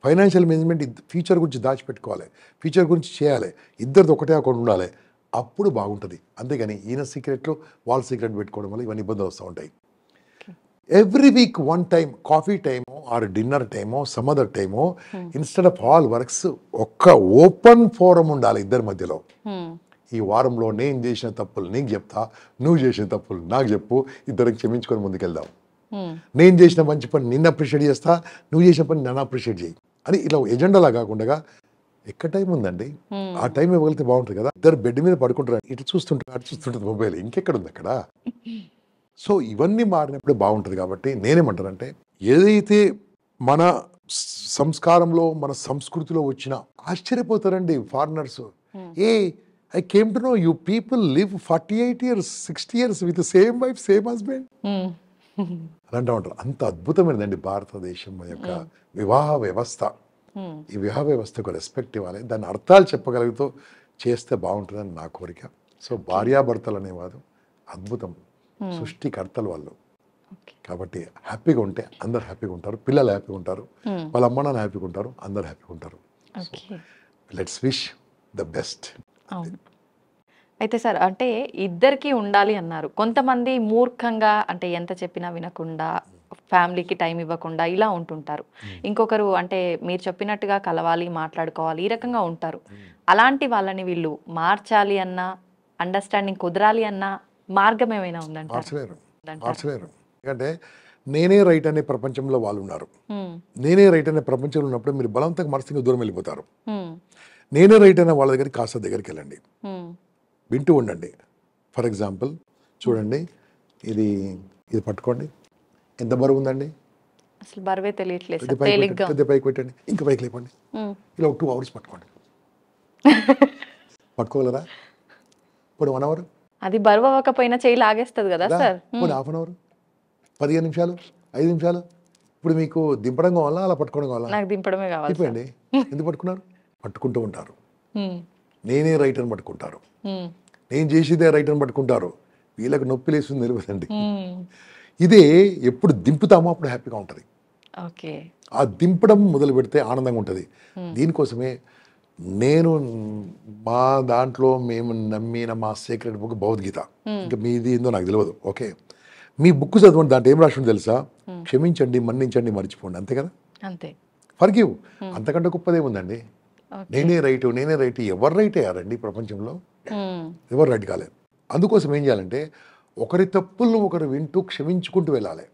ఫైనాన్షియల్ మేనేజ్మెంట్ ఫ్యూచర్ గురించి దాచిపెట్టుకోవాలి ఫ్యూచర్ గురించి చేయాలి ఇద్దరిది ఒకటే అకౌంట్ ఉండాలి అప్పుడు బాగుంటుంది అంతేగాని ఈయన సీక్రెట్లు వాళ్ళ సీక్రెట్ పెట్టుకోవడం వల్ల ఇవన్నీ ఇబ్బందులు వస్తూ ఉంటాయి every week one time coffee టైమో ఆర్ డిన్నర్ టైమో అదర్ టైమో ఇన్స్టెడ్ ఆఫ్ ఆల్ వర్క్స్ ఒక్క ఓపెన్ ఫోరం ఉండాలి ఇద్దరి మధ్యలో hmm. ఈ వారంలో నేను చేసిన తప్పులు నీకు చెప్తా నువ్వు చేసిన తప్పులు నాకు చెప్పు ఇద్దరికి క్షమించుకొని ముందుకెళ్దాం నేను చేసిన మంచి పని నిన్ను అప్రిషియేట్ చేస్తా నువ్వు చేసిన పని నన్ను అప్రిషియేట్ చేయి అని ఇలా ఎజెండాలా కాకుండా ఎక్కడ టైం ఉందండి ఆ టైం ఇవ్వగలితే బాగుంటుంది కదా ఇద్దరు బెడ్ మీద పడుకుంటారు ఇటు చూస్తుంటారు అటు చూస్తుంటుంది మొబైల్ ఇంకెక్కడ ఉంది అక్కడ సో ఇవన్నీ మారినప్పుడు బాగుంటుంది కాబట్టి నేనేమంటానంటే ఏదైతే మన సంస్కారంలో మన సంస్కృతిలో వచ్చిన ఆశ్చర్యపోతారండి ఫారినర్స్ ఏ I came to know you people live forty eight years sixty years with same wife same husband అలాంటి ఉంటారు అంత అద్భుతమైనదండి భారతదేశం యొక్క వివాహ వ్యవస్థ ఈ వివాహ వ్యవస్థకు రెస్పెక్ట్ ఇవ్వాలి దాని అర్థాలు చెప్పగలుగుతూ చేస్తే బాగుంటుందని నా కోరిక సో భార్యాభర్తలు అనేవారు అద్భుతం సృష్టికర్తలు వాళ్ళు కాబట్టి హ్యాపీగా ఉంటే అందరు హ్యాపీగా ఉంటారు పిల్లలు హ్యాపీగా ఉంటారు వాళ్ళ అమ్మ నాన్న హ్యాపీగా ఉంటారు అందరు హ్యాపీగా ఉంటారు లెట్స్ విష్ ద బెస్ట్ అయితే సార్ అంటే ఇద్దరికి ఉండాలి అన్నారు కొంతమంది మూర్ఖంగా అంటే ఎంత చెప్పినా వినకుండా ఫ్యామిలీకి టైం ఇవ్వకుండా ఇలా ఉంటుంటారు ఇంకొకరు అంటే మీరు చెప్పినట్టుగా కలవాలి మాట్లాడుకోవాలి ఈ రకంగా ఉంటారు అలాంటి వాళ్ళని వీళ్ళు మార్చాలి అన్నా అండర్స్టాండింగ్ కుదరాలి అన్న మార్గం ఏమైనా ఉందండి నేనే రైట్ అనే ప్రపంచంలో వాళ్ళు ఉన్నారు నేనే రైట్ అనే ప్రపంచంలో ఉన్నప్పుడు మీరు బలవంతంగా మనసుగా దూరం వెళ్ళిపోతారు నేనే రైట్ అనే వాళ్ళ దగ్గర కాస్త దగ్గరికి వెళ్ళండి వింటూ ఉండండి ఫర్ ఎగ్జాంపుల్ చూడండి ఇది ఇది పట్టుకోండి ఎంత బరువు ఉందండి అసలు బరువే తెలియట్లేదు పెద్ద పైకి పెట్టండి ఇంకా పైకి లేపండి ఇలా ఒక టూ అవర్స్ పట్టుకోండి *laughs* పట్టుకోగలరా ఇప్పుడు వన్ అవర్ అది బరువు అవ్వకపోయినా చేయి లాగేస్తుంది కదా సార్ ఇప్పుడు హాఫ్ అన్ అవర్ పదిహేను నిమిషాలు ఐదు నిమిషాలు ఇప్పుడు మీకు దింపడం కావాలా అలా పట్టుకోవడం కావాలా నాకు దింపడమే కావాలి ఎందుకు పట్టుకున్నారు పట్టుకుంటూ ఉంటారు నేనే రైట్ అని పట్టుకుంటారు నేను చేసేదే రైట్ అని పట్టుకుంటారు వీళ్ళకి నొప్పి లేస్తుంది తెలియదండి ఇదే ఎప్పుడు దింపుతామో అప్పుడు హ్యాపీగా ఉంటుంది ఆ దింపడం మొదలు పెడితే ఆనందంగా ఉంటుంది దీనికోసమే నేను మా దాంట్లో మేము నమ్మిన మా సీక్రెట్ బుక్ భగవద్గీత ఇంకా మీది ఏందో నాకు తెలియదు ఓకే మీ బుక్ చదవండి దాంట్లో ఏం రాసింది తెలుసా క్షమించండి మన్నించండి మర్చిపోండి అంతే కదా అంతే గివ్ అంతకంటే గొప్పదే ఉందండి నేనే రైట్ నేనే రైట్ ఎవరు రైట్ అయ్యారండి ప్రపంచంలో ఎవరు రైట్ కాలేదు అందుకోసం ఏం చేయాలంటే ఒకరి తప్పులను ఒకరు వింటూ క్షమించుకుంటూ వెళ్ళాలి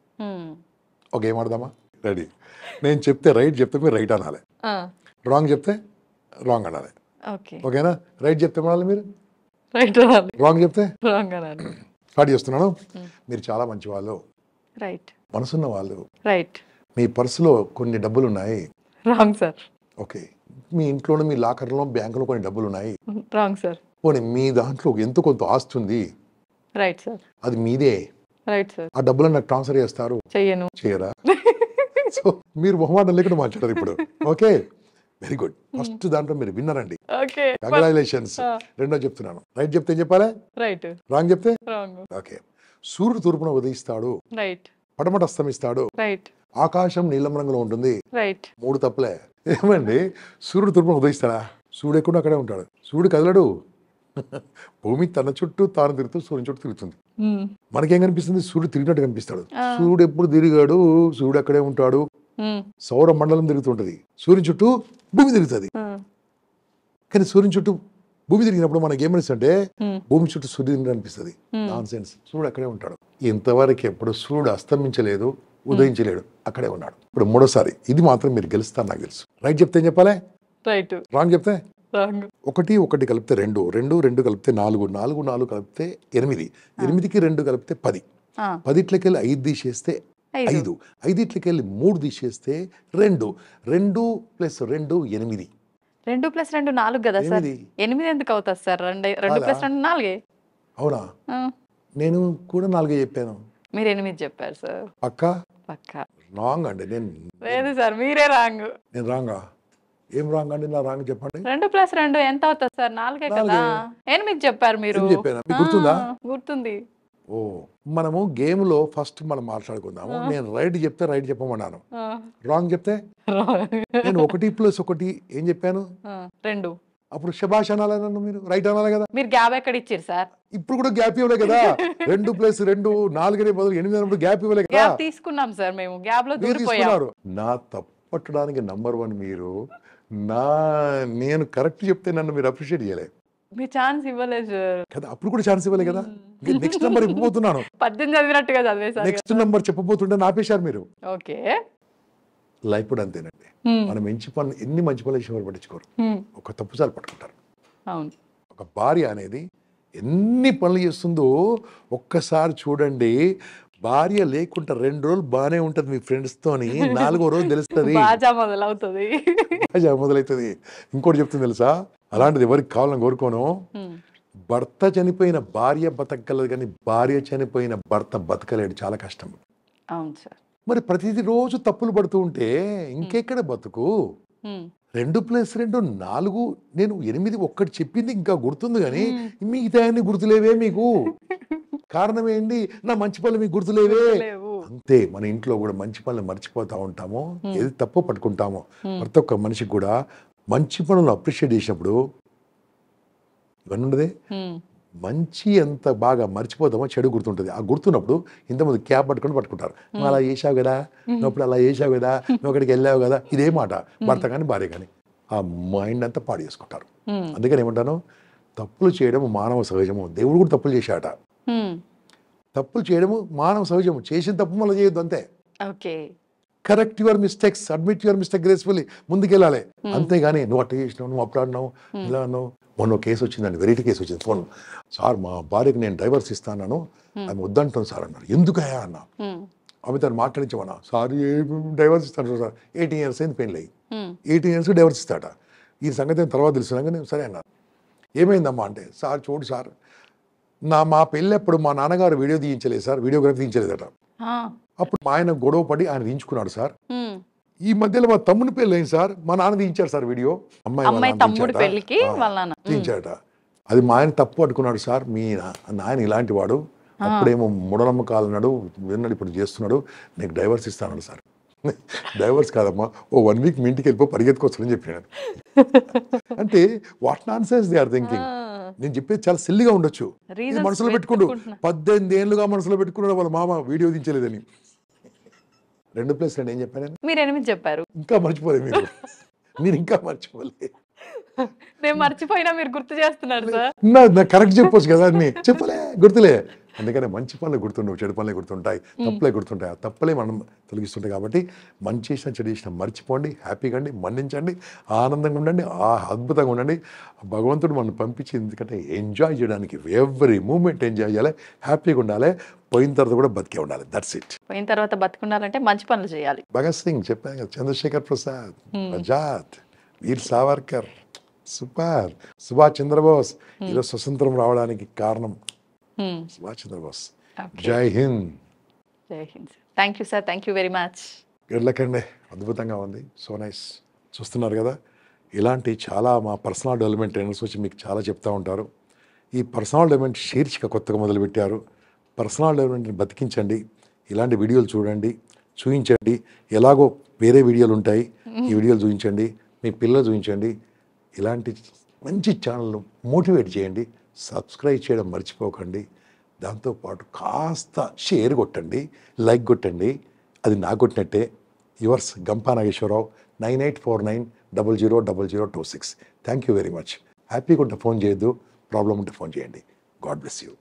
ఒక ఏమాడదామా రెడీ నేను చెప్తే రైట్ చెప్తే మీరు రైట్ అనాలి రాంగ్ చెప్తే రాంగ్ అనాలి ఓకేనా రైట్ చెప్తే అనాలి మీరు రైట్ రాంగ్ చెప్తే రాంగ్ అనాలి స్టార్ట్ చేస్తున్నాను మీరు చాలా మంచి వాళ్ళు రైట్ మనసున్న వాళ్ళు రైట్ మీ పర్సులో కొన్ని డబ్బులు ఉన్నాయి రాంగ్ సార్ ఓకే మీ ఇంట్లోనే మీ లాకర్లో బ్యాంకులో కొన్ని డబ్బులు ఉన్నాయి రాంగ్ సార్ పోనీ మీ దాంట్లో ఎంత కొంత ఆస్తి ఉంది రైట్ సార్ అది మీదే రైట్ సార్ ఆ డబ్బులను నాకు ట్రాన్స్ఫర్ చేస్తారు చెయ్యను సో మీరు బహుమానం లేకుండా మాట్లాడారు ఇప్పుడు ఓకే వెరీ గుడ్ ఫస్ట్ దాంట్లో మీరు విన్నర్ అండి కంగ్రాచులేషన్స్ రెండో చెప్తున్నాను రైట్ చెప్తే చెప్పాలా రైట్ రాంగ్ చెప్తే ఓకే సూర్యుడు తూర్పున ఉదయిస్తాడు రైట్ పడమట అస్తమిస్తాడు రైట్ ఆకాశం నీలం రంగులో ఉంటుంది రైట్ మూడు తప్పులే ఏమండి సూర్యుడు తూర్పున ఉదయిస్తాడా సూర్యుడు ఎక్కడో అక్కడే ఉంటాడు సూర్యుడు కదలడు భూమి తన చుట్టూ తాను తిరుగుతూ సూర్యుని చుట్టూ తిరుగుతుంది మనకేం కనిపిస్తుంది సూర్యుడు తిరిగినట్టు కనిపిస్తాడు సూర్యుడు ఎప్పుడు తిరిగాడు సూర్యుడు అక్కడే ఉంటాడు సౌర మండలం తిరుగుతుంటది సూర్యుని చుట్టూ భూమి తిరుగుతుంది కానీ సూర్యుని చుట్టూ భూమి తిరిగినప్పుడు మనకి అంటే భూమి చుట్టూ సూర్యుడు అనిపిస్తుంది నాన్ సెన్స్ సూర్యుడు అక్కడే ఉంటాడు ఇంతవరకు ఎప్పుడు సూర్యుడు అస్తమించలేదు ఉదయించలేడు అక్కడే ఉన్నాడు ఇప్పుడు మూడోసారి ఇది మాత్రం మీరు గెలుస్తారు నాకు తెలుసు రైట్ చెప్తే చెప్పాలే రైట్ రాంగ్ చెప్తే ఒకటి ఒకటి కలిపితే రెండు రెండు రెండు కలిపితే నాలుగు నాలుగు నాలుగు కలిపితే ఎనిమిది ఎనిమిదికి రెండు కలిపితే పది పదిట్లకెళ్ళి ఐదు తీసేస్తే ఐదు ఐదిట్లకెళ్ళి మూడు తీసేస్తే రెండు రెండు ప్లస్ రెండు ఎనిమిది రెండు ప్లస్ రెండు నాలుగు కదా సార్ ఎనిమిది ఎందుకు అవుతుంది సార్ రెండు రెండు ప్లస్ రెండు నాలుగే అవునా నేను కూడా నాలుగే చెప్పాను మీరు ఎనిమిది చెప్పారు సార్ పక్క పక్క రాంగ్ అండి నేను లేదు సార్ మీరే రాంగ్ నేను రాంగా ఏం రాంగ్ అండి నా రాంగ్ చెప్పండి రెండు ప్లస్ రెండు ఎంత అవుతుంది సార్ నాలుగే కదా ఎనిమిది చెప్పారు మీరు గుర్తుందా గుర్తుంది ఓ మనము గేమ్ లో ఫస్ట్ మనం మాట్లాడుకుందాము నేను రైట్ చెప్తే రైట్ చెప్పమన్నాను రాంగ్ చెప్తే *laughs* నేను ఒకటి ప్లస్ ఒకటి ఏం చెప్పాను రెండు అప్పుడు శభాష్ అనాలన్నాను నన్ను మీరు రైట్ అనాలి కదా మీరు గ్యాప్ ఎక్కడ ఇచ్చారు సార్ ఇప్పుడు కూడా గ్యాప్ ఇవ్వలే కదా *laughs* రెండు ప్లస్ రెండు నాలుగనే బదులు ఎనిమిది అన్నప్పుడు గ్యాప్ ఇవ్వలే కదా తీసుకున్నాం సార్ మేము గ్యాప్ లో తీసుకున్నారు నా తప్పట్టడానికి నంబర్ వన్ మీరు నా నేను కరెక్ట్ చెప్తే నన్ను మీరు అప్రిషియేట్ చేయలేదు మీ ఛాన్స్ ఇవ్వలేదు కదా అప్పుడు కూడా ఛాన్స్ ఇవ్వలేదు కదా నెక్స్ట్ hmm. నంబర్ ఇవ్వబోతున్నాను *laughs* పద్దెనిమిది చదివినట్టుగా చదివేశారు నెక్స్ట్ నంబర్ చెప్పబోతుండే ఆపేశారు మీరు ఓకే లైఫ్ కూడా అంతేనండి మనం మంచి పనులు ఎన్ని మంచి పనులు చేసేవారు పట్టించుకోరు ఒక తప్పుసారి పట్టుకుంటారు ఒక భార్య అనేది ఎన్ని పనులు చేస్తుందో ఒక్కసారి చూడండి భార్య లేకుండా రెండు రోజులు బాగానే ఉంటుంది మీ ఫ్రెండ్స్తోని నాలుగో రోజు తెలుస్తుంది *laughs* మొదలవుతుంది ఇంకోటి చెప్తుంది తెలుసా అలాంటిది ఎవరికి కావాలని కోరుకోను భర్త చనిపోయిన భార్య బతకలేదు కానీ భార్య చనిపోయిన భర్త బతకలేడు చాలా కష్టం అవును సార్ మరి రోజు తప్పులు పడుతూ ఉంటే ఇంకెక్కడ బతుకు రెండు ప్లస్ రెండు నాలుగు నేను ఎనిమిది ఒక్కటి చెప్పింది ఇంకా గుర్తుంది కానీ మిగతా అన్ని గుర్తులేవే మీకు *laughs* కారణం ఏంటి నా మంచి పనులు మీకు గుర్తులేవే అంతే మన ఇంట్లో కూడా మంచి పనులు మర్చిపోతూ ఉంటాము ఏది తప్పు పట్టుకుంటామో ప్రతి ఒక్క మనిషికి కూడా మంచి పనులు అప్రిషియేట్ చేసినప్పుడు ఇవన్నీ ఉండదే మంచి ఎంత బాగా మర్చిపోదామో చెడు గుర్తుంటుంది ఆ గుర్తున్నప్పుడు ముందు క్యాబ్ పట్టుకొని పట్టుకుంటారు నువ్వు అలా చేసావు కదా నువ్వు అలా చేసావు కదా నువ్వు అక్కడికి వెళ్ళావు కదా ఇదే మాట భర్త కానీ భార్య కానీ ఆ మైండ్ అంతా పాడు చేసుకుంటారు అందుకని ఏమంటాను తప్పులు చేయడం మానవ సహజము దేవుడు కూడా తప్పులు చేశాట తప్పులు చేయడము మానవ సహజము చేసిన తప్పు మళ్ళీ చేయొద్దు అంతే okay correct your mistakes admit your mistake gracefully ముందుకెళ్ళాలి hmm. అంతేగాని నువ్వు అట్ట చేసినావు నువ్వు అప్పుడు hmm. ఇలా అన్నావు మొన్న కేసు వచ్చిందండి వెరైటీ కేసు వచ్చింది ఫోన్ సార్ మా భార్యకి నేను డైవర్స్ ఇస్తాను hmm. ఆమె వద్దంటాను సార్ అన్నారు ఎందుకయా అన్న ఆమె తను మాట్లాడించమన్నా సార్ డైవర్స్ ఇస్తాను సార్ ఎయిటీన్ ఇయర్స్ అయింది పెయిన్ లేదు ఎయిటీన్ ఇయర్స్ డైవర్స్ ఇస్తాట ఈ సంగతి తర్వాత తెలిసినాక నేను సరే అన్నారు ఏమైందమ్మా అంటే సార్ చూడు సార్ నా మా పెళ్ళప్పుడు మా నాన్నగారు వీడియో తీయించలేదు సార్ వీడియోగ్రఫీ తీయించలేదట అప్పుడు మా ఆయన గొడవ పడి ఆయన తీయించుకున్నాడు సార్ ఈ మధ్యలో మా తమ్ముని పెళ్ళి అయింది సార్ మా నాన్న తీయించాడు సార్ వీడియో తీయించాడట అది మా ఆయన తప్పు అడుకున్నాడు సార్ మీ నాయన ఇలాంటి వాడు అప్పుడేమో మూఢనమ్మకాలు అన్నాడు విన్నాడు ఇప్పుడు చేస్తున్నాడు నీకు డైవర్స్ ఇస్తాను సార్ డైవర్స్ కాదమ్మా ఓ వన్ వీక్ మీ ఇంటికి వెళ్ళిపో పరిగెత్తుకోవచ్చని చెప్పినాడు *laughs* అంటే what nonsense they are thinking నేను చెప్పేది చాలా సిల్లిగా ఉండొచ్చు మనసులో పెట్టుకుంటూ పద్దెనిమిది ఏళ్ళుగా మనసులో పెట్టుకున్నాడు వాళ్ళ మామ వీడియో దించలేదని రెండు ప్లేస్ రెండు ఏం చెప్పాను మీరు ఎనిమిది చెప్పారు ఇంకా మర్చిపోలేదు మీరు మీరు ఇంకా మర్చిపోలేదు నేను మర్చిపోయినా మీరు గుర్తు చేస్తున్నారు సార్ కరెక్ట్ చెప్పొచ్చు కదా చెప్పలే గుర్తులే అందుకనే మంచి పనులు గుర్తుండవు చెడు పనులే గుర్తుంటాయి తప్పులే గుర్తుంటాయి ఆ తప్పులే మనం తొలగిస్తుంటాయి కాబట్టి మంచి చేసిన చెడు చేసిన మర్చిపోండి హ్యాపీగా అండి మన్నించండి ఆనందంగా ఉండండి ఆ అద్భుతంగా ఉండండి భగవంతుడు మనం పంపించి ఎందుకంటే ఎంజాయ్ చేయడానికి ఎవ్రీ మూమెంట్ ఎంజాయ్ చేయాలి హ్యాపీగా ఉండాలి పోయిన తర్వాత కూడా బతికే ఉండాలి దట్స్ ఇట్ పోయిన తర్వాత బతుకుండాలంటే మంచి పనులు చేయాలి భగత్ సింగ్ చెప్పాను కదా చంద్రశేఖర్ ప్రసాద్ ఆజాద్ వీర్ సావర్కర్ సూపర్ సుభాష్ చంద్రబోస్ ఈరోజు స్వతంత్రం రావడానికి కారణం వాచ్ ద బస్ జై హింద్ జై హింద్ thank you sir thank you very much అండి అద్భుతంగా ఉంది సో నైస్ చూస్తున్నారు కదా ఇలాంటి చాలా మా పర్సనల్ డెవలప్మెంట్ ట్రైనర్స్ వచ్చి మీకు చాలా చెప్తూ ఉంటారు ఈ పర్సనల్ డెవలప్మెంట్ శీర్షిక కొత్తగా మొదలుపెట్టారు పర్సనల్ డెవలప్మెంట్ని బతికించండి ఇలాంటి వీడియోలు చూడండి చూపించండి ఎలాగో వేరే వీడియోలు ఉంటాయి ఈ hmm. వీడియోలు చూపించండి మీ పిల్లలు చూపించండి ఇలాంటి మంచి ఛానల్ను మోటివేట్ చేయండి సబ్స్క్రైబ్ చేయడం మర్చిపోకండి దాంతోపాటు కాస్త షేర్ కొట్టండి లైక్ కొట్టండి అది నా కొట్టినట్టే yours Gampa Nageswararao nine eight four nine double zero double zero two six thank you very much హ్యాపీగా ఉంటే ఫోన్ చేయొద్దు ప్రాబ్లం ఉంటే ఫోన్ చేయండి గాడ్ బ్లెస్ యూ